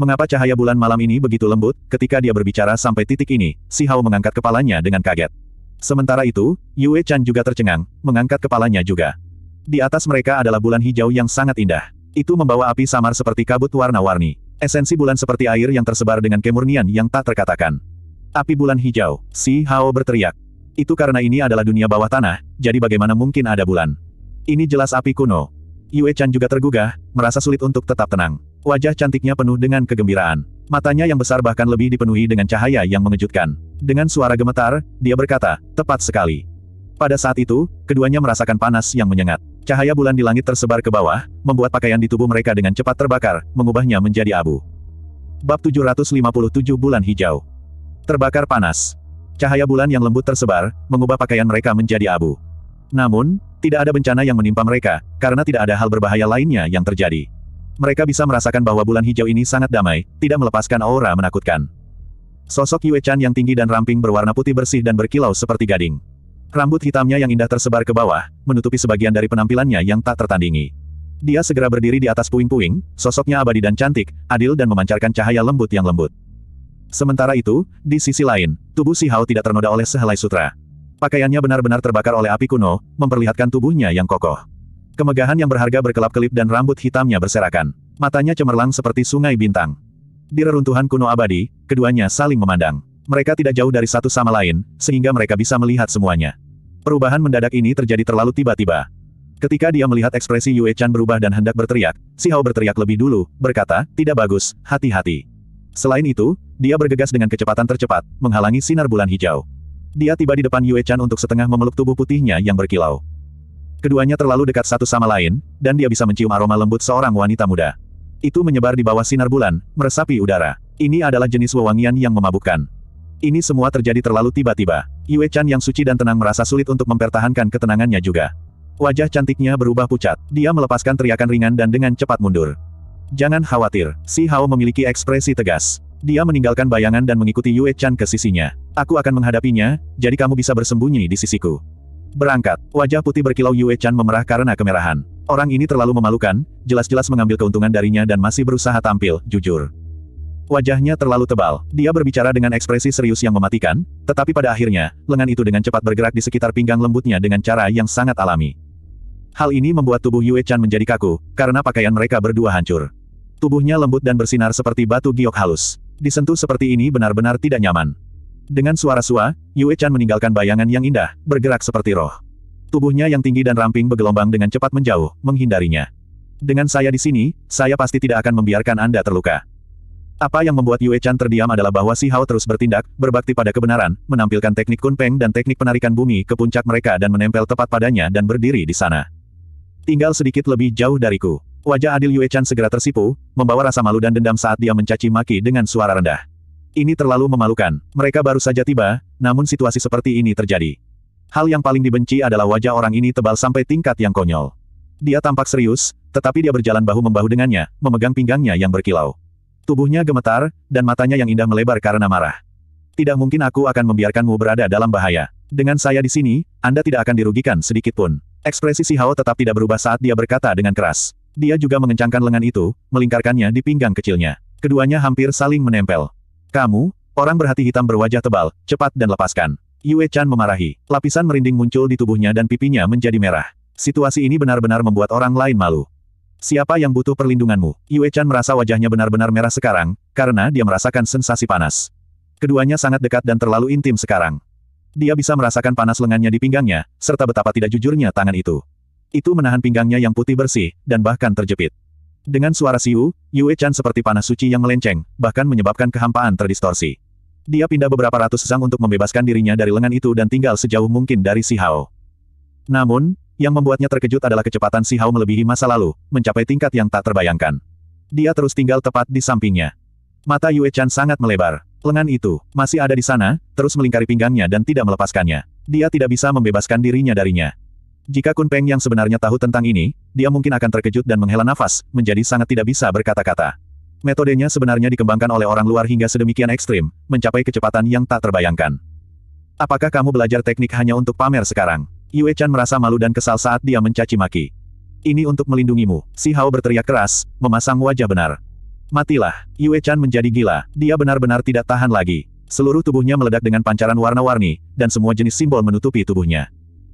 Mengapa cahaya bulan malam ini begitu lembut, ketika dia berbicara sampai titik ini, si Hao mengangkat kepalanya dengan kaget. Sementara itu, Yue Chan juga tercengang, mengangkat kepalanya juga. Di atas mereka adalah bulan hijau yang sangat indah. Itu membawa api samar seperti kabut warna-warni. Esensi bulan seperti air yang tersebar dengan kemurnian yang tak terkatakan. Api bulan hijau, si Hao berteriak. Itu karena ini adalah dunia bawah tanah, jadi bagaimana mungkin ada bulan? Ini jelas api kuno. Yue Chan juga tergugah, merasa sulit untuk tetap tenang. Wajah cantiknya penuh dengan kegembiraan. Matanya yang besar bahkan lebih dipenuhi dengan cahaya yang mengejutkan. Dengan suara gemetar, dia berkata, tepat sekali. Pada saat itu, keduanya merasakan panas yang menyengat. Cahaya bulan di langit tersebar ke bawah, membuat pakaian di tubuh mereka dengan cepat terbakar, mengubahnya menjadi abu. Bab 757 Bulan Hijau Terbakar panas Cahaya bulan yang lembut tersebar, mengubah pakaian mereka menjadi abu. Namun, tidak ada bencana yang menimpa mereka, karena tidak ada hal berbahaya lainnya yang terjadi. Mereka bisa merasakan bahwa bulan hijau ini sangat damai, tidak melepaskan aura menakutkan. Sosok Yue Chan yang tinggi dan ramping berwarna putih bersih dan berkilau seperti gading. Rambut hitamnya yang indah tersebar ke bawah, menutupi sebagian dari penampilannya yang tak tertandingi. Dia segera berdiri di atas puing-puing, sosoknya abadi dan cantik, adil dan memancarkan cahaya lembut yang lembut. Sementara itu, di sisi lain, tubuh Si Hao tidak ternoda oleh sehelai sutra. Pakaiannya benar-benar terbakar oleh api kuno, memperlihatkan tubuhnya yang kokoh. Kemegahan yang berharga berkelap-kelip dan rambut hitamnya berserakan. Matanya cemerlang seperti sungai bintang. Di reruntuhan kuno abadi, keduanya saling memandang. Mereka tidak jauh dari satu sama lain, sehingga mereka bisa melihat semuanya. Perubahan mendadak ini terjadi terlalu tiba-tiba. Ketika dia melihat ekspresi Yue Chan berubah dan hendak berteriak, Si Hao berteriak lebih dulu, berkata, tidak bagus, hati-hati. Selain itu, dia bergegas dengan kecepatan tercepat, menghalangi sinar bulan hijau. Dia tiba di depan Yue Chan untuk setengah memeluk tubuh putihnya yang berkilau. Keduanya terlalu dekat satu sama lain, dan dia bisa mencium aroma lembut seorang wanita muda. Itu menyebar di bawah sinar bulan, meresapi udara. Ini adalah jenis wewangian yang memabukkan. Ini semua terjadi terlalu tiba-tiba. Yue Chan yang suci dan tenang merasa sulit untuk mempertahankan ketenangannya juga. Wajah cantiknya berubah pucat. Dia melepaskan teriakan ringan dan dengan cepat mundur. Jangan khawatir, Si Hao memiliki ekspresi tegas. Dia meninggalkan bayangan dan mengikuti Yue Chan ke sisinya. Aku akan menghadapinya, jadi kamu bisa bersembunyi di sisiku. Berangkat, wajah putih berkilau Yue Chan memerah karena kemerahan. Orang ini terlalu memalukan, jelas-jelas mengambil keuntungan darinya dan masih berusaha tampil, jujur. Wajahnya terlalu tebal, dia berbicara dengan ekspresi serius yang mematikan, tetapi pada akhirnya, lengan itu dengan cepat bergerak di sekitar pinggang lembutnya dengan cara yang sangat alami. Hal ini membuat tubuh Yue Chan menjadi kaku, karena pakaian mereka berdua hancur. Tubuhnya lembut dan bersinar seperti batu giok halus. Disentuh seperti ini benar-benar tidak nyaman. Dengan suara sua, Yue Chan meninggalkan bayangan yang indah, bergerak seperti roh. Tubuhnya yang tinggi dan ramping bergelombang dengan cepat menjauh, menghindarinya. Dengan saya di sini, saya pasti tidak akan membiarkan Anda terluka. Apa yang membuat Yue Chan terdiam adalah bahwa Si Hao terus bertindak, berbakti pada kebenaran, menampilkan teknik kunpeng dan teknik penarikan bumi ke puncak mereka dan menempel tepat padanya dan berdiri di sana. Tinggal sedikit lebih jauh dariku. Wajah Adil Yue Chan segera tersipu, membawa rasa malu dan dendam saat dia mencaci maki dengan suara rendah. Ini terlalu memalukan. Mereka baru saja tiba, namun situasi seperti ini terjadi. Hal yang paling dibenci adalah wajah orang ini tebal sampai tingkat yang konyol. Dia tampak serius, tetapi dia berjalan bahu-membahu dengannya, memegang pinggangnya yang berkilau. Tubuhnya gemetar, dan matanya yang indah melebar karena marah. Tidak mungkin aku akan membiarkanmu berada dalam bahaya. Dengan saya di sini, Anda tidak akan dirugikan sedikitpun. Ekspresi Si Hao tetap tidak berubah saat dia berkata dengan keras. Dia juga mengencangkan lengan itu, melingkarkannya di pinggang kecilnya. Keduanya hampir saling menempel. Kamu, orang berhati hitam berwajah tebal, cepat dan lepaskan. Yue Chan memarahi. Lapisan merinding muncul di tubuhnya dan pipinya menjadi merah. Situasi ini benar-benar membuat orang lain malu. Siapa yang butuh perlindunganmu? Yue Chan merasa wajahnya benar-benar merah sekarang, karena dia merasakan sensasi panas. Keduanya sangat dekat dan terlalu intim sekarang. Dia bisa merasakan panas lengannya di pinggangnya, serta betapa tidak jujurnya tangan itu itu menahan pinggangnya yang putih bersih, dan bahkan terjepit. Dengan suara siu, Yue Chan seperti panah suci yang melenceng, bahkan menyebabkan kehampaan terdistorsi. Dia pindah beberapa ratus sang untuk membebaskan dirinya dari lengan itu dan tinggal sejauh mungkin dari Si Hao. Namun, yang membuatnya terkejut adalah kecepatan Si Hao melebihi masa lalu, mencapai tingkat yang tak terbayangkan. Dia terus tinggal tepat di sampingnya. Mata Yue Chan sangat melebar. Lengan itu, masih ada di sana, terus melingkari pinggangnya dan tidak melepaskannya. Dia tidak bisa membebaskan dirinya darinya. Jika Kun Peng yang sebenarnya tahu tentang ini, dia mungkin akan terkejut dan menghela nafas, menjadi sangat tidak bisa berkata-kata. Metodenya sebenarnya dikembangkan oleh orang luar hingga sedemikian ekstrim, mencapai kecepatan yang tak terbayangkan. Apakah kamu belajar teknik hanya untuk pamer sekarang? Yue Chan merasa malu dan kesal saat dia mencaci maki. Ini untuk melindungimu, si Hao berteriak keras, memasang wajah benar. Matilah, Yue Chan menjadi gila, dia benar-benar tidak tahan lagi. Seluruh tubuhnya meledak dengan pancaran warna-warni, dan semua jenis simbol menutupi tubuhnya.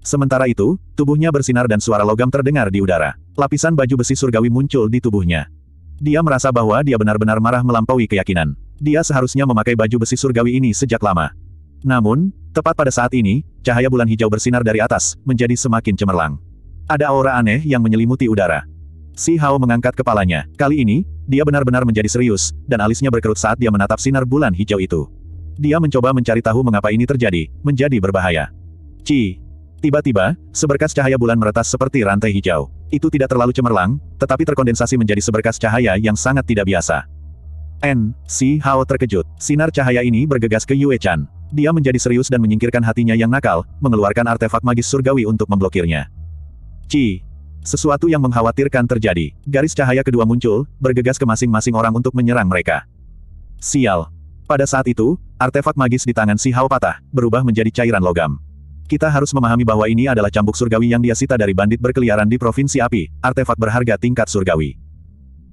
Sementara itu, tubuhnya bersinar dan suara logam terdengar di udara. Lapisan baju besi surgawi muncul di tubuhnya. Dia merasa bahwa dia benar-benar marah melampaui keyakinan. Dia seharusnya memakai baju besi surgawi ini sejak lama. Namun, tepat pada saat ini, cahaya bulan hijau bersinar dari atas, menjadi semakin cemerlang. Ada aura aneh yang menyelimuti udara. Si Hao mengangkat kepalanya. Kali ini, dia benar-benar menjadi serius, dan alisnya berkerut saat dia menatap sinar bulan hijau itu. Dia mencoba mencari tahu mengapa ini terjadi, menjadi berbahaya. Ci, Tiba-tiba, seberkas cahaya bulan meretas seperti rantai hijau. Itu tidak terlalu cemerlang, tetapi terkondensasi menjadi seberkas cahaya yang sangat tidak biasa. N. Si Hao terkejut. Sinar cahaya ini bergegas ke Yue Chan. Dia menjadi serius dan menyingkirkan hatinya yang nakal, mengeluarkan artefak magis surgawi untuk memblokirnya. Ci. Sesuatu yang mengkhawatirkan terjadi. Garis cahaya kedua muncul, bergegas ke masing-masing orang untuk menyerang mereka. Sial. Pada saat itu, artefak magis di tangan si Hao patah, berubah menjadi cairan logam. Kita harus memahami bahwa ini adalah cambuk surgawi yang dia sita dari bandit berkeliaran di Provinsi Api, artefak berharga tingkat surgawi.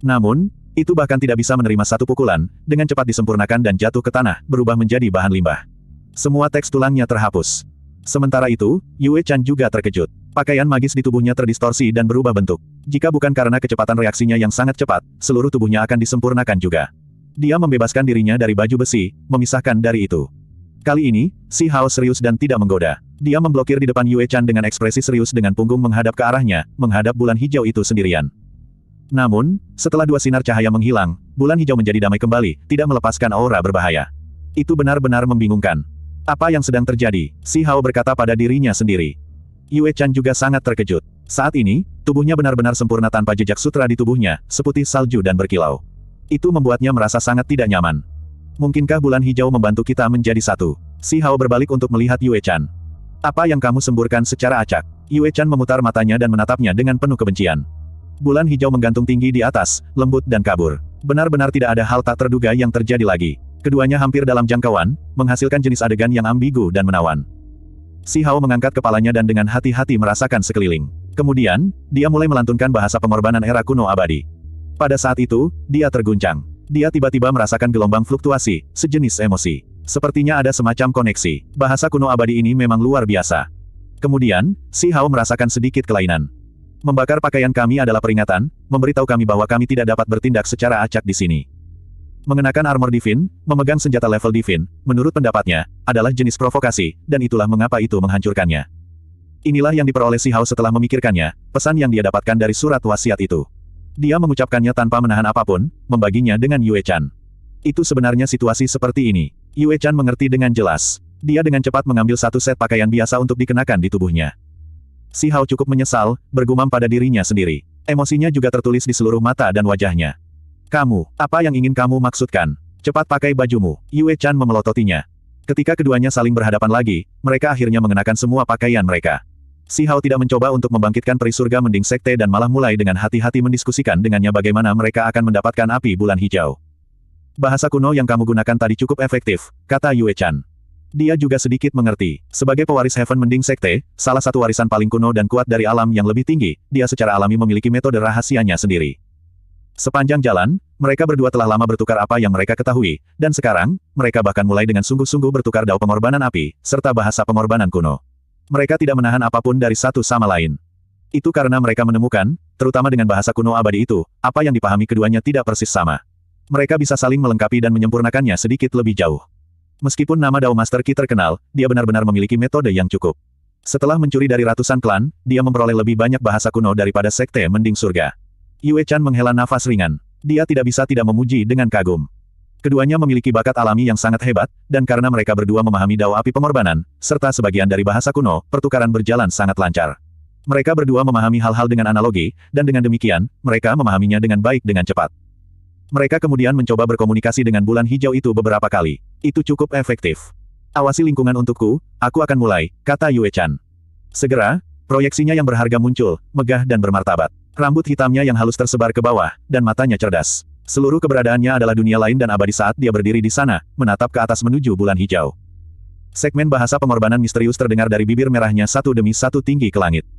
Namun, itu bahkan tidak bisa menerima satu pukulan, dengan cepat disempurnakan dan jatuh ke tanah, berubah menjadi bahan limbah. Semua teks tulangnya terhapus. Sementara itu, Yue Chan juga terkejut. Pakaian magis di tubuhnya terdistorsi dan berubah bentuk. Jika bukan karena kecepatan reaksinya yang sangat cepat, seluruh tubuhnya akan disempurnakan juga. Dia membebaskan dirinya dari baju besi, memisahkan dari itu. Kali ini, Si Hao serius dan tidak menggoda. Dia memblokir di depan Yue Chan dengan ekspresi serius dengan punggung menghadap ke arahnya, menghadap bulan hijau itu sendirian. Namun, setelah dua sinar cahaya menghilang, bulan hijau menjadi damai kembali, tidak melepaskan aura berbahaya. Itu benar-benar membingungkan. Apa yang sedang terjadi? Si Hao berkata pada dirinya sendiri. Yue Chan juga sangat terkejut. Saat ini, tubuhnya benar-benar sempurna tanpa jejak sutra di tubuhnya, seputih salju dan berkilau. Itu membuatnya merasa sangat tidak nyaman. Mungkinkah bulan hijau membantu kita menjadi satu? Si Hao berbalik untuk melihat Yue Chan. Apa yang kamu semburkan secara acak? Yue Chan memutar matanya dan menatapnya dengan penuh kebencian. Bulan hijau menggantung tinggi di atas, lembut dan kabur. Benar-benar tidak ada hal tak terduga yang terjadi lagi. Keduanya hampir dalam jangkauan, menghasilkan jenis adegan yang ambigu dan menawan. Si Hao mengangkat kepalanya dan dengan hati-hati merasakan sekeliling. Kemudian, dia mulai melantunkan bahasa pengorbanan era kuno abadi. Pada saat itu, dia terguncang. Dia tiba-tiba merasakan gelombang fluktuasi, sejenis emosi. Sepertinya ada semacam koneksi. Bahasa kuno abadi ini memang luar biasa. Kemudian, Si Hao merasakan sedikit kelainan. Membakar pakaian kami adalah peringatan, memberitahu kami bahwa kami tidak dapat bertindak secara acak di sini. Mengenakan armor divin, memegang senjata level divin, menurut pendapatnya, adalah jenis provokasi, dan itulah mengapa itu menghancurkannya. Inilah yang diperoleh Si Hao setelah memikirkannya, pesan yang dia dapatkan dari surat wasiat itu. Dia mengucapkannya tanpa menahan apapun, membaginya dengan Yue Chan. Itu sebenarnya situasi seperti ini. Yue Chan mengerti dengan jelas. Dia dengan cepat mengambil satu set pakaian biasa untuk dikenakan di tubuhnya. Si Hao cukup menyesal, bergumam pada dirinya sendiri. Emosinya juga tertulis di seluruh mata dan wajahnya. Kamu, apa yang ingin kamu maksudkan? Cepat pakai bajumu, Yue Chan memelototinya. Ketika keduanya saling berhadapan lagi, mereka akhirnya mengenakan semua pakaian mereka. Si Hao tidak mencoba untuk membangkitkan peri surga mending sekte dan malah mulai dengan hati-hati mendiskusikan dengannya bagaimana mereka akan mendapatkan api bulan hijau. Bahasa kuno yang kamu gunakan tadi cukup efektif, kata Yue Chan. Dia juga sedikit mengerti. Sebagai pewaris Heaven Mending Sekte, salah satu warisan paling kuno dan kuat dari alam yang lebih tinggi, dia secara alami memiliki metode rahasianya sendiri. Sepanjang jalan, mereka berdua telah lama bertukar apa yang mereka ketahui, dan sekarang, mereka bahkan mulai dengan sungguh-sungguh bertukar dao pengorbanan api, serta bahasa pengorbanan kuno. Mereka tidak menahan apapun dari satu sama lain. Itu karena mereka menemukan, terutama dengan bahasa kuno abadi itu, apa yang dipahami keduanya tidak persis sama. Mereka bisa saling melengkapi dan menyempurnakannya sedikit lebih jauh. Meskipun nama Dao Master Qi terkenal, dia benar-benar memiliki metode yang cukup. Setelah mencuri dari ratusan klan, dia memperoleh lebih banyak bahasa kuno daripada sekte mending surga. Yue Chan menghela nafas ringan. Dia tidak bisa tidak memuji dengan kagum. Keduanya memiliki bakat alami yang sangat hebat, dan karena mereka berdua memahami dao api pengorbanan, serta sebagian dari bahasa kuno, pertukaran berjalan sangat lancar. Mereka berdua memahami hal-hal dengan analogi, dan dengan demikian, mereka memahaminya dengan baik dengan cepat. Mereka kemudian mencoba berkomunikasi dengan bulan hijau itu beberapa kali. Itu cukup efektif. Awasi lingkungan untukku, aku akan mulai, kata Yue Chan. Segera, proyeksinya yang berharga muncul, megah dan bermartabat. Rambut hitamnya yang halus tersebar ke bawah, dan matanya cerdas. Seluruh keberadaannya adalah dunia lain dan abadi saat dia berdiri di sana, menatap ke atas menuju bulan hijau. Segmen bahasa pengorbanan misterius terdengar dari bibir merahnya satu demi satu tinggi ke langit.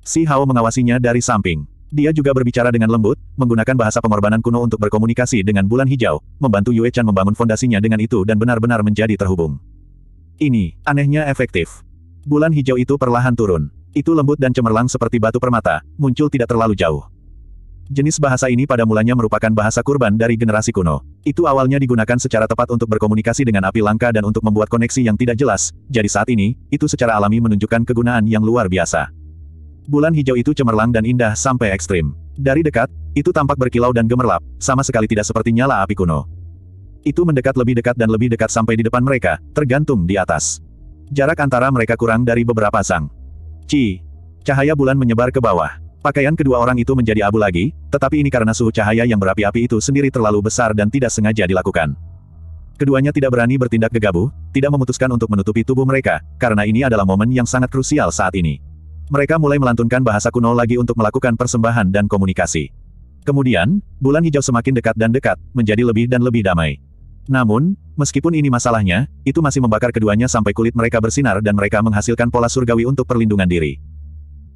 Si Hao mengawasinya dari samping. Dia juga berbicara dengan lembut, menggunakan bahasa pengorbanan kuno untuk berkomunikasi dengan bulan hijau, membantu Yue Chan membangun fondasinya dengan itu dan benar-benar menjadi terhubung. Ini, anehnya efektif. Bulan hijau itu perlahan turun. Itu lembut dan cemerlang seperti batu permata, muncul tidak terlalu jauh. Jenis bahasa ini pada mulanya merupakan bahasa kurban dari generasi kuno. Itu awalnya digunakan secara tepat untuk berkomunikasi dengan api langka dan untuk membuat koneksi yang tidak jelas, jadi saat ini, itu secara alami menunjukkan kegunaan yang luar biasa. Bulan hijau itu cemerlang dan indah sampai ekstrim. Dari dekat, itu tampak berkilau dan gemerlap, sama sekali tidak seperti nyala api kuno. Itu mendekat lebih dekat dan lebih dekat sampai di depan mereka, tergantung di atas. Jarak antara mereka kurang dari beberapa sang. Ci. Cahaya bulan menyebar ke bawah. Pakaian kedua orang itu menjadi abu lagi, tetapi ini karena suhu cahaya yang berapi-api itu sendiri terlalu besar dan tidak sengaja dilakukan. Keduanya tidak berani bertindak gegabah, tidak memutuskan untuk menutupi tubuh mereka, karena ini adalah momen yang sangat krusial saat ini. Mereka mulai melantunkan bahasa kuno lagi untuk melakukan persembahan dan komunikasi. Kemudian, bulan hijau semakin dekat dan dekat, menjadi lebih dan lebih damai. Namun, meskipun ini masalahnya, itu masih membakar keduanya sampai kulit mereka bersinar dan mereka menghasilkan pola surgawi untuk perlindungan diri.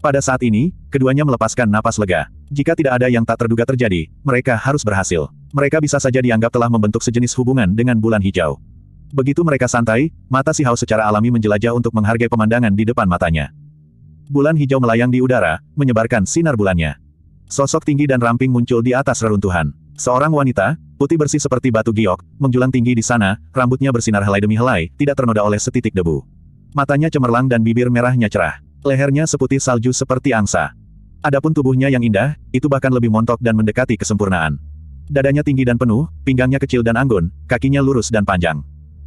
Pada saat ini, keduanya melepaskan napas lega. Jika tidak ada yang tak terduga terjadi, mereka harus berhasil. Mereka bisa saja dianggap telah membentuk sejenis hubungan dengan bulan hijau. Begitu mereka santai, mata si Hao secara alami menjelajah untuk menghargai pemandangan di depan matanya bulan hijau melayang di udara, menyebarkan sinar bulannya. Sosok tinggi dan ramping muncul di atas reruntuhan. Seorang wanita, putih bersih seperti batu giok, menjulang tinggi di sana, rambutnya bersinar helai demi helai, tidak ternoda oleh setitik debu. Matanya cemerlang dan bibir merahnya cerah. Lehernya seputih salju seperti angsa. Adapun tubuhnya yang indah, itu bahkan lebih montok dan mendekati kesempurnaan. Dadanya tinggi dan penuh, pinggangnya kecil dan anggun, kakinya lurus dan panjang.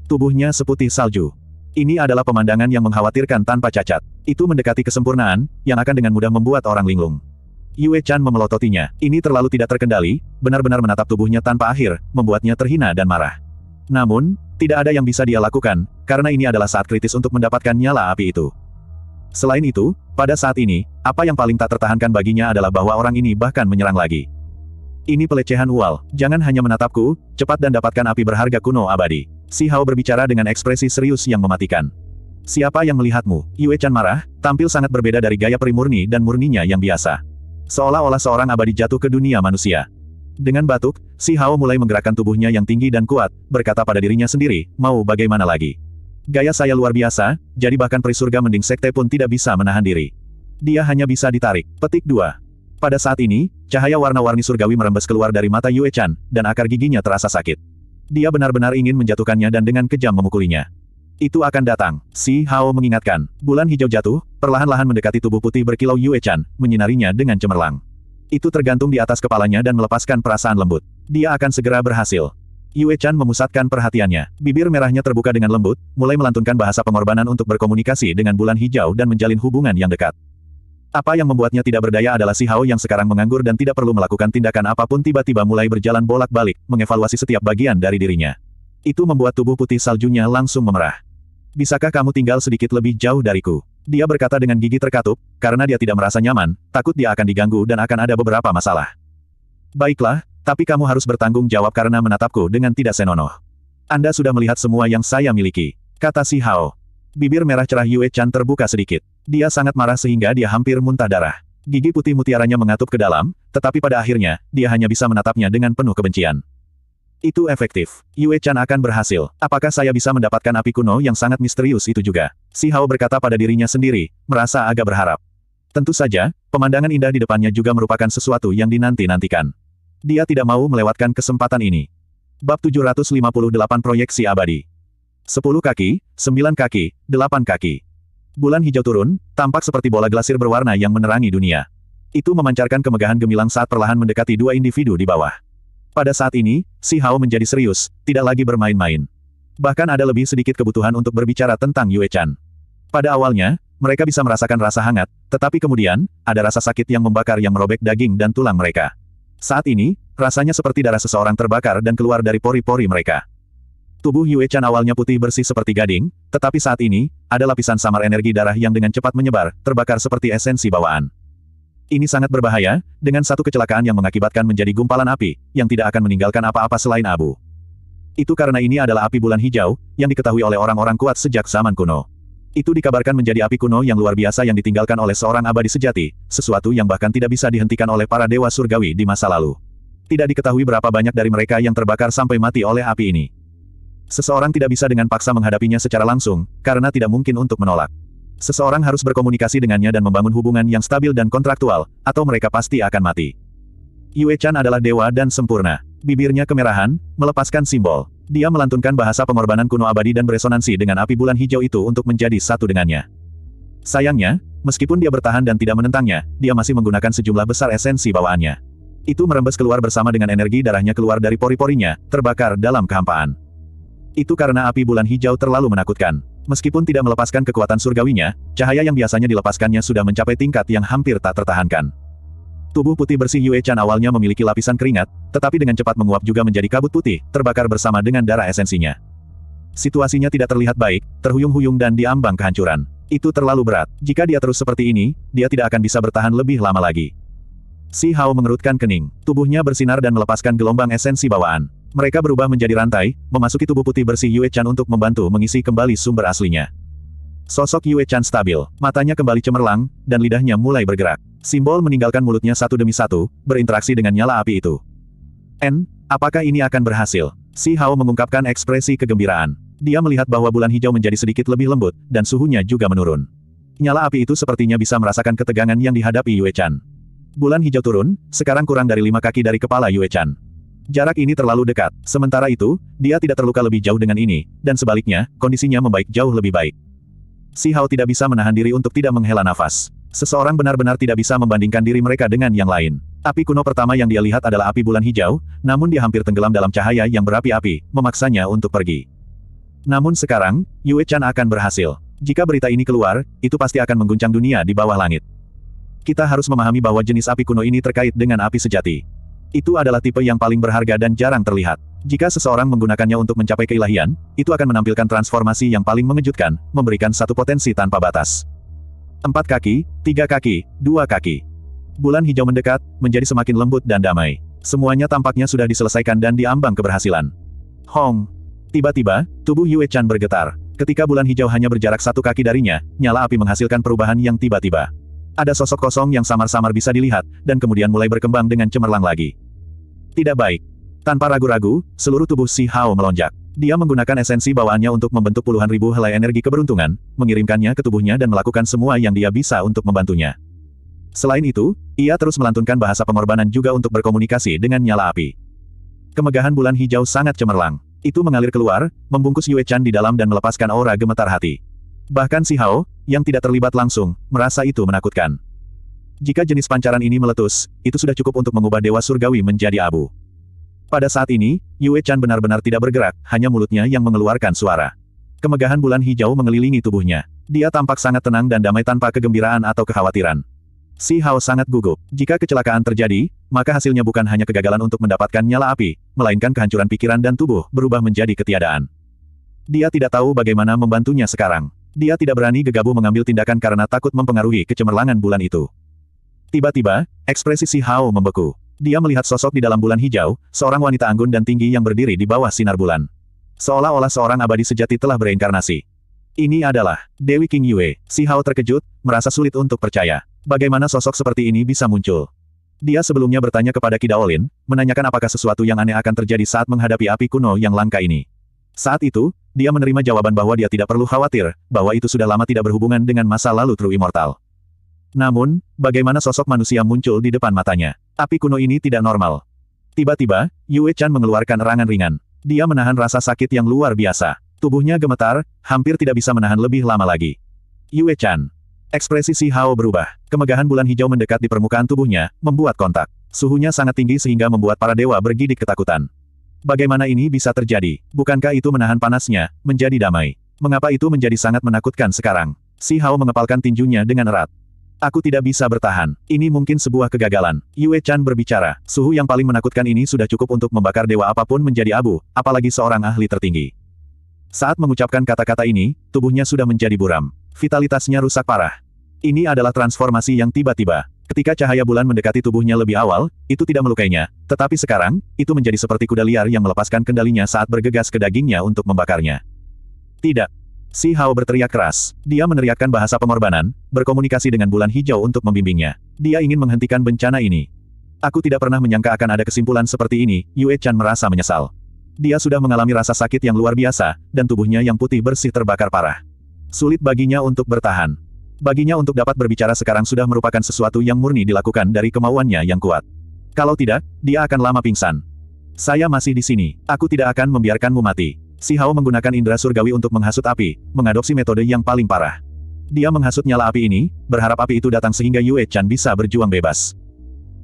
Tubuhnya seputih salju. Ini adalah pemandangan yang mengkhawatirkan tanpa cacat. Itu mendekati kesempurnaan, yang akan dengan mudah membuat orang linglung. Yue Chan memelototinya. Ini terlalu tidak terkendali, benar-benar menatap tubuhnya tanpa akhir, membuatnya terhina dan marah. Namun, tidak ada yang bisa dia lakukan, karena ini adalah saat kritis untuk mendapatkan nyala api itu. Selain itu, pada saat ini, apa yang paling tak tertahankan baginya adalah bahwa orang ini bahkan menyerang lagi. Ini pelecehan Wal, jangan hanya menatapku, cepat dan dapatkan api berharga kuno abadi. Si Hao berbicara dengan ekspresi serius yang mematikan. Siapa yang melihatmu? Yue Chan marah, tampil sangat berbeda dari gaya primurni dan murninya yang biasa. Seolah-olah seorang abadi jatuh ke dunia manusia. Dengan batuk, si Hao mulai menggerakkan tubuhnya yang tinggi dan kuat, berkata pada dirinya sendiri, mau bagaimana lagi. Gaya saya luar biasa, jadi bahkan surga mending sekte pun tidak bisa menahan diri. Dia hanya bisa ditarik. Petik dua. Pada saat ini, cahaya warna-warni surgawi merembes keluar dari mata Yue Chan, dan akar giginya terasa sakit. Dia benar-benar ingin menjatuhkannya dan dengan kejam memukulinya. Itu akan datang, Si Hao mengingatkan. Bulan hijau jatuh, perlahan-lahan mendekati tubuh putih berkilau Yue Chan, menyinarinya dengan cemerlang. Itu tergantung di atas kepalanya dan melepaskan perasaan lembut. Dia akan segera berhasil. Yue Chan memusatkan perhatiannya. Bibir merahnya terbuka dengan lembut, mulai melantunkan bahasa pengorbanan untuk berkomunikasi dengan bulan hijau dan menjalin hubungan yang dekat. Apa yang membuatnya tidak berdaya adalah si Hao yang sekarang menganggur dan tidak perlu melakukan tindakan apapun tiba-tiba mulai berjalan bolak-balik, mengevaluasi setiap bagian dari dirinya. Itu membuat tubuh putih saljunya langsung memerah. Bisakah kamu tinggal sedikit lebih jauh dariku? Dia berkata dengan gigi terkatup, karena dia tidak merasa nyaman, takut dia akan diganggu dan akan ada beberapa masalah. Baiklah, tapi kamu harus bertanggung jawab karena menatapku dengan tidak senonoh. Anda sudah melihat semua yang saya miliki, kata si Hao. Bibir merah cerah Yue Chan terbuka sedikit. Dia sangat marah sehingga dia hampir muntah darah. Gigi putih mutiaranya mengatup ke dalam, tetapi pada akhirnya, dia hanya bisa menatapnya dengan penuh kebencian. Itu efektif. Yue Chan akan berhasil. Apakah saya bisa mendapatkan api kuno yang sangat misterius itu juga? Si Hao berkata pada dirinya sendiri, merasa agak berharap. Tentu saja, pemandangan indah di depannya juga merupakan sesuatu yang dinanti-nantikan. Dia tidak mau melewatkan kesempatan ini. Bab 758 Proyeksi Abadi 10 kaki, 9 kaki, 8 kaki. Bulan hijau turun, tampak seperti bola glasir berwarna yang menerangi dunia. Itu memancarkan kemegahan gemilang saat perlahan mendekati dua individu di bawah. Pada saat ini, Si Hao menjadi serius, tidak lagi bermain-main. Bahkan ada lebih sedikit kebutuhan untuk berbicara tentang Yue Chan. Pada awalnya, mereka bisa merasakan rasa hangat, tetapi kemudian, ada rasa sakit yang membakar yang merobek daging dan tulang mereka. Saat ini, rasanya seperti darah seseorang terbakar dan keluar dari pori-pori mereka. Tubuh Yue Chan awalnya putih bersih seperti gading, tetapi saat ini, ada lapisan samar energi darah yang dengan cepat menyebar, terbakar seperti esensi bawaan. Ini sangat berbahaya, dengan satu kecelakaan yang mengakibatkan menjadi gumpalan api, yang tidak akan meninggalkan apa-apa selain abu. Itu karena ini adalah api bulan hijau, yang diketahui oleh orang-orang kuat sejak zaman kuno. Itu dikabarkan menjadi api kuno yang luar biasa yang ditinggalkan oleh seorang abadi sejati, sesuatu yang bahkan tidak bisa dihentikan oleh para dewa surgawi di masa lalu. Tidak diketahui berapa banyak dari mereka yang terbakar sampai mati oleh api ini. Seseorang tidak bisa dengan paksa menghadapinya secara langsung, karena tidak mungkin untuk menolak. Seseorang harus berkomunikasi dengannya dan membangun hubungan yang stabil dan kontraktual, atau mereka pasti akan mati. Yue Chan adalah dewa dan sempurna. Bibirnya kemerahan, melepaskan simbol. Dia melantunkan bahasa pengorbanan kuno abadi dan beresonansi dengan api bulan hijau itu untuk menjadi satu dengannya. Sayangnya, meskipun dia bertahan dan tidak menentangnya, dia masih menggunakan sejumlah besar esensi bawaannya. Itu merembes keluar bersama dengan energi darahnya keluar dari pori-porinya, terbakar dalam kehampaan. Itu karena api bulan hijau terlalu menakutkan. Meskipun tidak melepaskan kekuatan surgawinya, cahaya yang biasanya dilepaskannya sudah mencapai tingkat yang hampir tak tertahankan. Tubuh putih bersih Yue Chan awalnya memiliki lapisan keringat, tetapi dengan cepat menguap juga menjadi kabut putih, terbakar bersama dengan darah esensinya. Situasinya tidak terlihat baik, terhuyung-huyung dan diambang kehancuran. Itu terlalu berat. Jika dia terus seperti ini, dia tidak akan bisa bertahan lebih lama lagi. Si Hao mengerutkan kening. Tubuhnya bersinar dan melepaskan gelombang esensi bawaan. Mereka berubah menjadi rantai, memasuki tubuh putih bersih Yue Chan untuk membantu mengisi kembali sumber aslinya. Sosok Yue Chan stabil, matanya kembali cemerlang, dan lidahnya mulai bergerak. Simbol meninggalkan mulutnya satu demi satu, berinteraksi dengan nyala api itu. N, apakah ini akan berhasil? Si Hao mengungkapkan ekspresi kegembiraan. Dia melihat bahwa bulan hijau menjadi sedikit lebih lembut, dan suhunya juga menurun. Nyala api itu sepertinya bisa merasakan ketegangan yang dihadapi Yue Chan. Bulan hijau turun, sekarang kurang dari lima kaki dari kepala Yue Chan. Jarak ini terlalu dekat. Sementara itu, dia tidak terluka lebih jauh dengan ini, dan sebaliknya, kondisinya membaik jauh lebih baik. Si Hao tidak bisa menahan diri untuk tidak menghela nafas. Seseorang benar-benar tidak bisa membandingkan diri mereka dengan yang lain. Api kuno pertama yang dia lihat adalah api bulan hijau, namun dia hampir tenggelam dalam cahaya yang berapi-api, memaksanya untuk pergi. Namun sekarang, Yue Chan akan berhasil. Jika berita ini keluar, itu pasti akan mengguncang dunia di bawah langit. Kita harus memahami bahwa jenis api kuno ini terkait dengan api sejati. Itu adalah tipe yang paling berharga dan jarang terlihat. Jika seseorang menggunakannya untuk mencapai keilahian, itu akan menampilkan transformasi yang paling mengejutkan, memberikan satu potensi tanpa batas. Empat kaki, tiga kaki, dua kaki. Bulan hijau mendekat, menjadi semakin lembut dan damai. Semuanya tampaknya sudah diselesaikan dan diambang keberhasilan. Hong. Tiba-tiba, tubuh Yue Chan bergetar. Ketika bulan hijau hanya berjarak satu kaki darinya, nyala api menghasilkan perubahan yang tiba-tiba ada sosok kosong yang samar-samar bisa dilihat, dan kemudian mulai berkembang dengan cemerlang lagi. Tidak baik. Tanpa ragu-ragu, seluruh tubuh Si Hao melonjak. Dia menggunakan esensi bawaannya untuk membentuk puluhan ribu helai energi keberuntungan, mengirimkannya ke tubuhnya dan melakukan semua yang dia bisa untuk membantunya. Selain itu, ia terus melantunkan bahasa pengorbanan juga untuk berkomunikasi dengan nyala api. Kemegahan bulan hijau sangat cemerlang. Itu mengalir keluar, membungkus Yue Chan di dalam dan melepaskan aura gemetar hati. Bahkan si Hao, yang tidak terlibat langsung, merasa itu menakutkan. Jika jenis pancaran ini meletus, itu sudah cukup untuk mengubah Dewa Surgawi menjadi abu. Pada saat ini, Yue Chan benar-benar tidak bergerak, hanya mulutnya yang mengeluarkan suara. Kemegahan bulan hijau mengelilingi tubuhnya. Dia tampak sangat tenang dan damai tanpa kegembiraan atau kekhawatiran. Si Hao sangat gugup. Jika kecelakaan terjadi, maka hasilnya bukan hanya kegagalan untuk mendapatkan nyala api, melainkan kehancuran pikiran dan tubuh berubah menjadi ketiadaan. Dia tidak tahu bagaimana membantunya sekarang. Dia tidak berani gegabah mengambil tindakan karena takut mempengaruhi kecemerlangan bulan itu. Tiba-tiba, ekspresi Si Hao membeku. Dia melihat sosok di dalam bulan hijau, seorang wanita anggun dan tinggi yang berdiri di bawah sinar bulan. Seolah-olah seorang abadi sejati telah bereinkarnasi. Ini adalah Dewi King Yue. Si Hao terkejut, merasa sulit untuk percaya. Bagaimana sosok seperti ini bisa muncul? Dia sebelumnya bertanya kepada Kidaolin, menanyakan apakah sesuatu yang aneh akan terjadi saat menghadapi api kuno yang langka ini. Saat itu, dia menerima jawaban bahwa dia tidak perlu khawatir, bahwa itu sudah lama tidak berhubungan dengan masa lalu True Immortal. Namun, bagaimana sosok manusia muncul di depan matanya? Api kuno ini tidak normal. Tiba-tiba, Yue Chan mengeluarkan erangan ringan. Dia menahan rasa sakit yang luar biasa. Tubuhnya gemetar, hampir tidak bisa menahan lebih lama lagi. Yue Chan. Ekspresi Si Hao berubah. Kemegahan bulan hijau mendekat di permukaan tubuhnya, membuat kontak. Suhunya sangat tinggi sehingga membuat para dewa bergidik ketakutan. Bagaimana ini bisa terjadi? Bukankah itu menahan panasnya, menjadi damai? Mengapa itu menjadi sangat menakutkan sekarang? Si Hao mengepalkan tinjunya dengan erat. Aku tidak bisa bertahan. Ini mungkin sebuah kegagalan. Yue Chan berbicara, suhu yang paling menakutkan ini sudah cukup untuk membakar dewa apapun menjadi abu, apalagi seorang ahli tertinggi. Saat mengucapkan kata-kata ini, tubuhnya sudah menjadi buram. Vitalitasnya rusak parah. Ini adalah transformasi yang tiba-tiba. Ketika cahaya bulan mendekati tubuhnya lebih awal, itu tidak melukainya. Tetapi sekarang, itu menjadi seperti kuda liar yang melepaskan kendalinya saat bergegas ke dagingnya untuk membakarnya. Tidak. Si Hao berteriak keras. Dia meneriakkan bahasa pengorbanan, berkomunikasi dengan bulan hijau untuk membimbingnya. Dia ingin menghentikan bencana ini. Aku tidak pernah menyangka akan ada kesimpulan seperti ini, Yue Chan merasa menyesal. Dia sudah mengalami rasa sakit yang luar biasa, dan tubuhnya yang putih bersih terbakar parah. Sulit baginya untuk bertahan. Baginya untuk dapat berbicara sekarang sudah merupakan sesuatu yang murni dilakukan dari kemauannya yang kuat. Kalau tidak, dia akan lama pingsan. Saya masih di sini, aku tidak akan membiarkanmu mati. Si Hao menggunakan indera surgawi untuk menghasut api, mengadopsi metode yang paling parah. Dia menghasut nyala api ini, berharap api itu datang sehingga Yue Chan bisa berjuang bebas.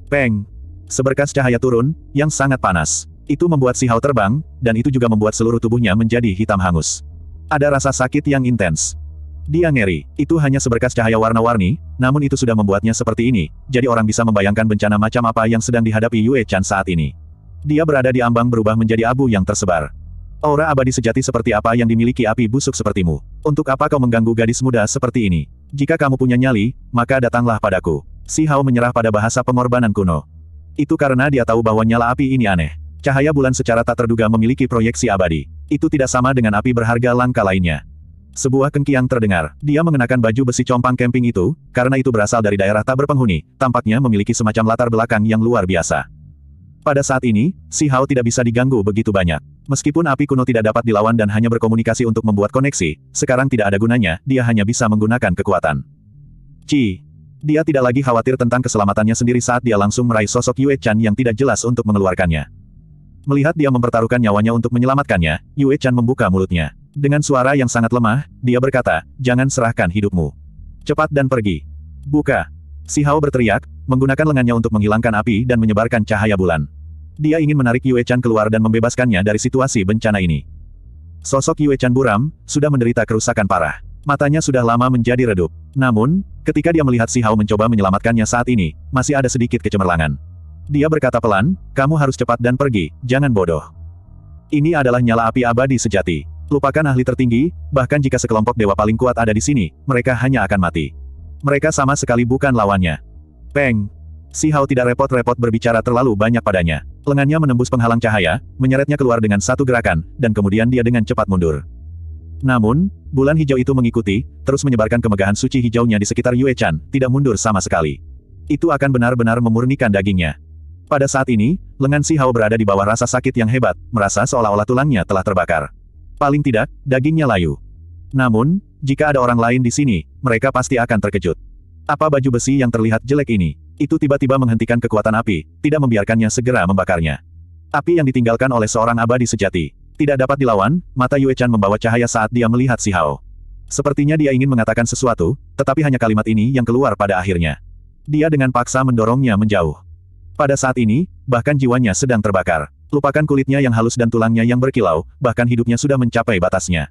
Peng! Seberkas cahaya turun, yang sangat panas. Itu membuat si Hao terbang, dan itu juga membuat seluruh tubuhnya menjadi hitam hangus. Ada rasa sakit yang intens. Dia ngeri, itu hanya seberkas cahaya warna-warni, namun itu sudah membuatnya seperti ini, jadi orang bisa membayangkan bencana macam apa yang sedang dihadapi Yue Chan saat ini. Dia berada di ambang berubah menjadi abu yang tersebar. Aura abadi sejati seperti apa yang dimiliki api busuk sepertimu? Untuk apa kau mengganggu gadis muda seperti ini? Jika kamu punya nyali, maka datanglah padaku. Si Hao menyerah pada bahasa pengorbanan kuno. Itu karena dia tahu bahwa nyala api ini aneh. Cahaya bulan secara tak terduga memiliki proyeksi abadi. Itu tidak sama dengan api berharga langka lainnya. Sebuah kengkiang terdengar. Dia mengenakan baju besi compang camping itu, karena itu berasal dari daerah tak berpenghuni, tampaknya memiliki semacam latar belakang yang luar biasa. Pada saat ini, Si Hao tidak bisa diganggu begitu banyak. Meskipun api kuno tidak dapat dilawan dan hanya berkomunikasi untuk membuat koneksi, sekarang tidak ada gunanya, dia hanya bisa menggunakan kekuatan. Ci. Dia tidak lagi khawatir tentang keselamatannya sendiri saat dia langsung meraih sosok Yue Chan yang tidak jelas untuk mengeluarkannya. Melihat dia mempertaruhkan nyawanya untuk menyelamatkannya, Yue Chan membuka mulutnya. Dengan suara yang sangat lemah, dia berkata, jangan serahkan hidupmu. Cepat dan pergi. Buka. Si Hao berteriak, menggunakan lengannya untuk menghilangkan api dan menyebarkan cahaya bulan. Dia ingin menarik Yue Chan keluar dan membebaskannya dari situasi bencana ini. Sosok Yue Chan buram, sudah menderita kerusakan parah. Matanya sudah lama menjadi redup. Namun, ketika dia melihat Si Hao mencoba menyelamatkannya saat ini, masih ada sedikit kecemerlangan. Dia berkata pelan, kamu harus cepat dan pergi, jangan bodoh. Ini adalah nyala api abadi sejati. Lupakan ahli tertinggi, bahkan jika sekelompok dewa paling kuat ada di sini, mereka hanya akan mati. Mereka sama sekali bukan lawannya. Peng! Si Hao tidak repot-repot berbicara terlalu banyak padanya. Lengannya menembus penghalang cahaya, menyeretnya keluar dengan satu gerakan, dan kemudian dia dengan cepat mundur. Namun, bulan hijau itu mengikuti, terus menyebarkan kemegahan suci hijaunya di sekitar Yue Chan, tidak mundur sama sekali. Itu akan benar-benar memurnikan dagingnya. Pada saat ini, lengan Si Hao berada di bawah rasa sakit yang hebat, merasa seolah-olah tulangnya telah terbakar. Paling tidak, dagingnya layu. Namun, jika ada orang lain di sini, mereka pasti akan terkejut. Apa baju besi yang terlihat jelek ini? Itu tiba-tiba menghentikan kekuatan api, tidak membiarkannya segera membakarnya. Api yang ditinggalkan oleh seorang abadi sejati. Tidak dapat dilawan, mata Yue Chan membawa cahaya saat dia melihat Si Hao. Sepertinya dia ingin mengatakan sesuatu, tetapi hanya kalimat ini yang keluar pada akhirnya. Dia dengan paksa mendorongnya menjauh. Pada saat ini, bahkan jiwanya sedang terbakar. Lupakan kulitnya yang halus dan tulangnya yang berkilau, bahkan hidupnya sudah mencapai batasnya.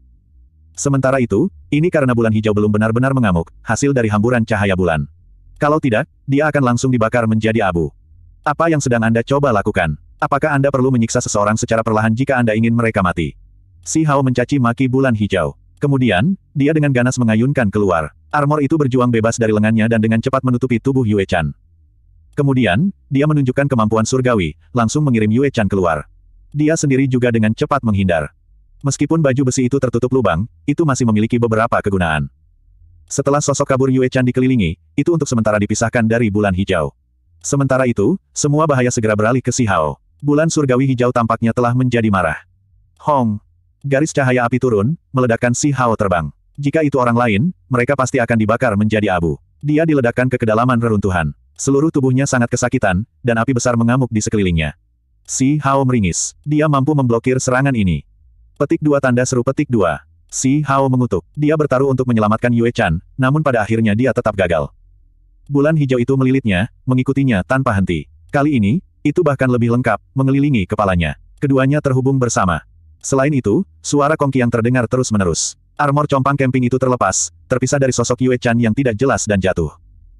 Sementara itu, ini karena bulan hijau belum benar-benar mengamuk, hasil dari hamburan cahaya bulan. Kalau tidak, dia akan langsung dibakar menjadi abu. Apa yang sedang Anda coba lakukan? Apakah Anda perlu menyiksa seseorang secara perlahan jika Anda ingin mereka mati? Si Hao mencaci maki bulan hijau. Kemudian, dia dengan ganas mengayunkan keluar. Armor itu berjuang bebas dari lengannya dan dengan cepat menutupi tubuh Yue Chan. Kemudian, dia menunjukkan kemampuan surgawi, langsung mengirim Yue Chan keluar. Dia sendiri juga dengan cepat menghindar. Meskipun baju besi itu tertutup lubang, itu masih memiliki beberapa kegunaan. Setelah sosok kabur Yue Chan dikelilingi, itu untuk sementara dipisahkan dari bulan hijau. Sementara itu, semua bahaya segera beralih ke Si Hao. Bulan surgawi hijau tampaknya telah menjadi marah. Hong! Garis cahaya api turun, meledakkan Si Hao terbang. Jika itu orang lain, mereka pasti akan dibakar menjadi abu. Dia diledakkan ke kedalaman reruntuhan. Seluruh tubuhnya sangat kesakitan, dan api besar mengamuk di sekelilingnya. Si Hao meringis. Dia mampu memblokir serangan ini. Petik dua tanda seru petik dua. Si Hao mengutuk. Dia bertaruh untuk menyelamatkan Yue Chan, namun pada akhirnya dia tetap gagal. Bulan hijau itu melilitnya, mengikutinya tanpa henti. Kali ini, itu bahkan lebih lengkap, mengelilingi kepalanya. Keduanya terhubung bersama. Selain itu, suara kongki yang terdengar terus-menerus. Armor compang camping itu terlepas, terpisah dari sosok Yue Chan yang tidak jelas dan jatuh.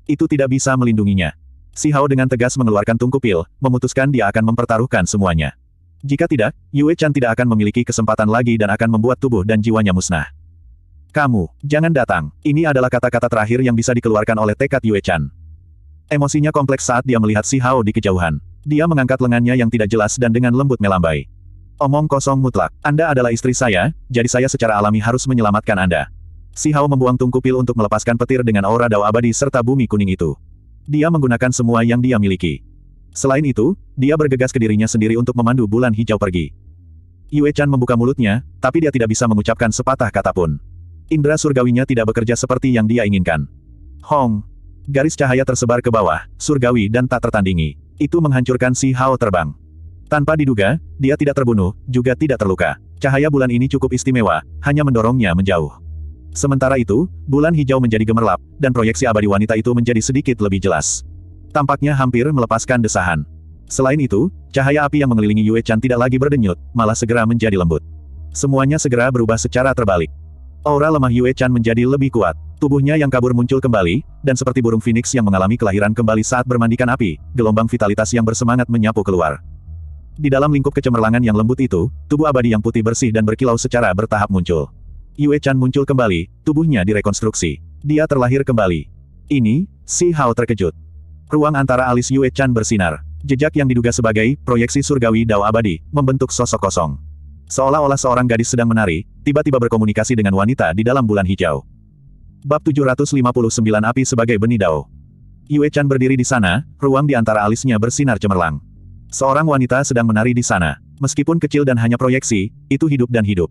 Itu tidak bisa melindunginya. Si Hao dengan tegas mengeluarkan tungku pil, memutuskan dia akan mempertaruhkan semuanya. Jika tidak, Yue Chan tidak akan memiliki kesempatan lagi dan akan membuat tubuh dan jiwanya musnah. Kamu, jangan datang. Ini adalah kata-kata terakhir yang bisa dikeluarkan oleh tekad Yue Chan. Emosinya kompleks saat dia melihat si Hao di kejauhan. Dia mengangkat lengannya yang tidak jelas dan dengan lembut melambai. Omong kosong mutlak. Anda adalah istri saya, jadi saya secara alami harus menyelamatkan Anda. Si Hao membuang tungku pil untuk melepaskan petir dengan aura dao abadi serta bumi kuning itu. Dia menggunakan semua yang dia miliki. Selain itu, dia bergegas ke dirinya sendiri untuk memandu bulan hijau pergi. Yue Chan membuka mulutnya, tapi dia tidak bisa mengucapkan sepatah kata pun. Indra surgawinya tidak bekerja seperti yang dia inginkan. Hong! Garis cahaya tersebar ke bawah, surgawi dan tak tertandingi. Itu menghancurkan si Hao terbang. Tanpa diduga, dia tidak terbunuh, juga tidak terluka. Cahaya bulan ini cukup istimewa, hanya mendorongnya menjauh. Sementara itu, bulan hijau menjadi gemerlap, dan proyeksi abadi wanita itu menjadi sedikit lebih jelas. Tampaknya hampir melepaskan desahan. Selain itu, cahaya api yang mengelilingi Yue Chan tidak lagi berdenyut, malah segera menjadi lembut. Semuanya segera berubah secara terbalik. Aura lemah Yue Chan menjadi lebih kuat. Tubuhnya yang kabur muncul kembali, dan seperti burung phoenix yang mengalami kelahiran kembali saat bermandikan api, gelombang vitalitas yang bersemangat menyapu keluar. Di dalam lingkup kecemerlangan yang lembut itu, tubuh abadi yang putih bersih dan berkilau secara bertahap muncul. Yue Chan muncul kembali, tubuhnya direkonstruksi. Dia terlahir kembali. Ini, Si Hao terkejut. Ruang antara alis Yue Chan bersinar. Jejak yang diduga sebagai proyeksi surgawi Dao abadi membentuk sosok kosong. Seolah-olah seorang gadis sedang menari, tiba-tiba berkomunikasi dengan wanita di dalam bulan hijau. Bab 759 Api sebagai benih Dao. Yue Chan berdiri di sana, ruang di antara alisnya bersinar cemerlang. Seorang wanita sedang menari di sana. Meskipun kecil dan hanya proyeksi, itu hidup dan hidup.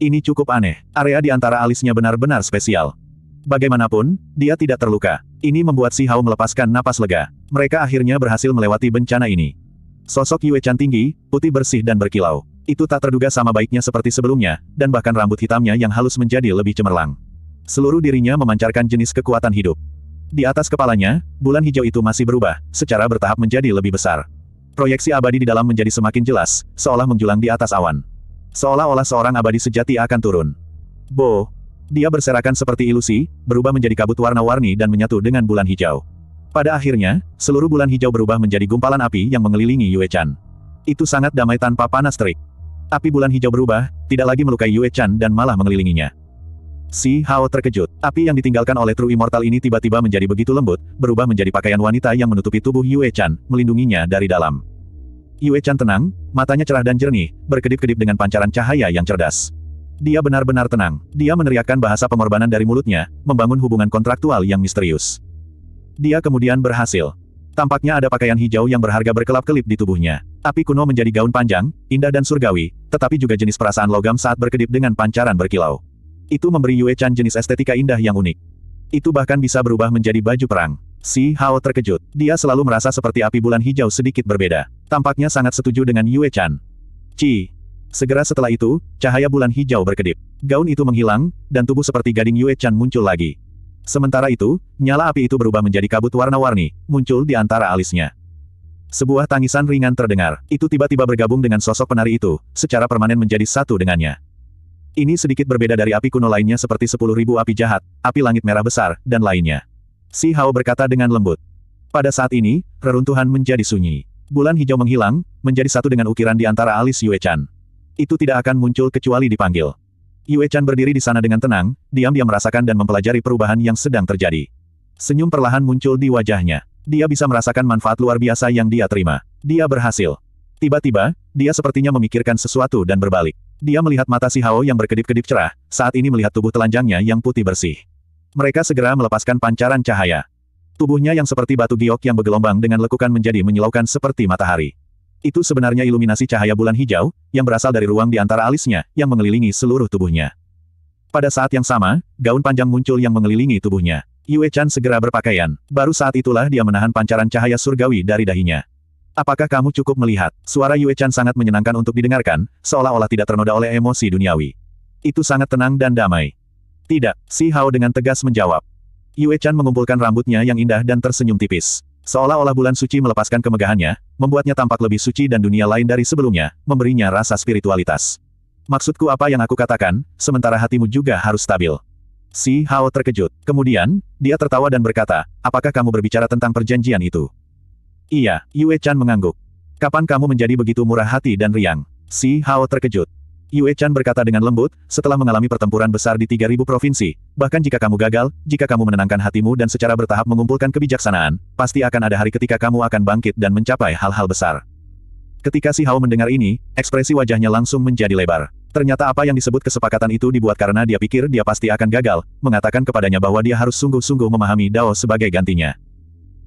Ini cukup aneh. Area di antara alisnya benar-benar spesial. Bagaimanapun, dia tidak terluka. Ini membuat Si Hao melepaskan napas lega. Mereka akhirnya berhasil melewati bencana ini. Sosok Yue Chan tinggi, putih bersih dan berkilau. Itu tak terduga sama baiknya seperti sebelumnya, dan bahkan rambut hitamnya yang halus menjadi lebih cemerlang. Seluruh dirinya memancarkan jenis kekuatan hidup. Di atas kepalanya, bulan hijau itu masih berubah, secara bertahap menjadi lebih besar. Proyeksi abadi di dalam menjadi semakin jelas, seolah menjulang di atas awan. Seolah-olah seorang abadi sejati akan turun. Bo. Dia berserakan seperti ilusi, berubah menjadi kabut warna-warni dan menyatu dengan bulan hijau. Pada akhirnya, seluruh bulan hijau berubah menjadi gumpalan api yang mengelilingi Yue Chan. Itu sangat damai tanpa panas terik. Api bulan hijau berubah, tidak lagi melukai Yue Chan dan malah mengelilinginya. Si Hao terkejut. Api yang ditinggalkan oleh True Immortal ini tiba-tiba menjadi begitu lembut, berubah menjadi pakaian wanita yang menutupi tubuh Yue Chan, melindunginya dari dalam. Yue Chan tenang, matanya cerah dan jernih, berkedip-kedip dengan pancaran cahaya yang cerdas. Dia benar-benar tenang. Dia meneriakkan bahasa pengorbanan dari mulutnya, membangun hubungan kontraktual yang misterius. Dia kemudian berhasil. Tampaknya ada pakaian hijau yang berharga berkelap-kelip di tubuhnya. Api kuno menjadi gaun panjang, indah dan surgawi, tetapi juga jenis perasaan logam saat berkedip dengan pancaran berkilau. Itu memberi Yue Chan jenis estetika indah yang unik. Itu bahkan bisa berubah menjadi baju perang. Si Hao terkejut. Dia selalu merasa seperti api bulan hijau sedikit berbeda. Tampaknya sangat setuju dengan Yue Chan. Ci. Segera setelah itu, cahaya bulan hijau berkedip. Gaun itu menghilang, dan tubuh seperti gading Yue Chan muncul lagi. Sementara itu, nyala api itu berubah menjadi kabut warna-warni, muncul di antara alisnya. Sebuah tangisan ringan terdengar, itu tiba-tiba bergabung dengan sosok penari itu, secara permanen menjadi satu dengannya. Ini sedikit berbeda dari api kuno lainnya seperti 10.000 api jahat, api langit merah besar, dan lainnya. Si Hao berkata dengan lembut. Pada saat ini, reruntuhan menjadi sunyi. Bulan hijau menghilang, menjadi satu dengan ukiran di antara alis Yue Chan. Itu tidak akan muncul kecuali dipanggil. Yue Chan berdiri di sana dengan tenang, diam-diam merasakan dan mempelajari perubahan yang sedang terjadi. Senyum perlahan muncul di wajahnya. Dia bisa merasakan manfaat luar biasa yang dia terima. Dia berhasil. Tiba-tiba, dia sepertinya memikirkan sesuatu dan berbalik. Dia melihat mata si Hao yang berkedip-kedip cerah, saat ini melihat tubuh telanjangnya yang putih bersih. Mereka segera melepaskan pancaran cahaya. Tubuhnya yang seperti batu giok yang bergelombang dengan lekukan menjadi menyilaukan seperti matahari. Itu sebenarnya iluminasi cahaya bulan hijau, yang berasal dari ruang di antara alisnya, yang mengelilingi seluruh tubuhnya. Pada saat yang sama, gaun panjang muncul yang mengelilingi tubuhnya. Yue Chan segera berpakaian. Baru saat itulah dia menahan pancaran cahaya surgawi dari dahinya. Apakah kamu cukup melihat? Suara Yue Chan sangat menyenangkan untuk didengarkan, seolah-olah tidak ternoda oleh emosi duniawi. Itu sangat tenang dan damai. Tidak, Si Hao dengan tegas menjawab. Yue Chan mengumpulkan rambutnya yang indah dan tersenyum tipis. Seolah-olah bulan suci melepaskan kemegahannya, membuatnya tampak lebih suci dan dunia lain dari sebelumnya, memberinya rasa spiritualitas. Maksudku apa yang aku katakan, sementara hatimu juga harus stabil. Si Hao terkejut. Kemudian, dia tertawa dan berkata, apakah kamu berbicara tentang perjanjian itu? Iya, Yue Chan mengangguk. Kapan kamu menjadi begitu murah hati dan riang? Si Hao terkejut. Yue Chan berkata dengan lembut, setelah mengalami pertempuran besar di 3000 provinsi, bahkan jika kamu gagal, jika kamu menenangkan hatimu dan secara bertahap mengumpulkan kebijaksanaan, pasti akan ada hari ketika kamu akan bangkit dan mencapai hal-hal besar. Ketika Si Hao mendengar ini, ekspresi wajahnya langsung menjadi lebar. Ternyata apa yang disebut kesepakatan itu dibuat karena dia pikir dia pasti akan gagal, mengatakan kepadanya bahwa dia harus sungguh-sungguh memahami Dao sebagai gantinya.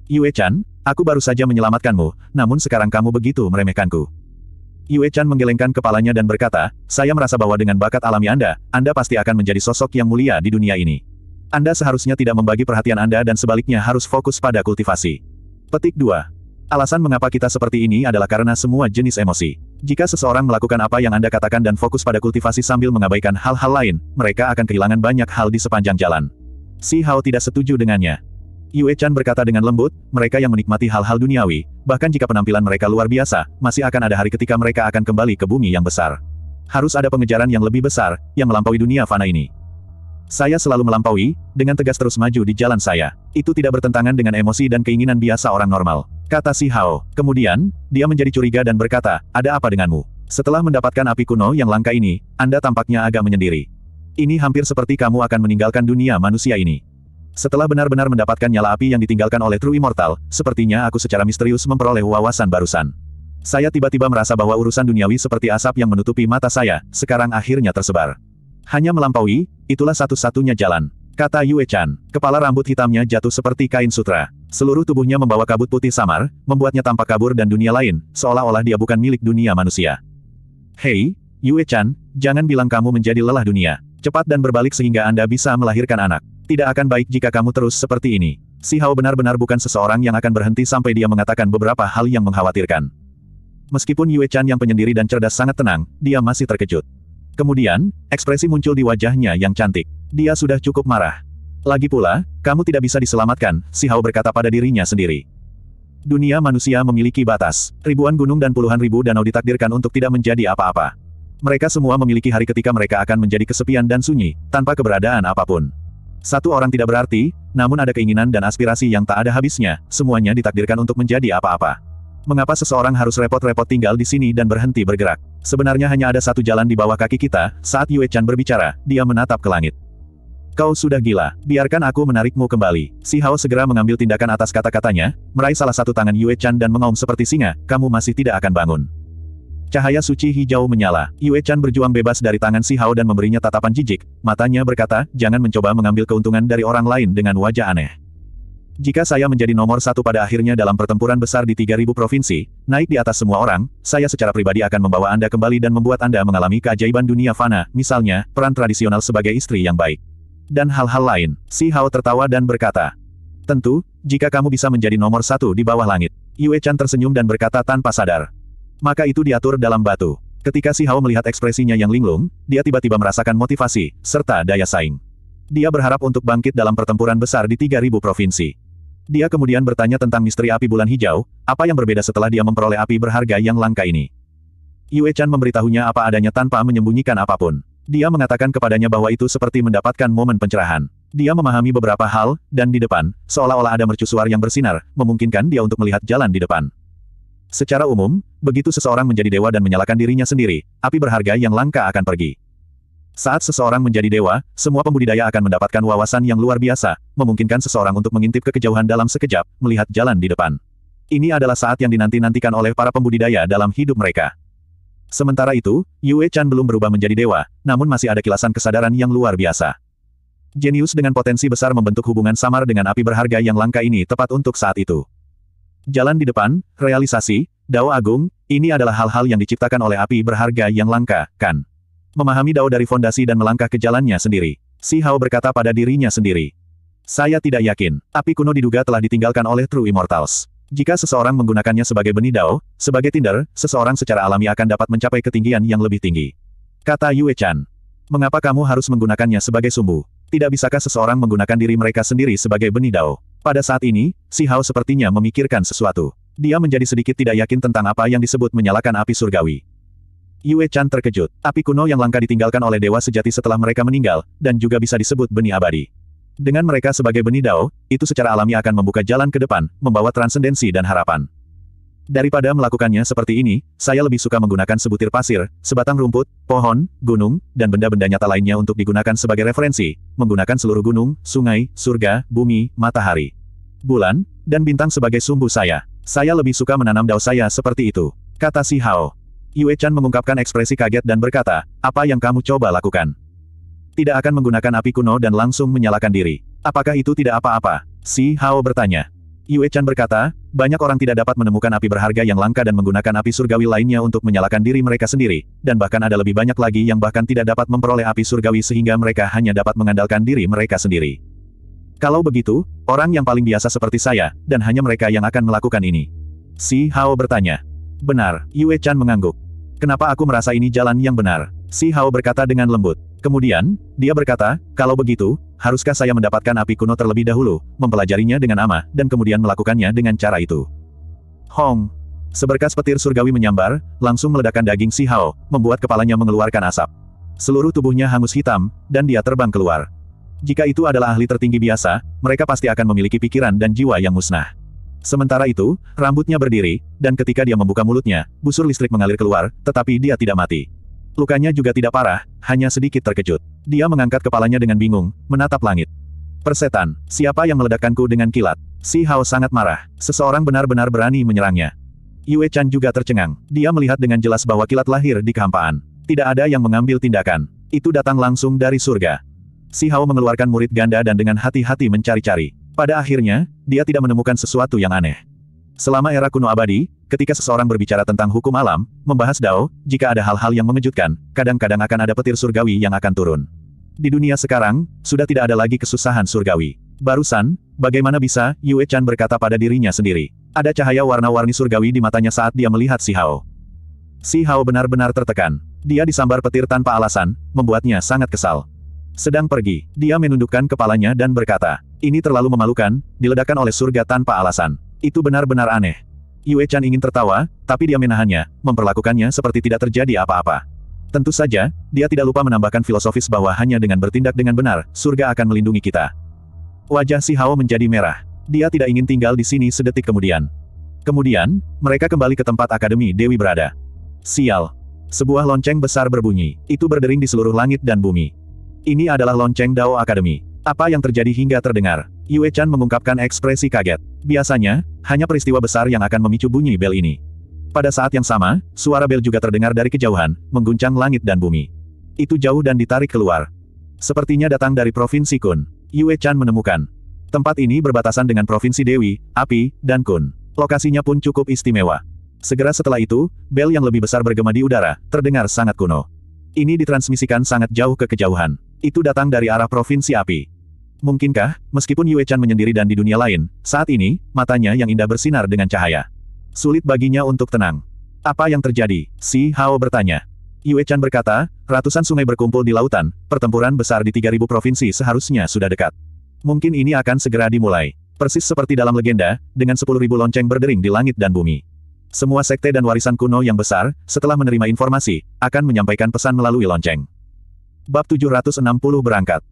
Yue Chan, aku baru saja menyelamatkanmu, namun sekarang kamu begitu meremehkanku. Yue Chan menggelengkan kepalanya dan berkata, saya merasa bahwa dengan bakat alami Anda, Anda pasti akan menjadi sosok yang mulia di dunia ini. Anda seharusnya tidak membagi perhatian Anda dan sebaliknya harus fokus pada kultivasi. Petik 2. Alasan mengapa kita seperti ini adalah karena semua jenis emosi. Jika seseorang melakukan apa yang Anda katakan dan fokus pada kultivasi sambil mengabaikan hal-hal lain, mereka akan kehilangan banyak hal di sepanjang jalan. Si Hao tidak setuju dengannya. Yue Chan berkata dengan lembut, mereka yang menikmati hal-hal duniawi, bahkan jika penampilan mereka luar biasa, masih akan ada hari ketika mereka akan kembali ke bumi yang besar. Harus ada pengejaran yang lebih besar, yang melampaui dunia fana ini. Saya selalu melampaui, dengan tegas terus maju di jalan saya. Itu tidak bertentangan dengan emosi dan keinginan biasa orang normal. Kata si Hao. Kemudian, dia menjadi curiga dan berkata, ada apa denganmu? Setelah mendapatkan api kuno yang langka ini, Anda tampaknya agak menyendiri. Ini hampir seperti kamu akan meninggalkan dunia manusia ini. Setelah benar-benar mendapatkan nyala api yang ditinggalkan oleh True Immortal, sepertinya aku secara misterius memperoleh wawasan barusan. Saya tiba-tiba merasa bahwa urusan duniawi seperti asap yang menutupi mata saya, sekarang akhirnya tersebar. Hanya melampaui, itulah satu-satunya jalan. Kata Yue Chan. Kepala rambut hitamnya jatuh seperti kain sutra. Seluruh tubuhnya membawa kabut putih samar, membuatnya tampak kabur dan dunia lain, seolah-olah dia bukan milik dunia manusia. Hei, Yue Chan, jangan bilang kamu menjadi lelah dunia. Cepat dan berbalik sehingga Anda bisa melahirkan anak. Tidak akan baik jika kamu terus seperti ini. Si Hao benar-benar bukan seseorang yang akan berhenti sampai dia mengatakan beberapa hal yang mengkhawatirkan. Meskipun Yue Chan yang penyendiri dan cerdas sangat tenang, dia masih terkejut. Kemudian, ekspresi muncul di wajahnya yang cantik. Dia sudah cukup marah. Lagi pula, kamu tidak bisa diselamatkan, si Hao berkata pada dirinya sendiri. Dunia manusia memiliki batas. Ribuan gunung dan puluhan ribu danau ditakdirkan untuk tidak menjadi apa-apa. Mereka semua memiliki hari ketika mereka akan menjadi kesepian dan sunyi, tanpa keberadaan apapun. Satu orang tidak berarti, namun ada keinginan dan aspirasi yang tak ada habisnya, semuanya ditakdirkan untuk menjadi apa-apa. Mengapa seseorang harus repot-repot tinggal di sini dan berhenti bergerak? Sebenarnya hanya ada satu jalan di bawah kaki kita, saat Yue Chan berbicara, dia menatap ke langit. Kau sudah gila. Biarkan aku menarikmu kembali. Si Hao segera mengambil tindakan atas kata-katanya, meraih salah satu tangan Yue Chan dan mengaum seperti singa, kamu masih tidak akan bangun. Cahaya suci hijau menyala. Yue Chan berjuang bebas dari tangan Si Hao dan memberinya tatapan jijik. Matanya berkata, jangan mencoba mengambil keuntungan dari orang lain dengan wajah aneh. Jika saya menjadi nomor satu pada akhirnya dalam pertempuran besar di 3000 provinsi, naik di atas semua orang, saya secara pribadi akan membawa Anda kembali dan membuat Anda mengalami keajaiban dunia fana, misalnya, peran tradisional sebagai istri yang baik. Dan hal-hal lain, Si Hao tertawa dan berkata, Tentu, jika kamu bisa menjadi nomor satu di bawah langit. Yue Chan tersenyum dan berkata tanpa sadar, maka itu diatur dalam batu. Ketika Si Hao melihat ekspresinya yang linglung, dia tiba-tiba merasakan motivasi, serta daya saing. Dia berharap untuk bangkit dalam pertempuran besar di 3.000 provinsi. Dia kemudian bertanya tentang misteri api bulan hijau, apa yang berbeda setelah dia memperoleh api berharga yang langka ini. Yue Chan memberitahunya apa adanya tanpa menyembunyikan apapun. Dia mengatakan kepadanya bahwa itu seperti mendapatkan momen pencerahan. Dia memahami beberapa hal, dan di depan, seolah-olah ada mercusuar yang bersinar, memungkinkan dia untuk melihat jalan di depan. Secara umum, begitu seseorang menjadi dewa dan menyalakan dirinya sendiri, api berharga yang langka akan pergi. Saat seseorang menjadi dewa, semua pembudidaya akan mendapatkan wawasan yang luar biasa, memungkinkan seseorang untuk mengintip kekejauhan dalam sekejap, melihat jalan di depan. Ini adalah saat yang dinanti-nantikan oleh para pembudidaya dalam hidup mereka. Sementara itu, Yue Chan belum berubah menjadi dewa, namun masih ada kilasan kesadaran yang luar biasa. Jenius dengan potensi besar membentuk hubungan samar dengan api berharga yang langka ini tepat untuk saat itu. Jalan di depan, realisasi, Dao Agung, ini adalah hal-hal yang diciptakan oleh api berharga yang langka, kan? Memahami Dao dari fondasi dan melangkah ke jalannya sendiri. Si Hao berkata pada dirinya sendiri. Saya tidak yakin, api kuno diduga telah ditinggalkan oleh True Immortals. Jika seseorang menggunakannya sebagai benih Dao, sebagai tinder, seseorang secara alami akan dapat mencapai ketinggian yang lebih tinggi. Kata Yue Chan. Mengapa kamu harus menggunakannya sebagai sumbu? Tidak bisakah seseorang menggunakan diri mereka sendiri sebagai benih Dao? Pada saat ini, si Hao sepertinya memikirkan sesuatu. Dia menjadi sedikit tidak yakin tentang apa yang disebut menyalakan api surgawi. Yue Chan terkejut. Api kuno yang langka ditinggalkan oleh dewa sejati setelah mereka meninggal, dan juga bisa disebut benih abadi. Dengan mereka sebagai benih dao, itu secara alami akan membuka jalan ke depan, membawa transendensi dan harapan. Daripada melakukannya seperti ini, saya lebih suka menggunakan sebutir pasir, sebatang rumput, pohon, gunung, dan benda-benda nyata lainnya untuk digunakan sebagai referensi, menggunakan seluruh gunung, sungai, surga, bumi, matahari, bulan, dan bintang sebagai sumbu saya. Saya lebih suka menanam dao saya seperti itu, kata si Hao. Yue Chan mengungkapkan ekspresi kaget dan berkata, apa yang kamu coba lakukan? Tidak akan menggunakan api kuno dan langsung menyalakan diri. Apakah itu tidak apa-apa? Si Hao bertanya. Yue Chan berkata, banyak orang tidak dapat menemukan api berharga yang langka dan menggunakan api surgawi lainnya untuk menyalakan diri mereka sendiri, dan bahkan ada lebih banyak lagi yang bahkan tidak dapat memperoleh api surgawi sehingga mereka hanya dapat mengandalkan diri mereka sendiri. Kalau begitu, orang yang paling biasa seperti saya, dan hanya mereka yang akan melakukan ini. Si Hao bertanya. Benar, Yue Chan mengangguk. Kenapa aku merasa ini jalan yang benar? Si Hao berkata dengan lembut. Kemudian, dia berkata, kalau begitu, haruskah saya mendapatkan api kuno terlebih dahulu, mempelajarinya dengan amah, dan kemudian melakukannya dengan cara itu. Hong! Seberkas petir surgawi menyambar, langsung meledakkan daging si Hao, membuat kepalanya mengeluarkan asap. Seluruh tubuhnya hangus hitam, dan dia terbang keluar. Jika itu adalah ahli tertinggi biasa, mereka pasti akan memiliki pikiran dan jiwa yang musnah. Sementara itu, rambutnya berdiri, dan ketika dia membuka mulutnya, busur listrik mengalir keluar, tetapi dia tidak mati. Lukanya juga tidak parah, hanya sedikit terkejut. Dia mengangkat kepalanya dengan bingung, menatap langit. Persetan, siapa yang meledakkanku dengan kilat? Si Hao sangat marah. Seseorang benar-benar berani menyerangnya. Yue Chan juga tercengang. Dia melihat dengan jelas bahwa kilat lahir di kehampaan. Tidak ada yang mengambil tindakan. Itu datang langsung dari surga. Si Hao mengeluarkan murid ganda dan dengan hati-hati mencari-cari. Pada akhirnya, dia tidak menemukan sesuatu yang aneh. Selama era kuno abadi, ketika seseorang berbicara tentang hukum alam, membahas dao, jika ada hal-hal yang mengejutkan, kadang-kadang akan ada petir surgawi yang akan turun. Di dunia sekarang, sudah tidak ada lagi kesusahan surgawi. Barusan, bagaimana bisa, Yue Chan berkata pada dirinya sendiri. Ada cahaya warna-warni surgawi di matanya saat dia melihat Si Hao. Si Hao benar-benar tertekan. Dia disambar petir tanpa alasan, membuatnya sangat kesal. Sedang pergi, dia menundukkan kepalanya dan berkata, ini terlalu memalukan, diledakkan oleh surga tanpa alasan. Itu benar-benar aneh. Yue Chan ingin tertawa, tapi dia menahannya, memperlakukannya seperti tidak terjadi apa-apa. Tentu saja, dia tidak lupa menambahkan filosofis bahwa hanya dengan bertindak dengan benar, surga akan melindungi kita. Wajah Si Hao menjadi merah. Dia tidak ingin tinggal di sini sedetik kemudian. Kemudian, mereka kembali ke tempat Akademi Dewi berada. Sial. Sebuah lonceng besar berbunyi. Itu berdering di seluruh langit dan bumi. Ini adalah lonceng Dao Akademi. Apa yang terjadi hingga terdengar? Yue Chan mengungkapkan ekspresi kaget. Biasanya, hanya peristiwa besar yang akan memicu bunyi bel ini. Pada saat yang sama, suara bel juga terdengar dari kejauhan, mengguncang langit dan bumi. Itu jauh dan ditarik keluar. Sepertinya datang dari Provinsi Kun. Yue Chan menemukan. Tempat ini berbatasan dengan Provinsi Dewi, Api, dan Kun. Lokasinya pun cukup istimewa. Segera setelah itu, bel yang lebih besar bergema di udara, terdengar sangat kuno. Ini ditransmisikan sangat jauh ke kejauhan. Itu datang dari arah Provinsi Api. Mungkinkah, meskipun Yue Chan menyendiri dan di dunia lain, saat ini, matanya yang indah bersinar dengan cahaya. Sulit baginya untuk tenang. Apa yang terjadi? Si Hao bertanya. Yue Chan berkata, ratusan sungai berkumpul di lautan, pertempuran besar di 3000 provinsi seharusnya sudah dekat. Mungkin ini akan segera dimulai. Persis seperti dalam legenda, dengan 10.000 lonceng berdering di langit dan bumi. Semua sekte dan warisan kuno yang besar, setelah menerima informasi, akan menyampaikan pesan melalui lonceng. Bab 760 berangkat.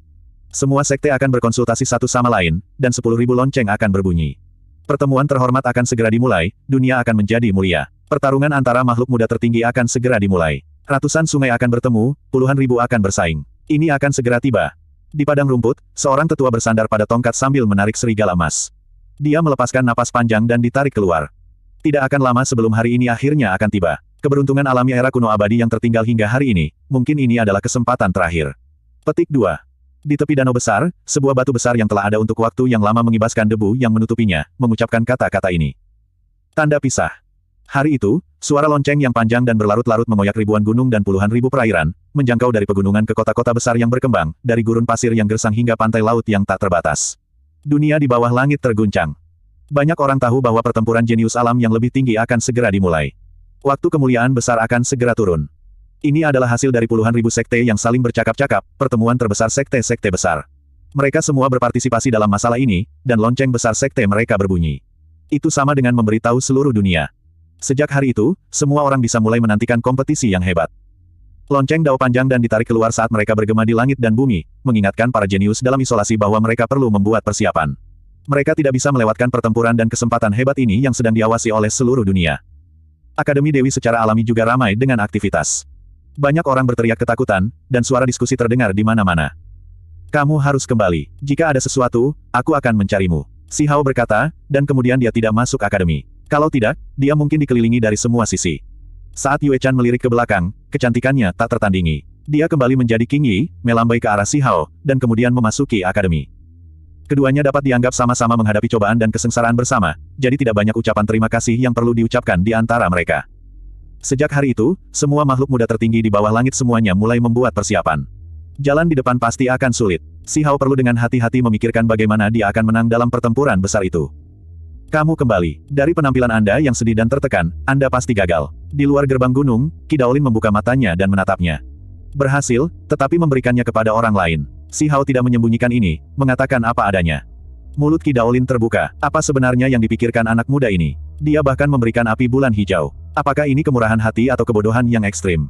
Semua sekte akan berkonsultasi satu sama lain, dan sepuluh ribu lonceng akan berbunyi. Pertemuan terhormat akan segera dimulai, dunia akan menjadi mulia. Pertarungan antara makhluk muda tertinggi akan segera dimulai. Ratusan sungai akan bertemu, puluhan ribu akan bersaing. Ini akan segera tiba. Di padang rumput, seorang tetua bersandar pada tongkat sambil menarik serigala emas. Dia melepaskan napas panjang dan ditarik keluar. Tidak akan lama sebelum hari ini akhirnya akan tiba. Keberuntungan alami era kuno abadi yang tertinggal hingga hari ini, mungkin ini adalah kesempatan terakhir. Petik 2. Di tepi danau besar, sebuah batu besar yang telah ada untuk waktu yang lama mengibaskan debu yang menutupinya, mengucapkan kata-kata ini. Tanda pisah. Hari itu, suara lonceng yang panjang dan berlarut-larut mengoyak ribuan gunung dan puluhan ribu perairan, menjangkau dari pegunungan ke kota-kota besar yang berkembang, dari gurun pasir yang gersang hingga pantai laut yang tak terbatas. Dunia di bawah langit terguncang. Banyak orang tahu bahwa pertempuran jenius alam yang lebih tinggi akan segera dimulai. Waktu kemuliaan besar akan segera turun. Ini adalah hasil dari puluhan ribu sekte yang saling bercakap-cakap, pertemuan terbesar sekte-sekte besar. Mereka semua berpartisipasi dalam masalah ini, dan lonceng besar sekte mereka berbunyi. Itu sama dengan memberitahu seluruh dunia. Sejak hari itu, semua orang bisa mulai menantikan kompetisi yang hebat. Lonceng dao panjang dan ditarik keluar saat mereka bergema di langit dan bumi, mengingatkan para jenius dalam isolasi bahwa mereka perlu membuat persiapan. Mereka tidak bisa melewatkan pertempuran dan kesempatan hebat ini yang sedang diawasi oleh seluruh dunia. Akademi Dewi secara alami juga ramai dengan aktivitas. Banyak orang berteriak ketakutan, dan suara diskusi terdengar di mana-mana. Kamu harus kembali. Jika ada sesuatu, aku akan mencarimu. Si Hao berkata, dan kemudian dia tidak masuk akademi. Kalau tidak, dia mungkin dikelilingi dari semua sisi. Saat Yue Chan melirik ke belakang, kecantikannya tak tertandingi. Dia kembali menjadi King Yi, melambai ke arah Si Hao, dan kemudian memasuki akademi. Keduanya dapat dianggap sama-sama menghadapi cobaan dan kesengsaraan bersama, jadi tidak banyak ucapan terima kasih yang perlu diucapkan di antara mereka. Sejak hari itu, semua makhluk muda tertinggi di bawah langit semuanya mulai membuat persiapan. Jalan di depan pasti akan sulit. Si Hao perlu dengan hati-hati memikirkan bagaimana dia akan menang dalam pertempuran besar itu. Kamu kembali. Dari penampilan Anda yang sedih dan tertekan, Anda pasti gagal. Di luar gerbang gunung, Kidaolin membuka matanya dan menatapnya. Berhasil, tetapi memberikannya kepada orang lain. Si Hao tidak menyembunyikan ini, mengatakan apa adanya. Mulut Kidaolin terbuka. Apa sebenarnya yang dipikirkan anak muda ini? Dia bahkan memberikan api bulan hijau. Apakah ini kemurahan hati atau kebodohan yang ekstrim?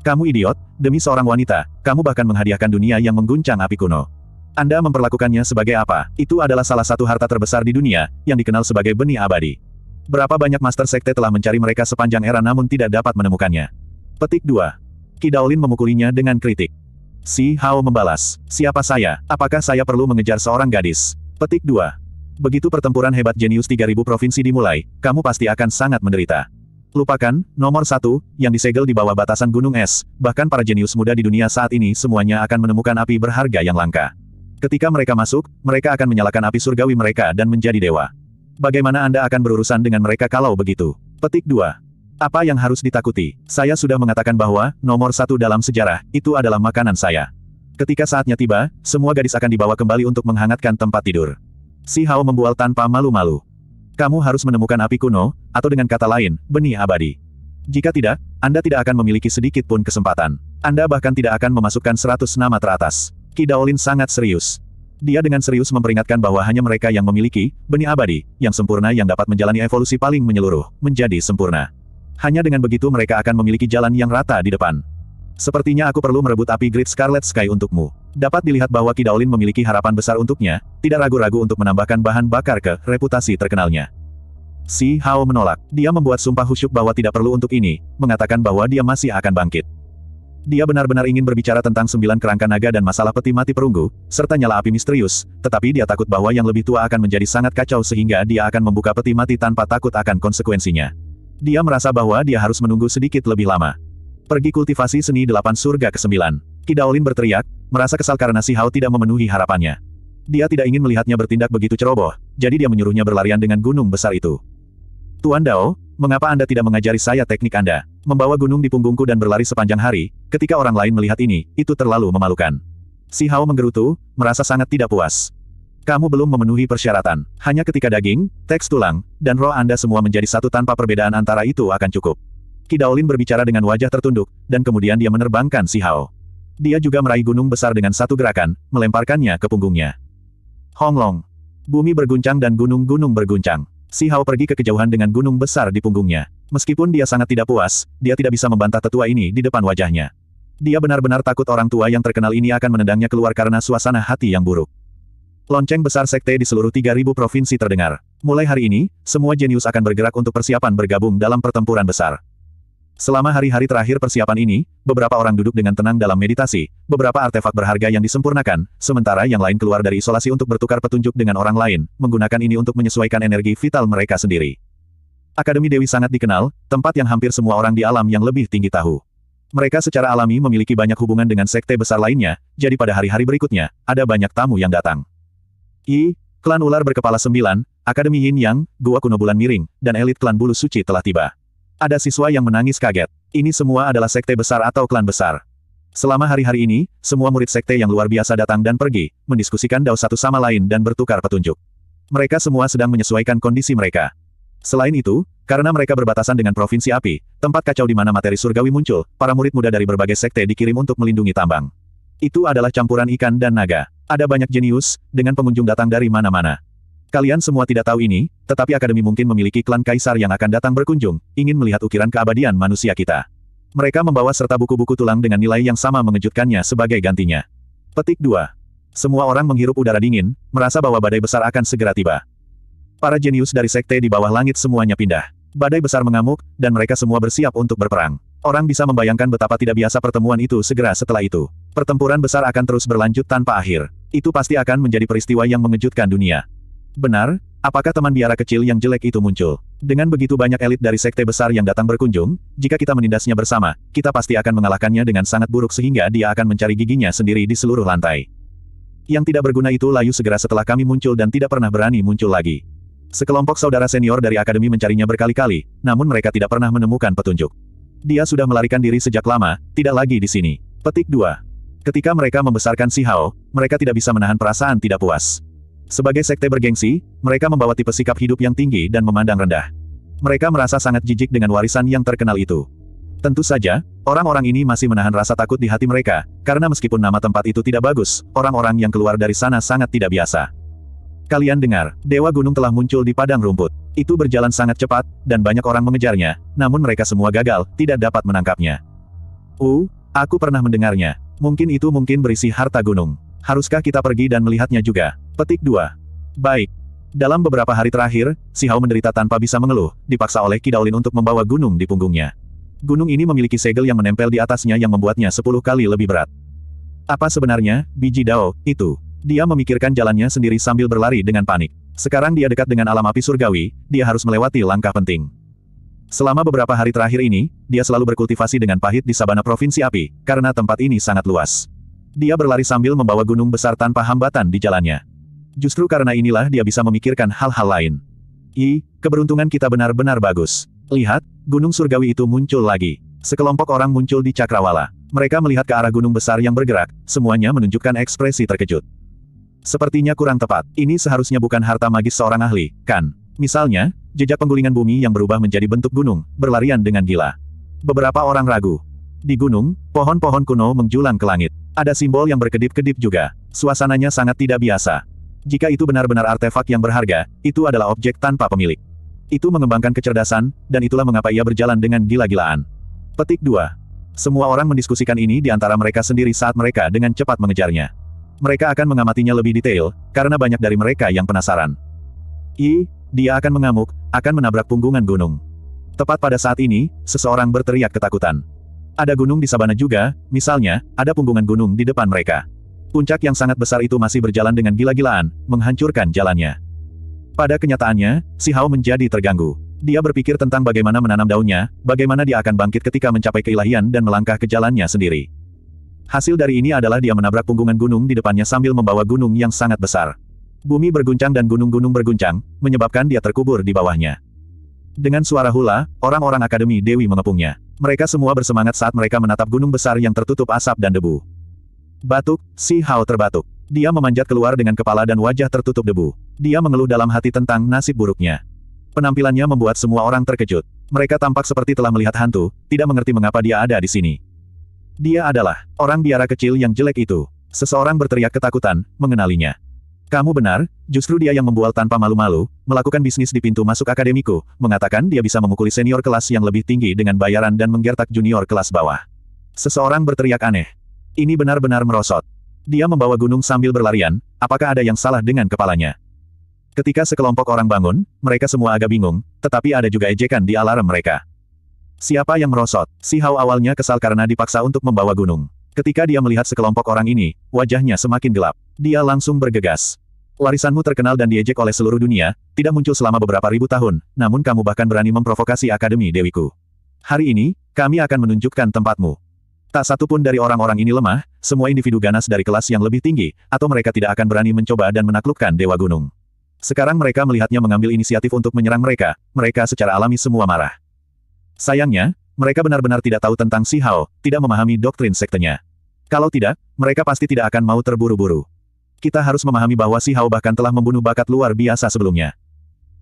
Kamu idiot, demi seorang wanita, kamu bahkan menghadiahkan dunia yang mengguncang api kuno. Anda memperlakukannya sebagai apa? Itu adalah salah satu harta terbesar di dunia, yang dikenal sebagai benih abadi. Berapa banyak master sekte telah mencari mereka sepanjang era namun tidak dapat menemukannya. Petik 2. Kidaulin memukulinya dengan kritik. Si Hao membalas, siapa saya, apakah saya perlu mengejar seorang gadis? Petik 2. Begitu pertempuran hebat jenius 3000 provinsi dimulai, kamu pasti akan sangat menderita. Lupakan, nomor satu, yang disegel di bawah batasan gunung es, bahkan para jenius muda di dunia saat ini semuanya akan menemukan api berharga yang langka. Ketika mereka masuk, mereka akan menyalakan api surgawi mereka dan menjadi dewa. Bagaimana Anda akan berurusan dengan mereka kalau begitu? Petik 2. Apa yang harus ditakuti? Saya sudah mengatakan bahwa, nomor satu dalam sejarah, itu adalah makanan saya. Ketika saatnya tiba, semua gadis akan dibawa kembali untuk menghangatkan tempat tidur. Si Hao membual tanpa malu-malu. Kamu harus menemukan api kuno, atau dengan kata lain, benih abadi. Jika tidak, Anda tidak akan memiliki sedikit pun kesempatan. Anda bahkan tidak akan memasukkan seratus nama teratas. Kidaolin sangat serius. Dia dengan serius memperingatkan bahwa hanya mereka yang memiliki benih abadi, yang sempurna yang dapat menjalani evolusi paling menyeluruh, menjadi sempurna. Hanya dengan begitu mereka akan memiliki jalan yang rata di depan. Sepertinya aku perlu merebut api Great Scarlet Sky untukmu. Dapat dilihat bahwa Kidaolin memiliki harapan besar untuknya, tidak ragu-ragu untuk menambahkan bahan bakar ke reputasi terkenalnya. Si Hao menolak. Dia membuat sumpah husyuk bahwa tidak perlu untuk ini, mengatakan bahwa dia masih akan bangkit. Dia benar-benar ingin berbicara tentang sembilan kerangka naga dan masalah peti mati perunggu, serta nyala api misterius, tetapi dia takut bahwa yang lebih tua akan menjadi sangat kacau sehingga dia akan membuka peti mati tanpa takut akan konsekuensinya. Dia merasa bahwa dia harus menunggu sedikit lebih lama. Pergi kultivasi seni delapan surga ke-9. Kidaolin berteriak, merasa kesal karena si Hao tidak memenuhi harapannya. Dia tidak ingin melihatnya bertindak begitu ceroboh, jadi dia menyuruhnya berlarian dengan gunung besar itu. Tuan Dao, mengapa Anda tidak mengajari saya teknik Anda? Membawa gunung di punggungku dan berlari sepanjang hari, ketika orang lain melihat ini, itu terlalu memalukan. Si Hao menggerutu, merasa sangat tidak puas. Kamu belum memenuhi persyaratan. Hanya ketika daging, teks tulang, dan roh Anda semua menjadi satu tanpa perbedaan antara itu akan cukup. Daolin berbicara dengan wajah tertunduk, dan kemudian dia menerbangkan si Hao. Dia juga meraih gunung besar dengan satu gerakan, melemparkannya ke punggungnya. Honglong. Bumi berguncang dan gunung-gunung berguncang. Si Hao pergi ke kejauhan dengan gunung besar di punggungnya. Meskipun dia sangat tidak puas, dia tidak bisa membantah tetua ini di depan wajahnya. Dia benar-benar takut orang tua yang terkenal ini akan menendangnya keluar karena suasana hati yang buruk. Lonceng besar sekte di seluruh 3.000 provinsi terdengar. Mulai hari ini, semua jenius akan bergerak untuk persiapan bergabung dalam pertempuran besar. Selama hari-hari terakhir persiapan ini, beberapa orang duduk dengan tenang dalam meditasi, beberapa artefak berharga yang disempurnakan, sementara yang lain keluar dari isolasi untuk bertukar petunjuk dengan orang lain, menggunakan ini untuk menyesuaikan energi vital mereka sendiri. Akademi Dewi sangat dikenal, tempat yang hampir semua orang di alam yang lebih tinggi tahu. Mereka secara alami memiliki banyak hubungan dengan sekte besar lainnya, jadi pada hari-hari berikutnya, ada banyak tamu yang datang. I, klan ular berkepala sembilan, Akademi Yin Yang, Gua Kuno Bulan Miring, dan elit klan Bulu Suci telah tiba. Ada siswa yang menangis kaget. Ini semua adalah sekte besar atau klan besar. Selama hari-hari ini, semua murid sekte yang luar biasa datang dan pergi, mendiskusikan dao satu sama lain dan bertukar petunjuk. Mereka semua sedang menyesuaikan kondisi mereka. Selain itu, karena mereka berbatasan dengan Provinsi Api, tempat kacau di mana materi surgawi muncul, para murid muda dari berbagai sekte dikirim untuk melindungi tambang. Itu adalah campuran ikan dan naga. Ada banyak jenius, dengan pengunjung datang dari mana-mana. Kalian semua tidak tahu ini, tetapi Akademi mungkin memiliki klan kaisar yang akan datang berkunjung, ingin melihat ukiran keabadian manusia kita. Mereka membawa serta buku-buku tulang dengan nilai yang sama mengejutkannya sebagai gantinya. Petik 2. Semua orang menghirup udara dingin, merasa bahwa badai besar akan segera tiba. Para jenius dari sekte di bawah langit semuanya pindah. Badai besar mengamuk, dan mereka semua bersiap untuk berperang. Orang bisa membayangkan betapa tidak biasa pertemuan itu segera setelah itu. Pertempuran besar akan terus berlanjut tanpa akhir. Itu pasti akan menjadi peristiwa yang mengejutkan dunia. Benar, apakah teman biara kecil yang jelek itu muncul? Dengan begitu banyak elit dari sekte besar yang datang berkunjung, jika kita menindasnya bersama, kita pasti akan mengalahkannya dengan sangat buruk sehingga dia akan mencari giginya sendiri di seluruh lantai. Yang tidak berguna itu layu segera setelah kami muncul dan tidak pernah berani muncul lagi. Sekelompok saudara senior dari akademi mencarinya berkali-kali, namun mereka tidak pernah menemukan petunjuk. Dia sudah melarikan diri sejak lama, tidak lagi di sini. Petik 2. Ketika mereka membesarkan si Hao, mereka tidak bisa menahan perasaan tidak puas. Sebagai sekte bergengsi, mereka membawa tipe sikap hidup yang tinggi dan memandang rendah. Mereka merasa sangat jijik dengan warisan yang terkenal itu. Tentu saja, orang-orang ini masih menahan rasa takut di hati mereka, karena meskipun nama tempat itu tidak bagus, orang-orang yang keluar dari sana sangat tidak biasa. Kalian dengar, Dewa Gunung telah muncul di padang rumput. Itu berjalan sangat cepat, dan banyak orang mengejarnya, namun mereka semua gagal, tidak dapat menangkapnya. Uh, aku pernah mendengarnya. Mungkin itu mungkin berisi harta gunung. Haruskah kita pergi dan melihatnya juga? Petik 2. Baik. Dalam beberapa hari terakhir, Si Hao menderita tanpa bisa mengeluh, dipaksa oleh Kidaulin untuk membawa gunung di punggungnya. Gunung ini memiliki segel yang menempel di atasnya yang membuatnya sepuluh kali lebih berat. Apa sebenarnya, biji Dao, itu? Dia memikirkan jalannya sendiri sambil berlari dengan panik. Sekarang dia dekat dengan alam api surgawi, dia harus melewati langkah penting. Selama beberapa hari terakhir ini, dia selalu berkultivasi dengan pahit di sabana provinsi api, karena tempat ini sangat luas. Dia berlari sambil membawa gunung besar tanpa hambatan di jalannya. Justru karena inilah dia bisa memikirkan hal-hal lain. I, keberuntungan kita benar-benar bagus. Lihat, gunung surgawi itu muncul lagi. Sekelompok orang muncul di Cakrawala. Mereka melihat ke arah gunung besar yang bergerak, semuanya menunjukkan ekspresi terkejut. Sepertinya kurang tepat, ini seharusnya bukan harta magis seorang ahli, kan? Misalnya, jejak penggulingan bumi yang berubah menjadi bentuk gunung, berlarian dengan gila. Beberapa orang ragu. Di gunung, pohon-pohon kuno menjulang ke langit. Ada simbol yang berkedip-kedip juga. Suasananya sangat tidak biasa. Jika itu benar-benar artefak yang berharga, itu adalah objek tanpa pemilik. Itu mengembangkan kecerdasan, dan itulah mengapa ia berjalan dengan gila-gilaan. Petik 2. Semua orang mendiskusikan ini di antara mereka sendiri saat mereka dengan cepat mengejarnya. Mereka akan mengamatinya lebih detail, karena banyak dari mereka yang penasaran. I, dia akan mengamuk, akan menabrak punggungan gunung. Tepat pada saat ini, seseorang berteriak ketakutan. Ada gunung di sabana juga, misalnya, ada punggungan gunung di depan mereka. Puncak yang sangat besar itu masih berjalan dengan gila-gilaan, menghancurkan jalannya. Pada kenyataannya, si Hao menjadi terganggu. Dia berpikir tentang bagaimana menanam daunnya, bagaimana dia akan bangkit ketika mencapai keilahian dan melangkah ke jalannya sendiri. Hasil dari ini adalah dia menabrak punggungan gunung di depannya sambil membawa gunung yang sangat besar. Bumi berguncang dan gunung-gunung berguncang, menyebabkan dia terkubur di bawahnya. Dengan suara hula, orang-orang Akademi Dewi mengepungnya. Mereka semua bersemangat saat mereka menatap gunung besar yang tertutup asap dan debu. Batuk, si Hao terbatuk. Dia memanjat keluar dengan kepala dan wajah tertutup debu. Dia mengeluh dalam hati tentang nasib buruknya. Penampilannya membuat semua orang terkejut. Mereka tampak seperti telah melihat hantu, tidak mengerti mengapa dia ada di sini. Dia adalah orang biara kecil yang jelek itu. Seseorang berteriak ketakutan, mengenalinya. Kamu benar, justru dia yang membual tanpa malu-malu, melakukan bisnis di pintu masuk akademiku, mengatakan dia bisa memukuli senior kelas yang lebih tinggi dengan bayaran dan menggertak junior kelas bawah. Seseorang berteriak aneh. Ini benar-benar merosot. Dia membawa gunung sambil berlarian, apakah ada yang salah dengan kepalanya? Ketika sekelompok orang bangun, mereka semua agak bingung, tetapi ada juga ejekan di alarm mereka. Siapa yang merosot? Si Hao awalnya kesal karena dipaksa untuk membawa gunung. Ketika dia melihat sekelompok orang ini, wajahnya semakin gelap. Dia langsung bergegas. Warisanmu terkenal dan diejek oleh seluruh dunia, tidak muncul selama beberapa ribu tahun, namun kamu bahkan berani memprovokasi Akademi Dewiku. Hari ini, kami akan menunjukkan tempatmu. Tak satu pun dari orang-orang ini lemah, semua individu ganas dari kelas yang lebih tinggi, atau mereka tidak akan berani mencoba dan menaklukkan Dewa Gunung. Sekarang mereka melihatnya mengambil inisiatif untuk menyerang mereka, mereka secara alami semua marah. Sayangnya, mereka benar-benar tidak tahu tentang Si Hao, tidak memahami doktrin sektenya. Kalau tidak, mereka pasti tidak akan mau terburu-buru kita harus memahami bahwa si Hao bahkan telah membunuh bakat luar biasa sebelumnya.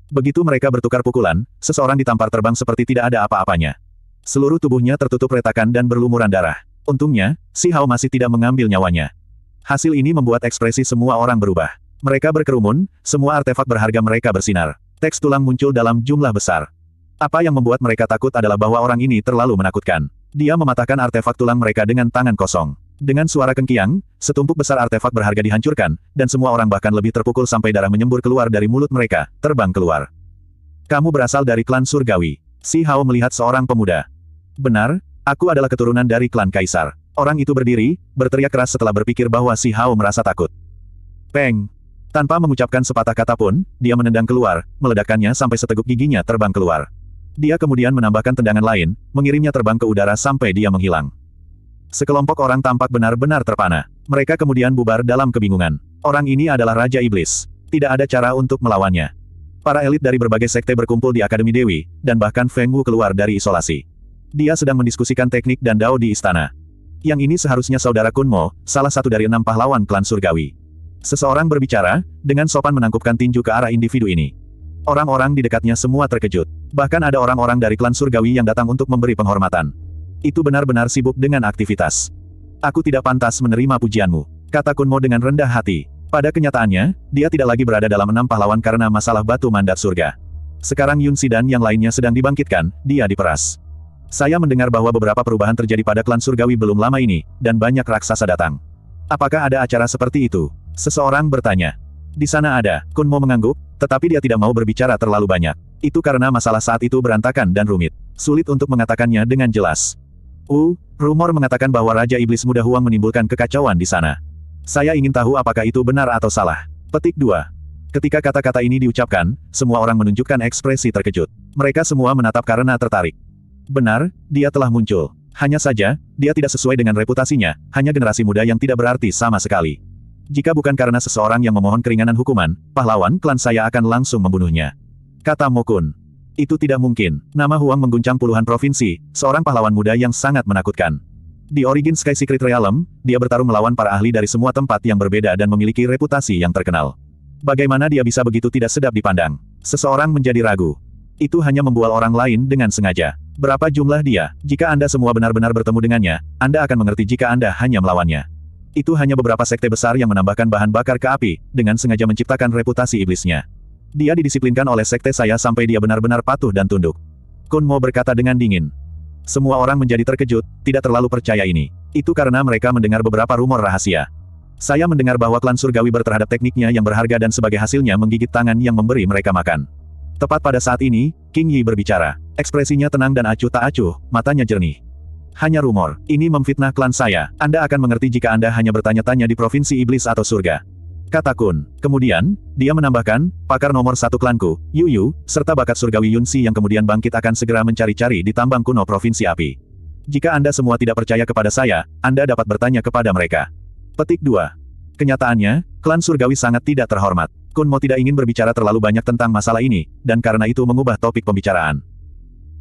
Begitu mereka bertukar pukulan, seseorang ditampar terbang seperti tidak ada apa-apanya. Seluruh tubuhnya tertutup retakan dan berlumuran darah. Untungnya, si Hao masih tidak mengambil nyawanya. Hasil ini membuat ekspresi semua orang berubah. Mereka berkerumun, semua artefak berharga mereka bersinar. Teks tulang muncul dalam jumlah besar. Apa yang membuat mereka takut adalah bahwa orang ini terlalu menakutkan. Dia mematahkan artefak tulang mereka dengan tangan kosong. Dengan suara kengkiang, setumpuk besar artefak berharga dihancurkan, dan semua orang bahkan lebih terpukul sampai darah menyembur keluar dari mulut mereka, terbang keluar. Kamu berasal dari klan surgawi. Si Hao melihat seorang pemuda. Benar, aku adalah keturunan dari klan Kaisar. Orang itu berdiri, berteriak keras setelah berpikir bahwa si Hao merasa takut. Peng! Tanpa mengucapkan sepatah kata pun, dia menendang keluar, meledakannya sampai seteguk giginya terbang keluar. Dia kemudian menambahkan tendangan lain, mengirimnya terbang ke udara sampai dia menghilang. Sekelompok orang tampak benar-benar terpana. Mereka kemudian bubar dalam kebingungan. Orang ini adalah Raja Iblis. Tidak ada cara untuk melawannya. Para elit dari berbagai sekte berkumpul di Akademi Dewi, dan bahkan Feng Wu keluar dari isolasi. Dia sedang mendiskusikan teknik dan dao di istana. Yang ini seharusnya saudara Kunmo, salah satu dari enam pahlawan klan surgawi. Seseorang berbicara, dengan sopan menangkupkan tinju ke arah individu ini. Orang-orang di dekatnya semua terkejut. Bahkan ada orang-orang dari klan surgawi yang datang untuk memberi penghormatan itu benar-benar sibuk dengan aktivitas. Aku tidak pantas menerima pujianmu, kata Kunmo dengan rendah hati. Pada kenyataannya, dia tidak lagi berada dalam enam pahlawan karena masalah batu mandat surga. Sekarang Yun Sidan yang lainnya sedang dibangkitkan, dia diperas. Saya mendengar bahwa beberapa perubahan terjadi pada klan surgawi belum lama ini, dan banyak raksasa datang. Apakah ada acara seperti itu? Seseorang bertanya. Di sana ada, Kunmo mengangguk, tetapi dia tidak mau berbicara terlalu banyak. Itu karena masalah saat itu berantakan dan rumit. Sulit untuk mengatakannya dengan jelas. Uh, rumor mengatakan bahwa Raja Iblis Muda Huang menimbulkan kekacauan di sana. Saya ingin tahu apakah itu benar atau salah. Petik 2. Ketika kata-kata ini diucapkan, semua orang menunjukkan ekspresi terkejut. Mereka semua menatap karena tertarik. Benar, dia telah muncul. Hanya saja, dia tidak sesuai dengan reputasinya, hanya generasi muda yang tidak berarti sama sekali. Jika bukan karena seseorang yang memohon keringanan hukuman, pahlawan klan saya akan langsung membunuhnya. Kata Mokun. Itu tidak mungkin. Nama Huang mengguncang puluhan provinsi, seorang pahlawan muda yang sangat menakutkan. Di Origin Sky Secret Realm, dia bertarung melawan para ahli dari semua tempat yang berbeda dan memiliki reputasi yang terkenal. Bagaimana dia bisa begitu tidak sedap dipandang? Seseorang menjadi ragu. Itu hanya membual orang lain dengan sengaja. Berapa jumlah dia? Jika Anda semua benar-benar bertemu dengannya, Anda akan mengerti jika Anda hanya melawannya. Itu hanya beberapa sekte besar yang menambahkan bahan bakar ke api, dengan sengaja menciptakan reputasi iblisnya. Dia didisiplinkan oleh sekte saya sampai dia benar-benar patuh dan tunduk. Kun Mo berkata dengan dingin. Semua orang menjadi terkejut, tidak terlalu percaya ini. Itu karena mereka mendengar beberapa rumor rahasia. Saya mendengar bahwa klan surgawi berterhadap tekniknya yang berharga dan sebagai hasilnya menggigit tangan yang memberi mereka makan. Tepat pada saat ini, King Yi berbicara. Ekspresinya tenang dan acuh tak acuh, matanya jernih. Hanya rumor, ini memfitnah klan saya. Anda akan mengerti jika Anda hanya bertanya-tanya di provinsi iblis atau surga kata Kun. Kemudian, dia menambahkan, pakar nomor satu klanku, Yu Yu, serta bakat surgawi Yunsi yang kemudian bangkit akan segera mencari-cari di tambang kuno Provinsi Api. Jika Anda semua tidak percaya kepada saya, Anda dapat bertanya kepada mereka. Petik 2. Kenyataannya, klan surgawi sangat tidak terhormat. Kun Mo tidak ingin berbicara terlalu banyak tentang masalah ini, dan karena itu mengubah topik pembicaraan.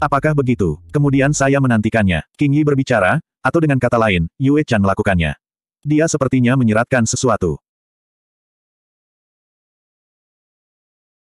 Apakah begitu? Kemudian saya menantikannya. King Yi berbicara, atau dengan kata lain, Yue Chan melakukannya. Dia sepertinya menyeratkan sesuatu.